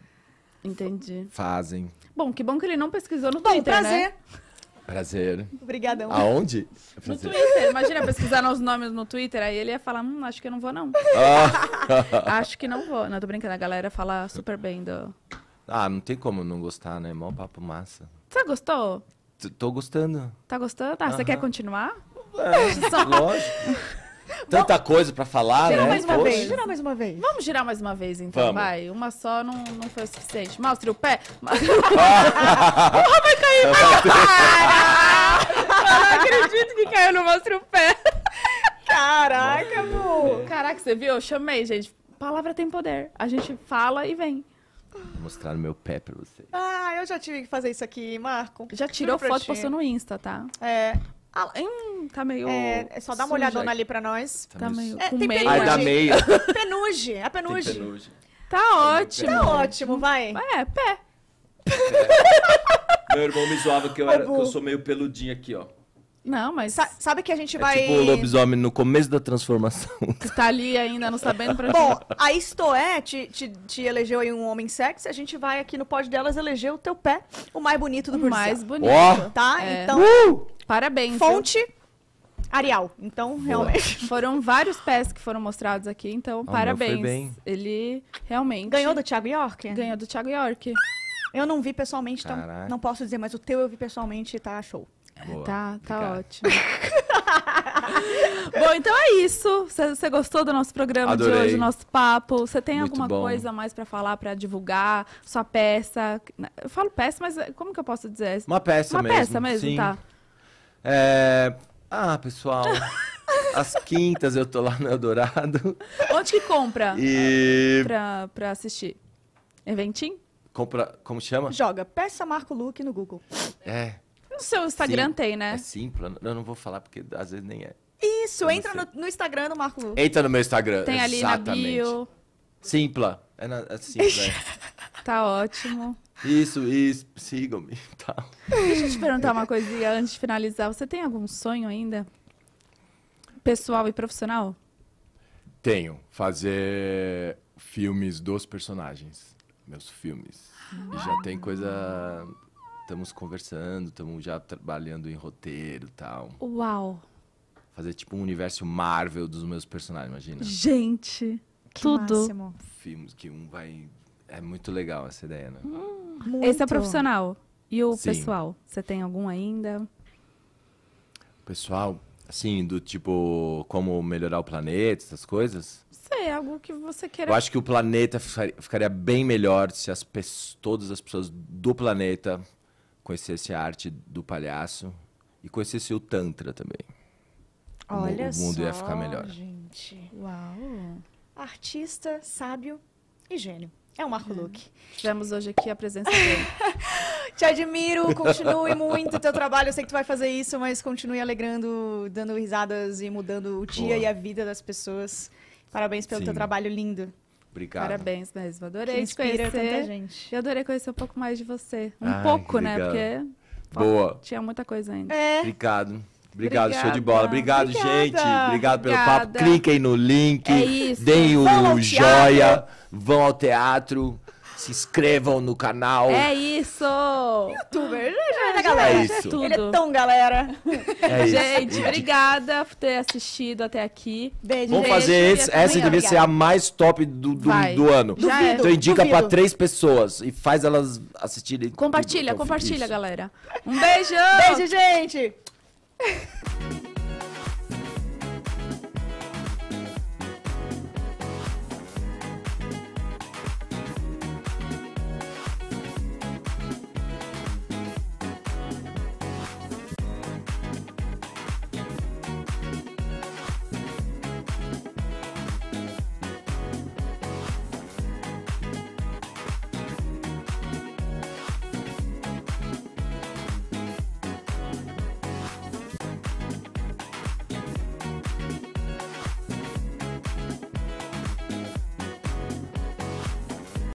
Entendi. Fazem. Bom, que bom que ele não pesquisou no bom, Twitter, né? prazer. né? Prazer. Obrigadão. Aonde? prazer. No Twitter. Imagina pesquisar nos nomes no Twitter, aí ele ia falar, hum, acho que eu não vou, não. Ah. acho que não vou. Não, tô brincando, a galera fala super bem do... Ah, não tem como não gostar, né? Mó papo massa. Você gostou? T tô gostando. Tá gostando? Ah, você quer continuar? É, lógico. Tanta Vamos... coisa pra falar, girar né? Mais uma vez. Girar mais uma vez. Vamos girar mais uma vez, então, Vamos. vai. Uma só não, não foi o suficiente. Mostre o pé. Porra, vai cair, vai cair. Para! não acredito que caiu no Mostre o pé. Caraca, amor. Caraca, você viu? Eu chamei, gente. Palavra tem poder. A gente fala e vem. Vou mostrar o meu pé pra você. Ah, eu já tive que fazer isso aqui, Marco. Já tirou foto e postou no Insta, tá? É. Ah, hum, tá meio. É, é, só dá uma olhadona ali pra nós. Tá, tá meio. É, tem Ai, dá meia. penuge, a penuge. É penuge. Tá ótimo. Tá ótimo, vai. É, pé. É. Meu irmão me zoava que eu, era, que eu sou meio peludinho aqui, ó. Não, mas. Sa sabe que a gente vai. tipo o lobisomem no começo da transformação. Que tá ali ainda não sabendo pra Bom, a Istoé te, te, te, elegeu aí um homem sexy. A gente vai aqui no pod delas eleger o teu pé, o mais bonito do O mais bonito. Oh! Tá? É. Então. Uh! Parabéns. Fonte Arial. Então, realmente. Foram vários pés que foram mostrados aqui, então, ah, parabéns. Ele realmente. Ganhou do Thiago York? Ganhou do Thiago York. Eu não vi pessoalmente, então Caraca. não posso dizer, mas o teu eu vi pessoalmente e tá show. Boa, tá, tá ótimo. bom, então é isso. Você gostou do nosso programa Adorei. de hoje, do nosso papo? Você tem Muito alguma bom. coisa mais para falar, para divulgar? Sua peça? Eu falo peça, mas como que eu posso dizer? Uma peça Uma mesmo. Uma peça mesmo, Sim. tá. É... Ah, pessoal. Às quintas eu tô lá no Eldorado. Onde que compra? E... Pra, pra assistir? Eventim? Compra. Como chama? Joga. Peça Marco Luque no Google. É. No seu Instagram Sim. tem, né? É simples. Eu não vou falar porque às vezes nem é. Isso, entra no, no, Instagram do Marco Luque. Entra no meu Instagram. Tem ali Exatamente. na bio. Simpla. É, na, é simples, é. Tá ótimo. Isso, isso, sigam-me. Tá. Deixa eu te perguntar uma coisinha antes de finalizar. Você tem algum sonho ainda? Pessoal e profissional? Tenho. Fazer filmes dos personagens. Meus filmes. E já tem coisa. Estamos conversando, estamos já trabalhando em roteiro e tal. Uau! Fazer tipo um universo Marvel dos meus personagens, imagina. Gente! Que tudo. Máximo. Filmes que um vai é muito legal essa ideia, né? Hum, Esse é profissional. E o Sim. pessoal? Você tem algum ainda? Pessoal, assim, do tipo, como melhorar o planeta, essas coisas? Sei, algo que você queira. Eu acho que o planeta ficaria bem melhor se as todas as pessoas do planeta conhecessem a arte do palhaço e conhecessem o Tantra também. Olha só. o mundo só, ia ficar melhor. Gente. Uau! Artista, sábio e gênio. É um Marco é. Luque. Tivemos hoje aqui a presença dele. Te admiro, continue muito o teu trabalho. Eu sei que tu vai fazer isso, mas continue alegrando, dando risadas e mudando o dia e a vida das pessoas. Parabéns pelo Sim. teu trabalho lindo. Obrigado. Parabéns mesmo. Adorei te conhecer. Eu adorei conhecer um pouco mais de você. Um Ai, pouco, né? Porque Boa. Pô, tinha muita coisa ainda. É. Obrigado. Obrigado, Obrigada. show de bola. Obrigado, Obrigada. gente. Obrigado pelo Obrigada. papo. Cliquem no link. É isso. Deem o vão joia. Vão ao teatro. Se inscrevam no canal. É isso! Youtuber, já, é, já, é né, galera. É, é isso. Ele é tão galera. É gente, obrigada por ter assistido até aqui. Beijo, Vamos beijo, fazer esse, essa devia ser a mais top do, do, do ano. Duvido, então indica para três pessoas e faz elas assistirem. Compartilha, compartilha, isso. galera. Um beijo! Beijo, gente! フフフ。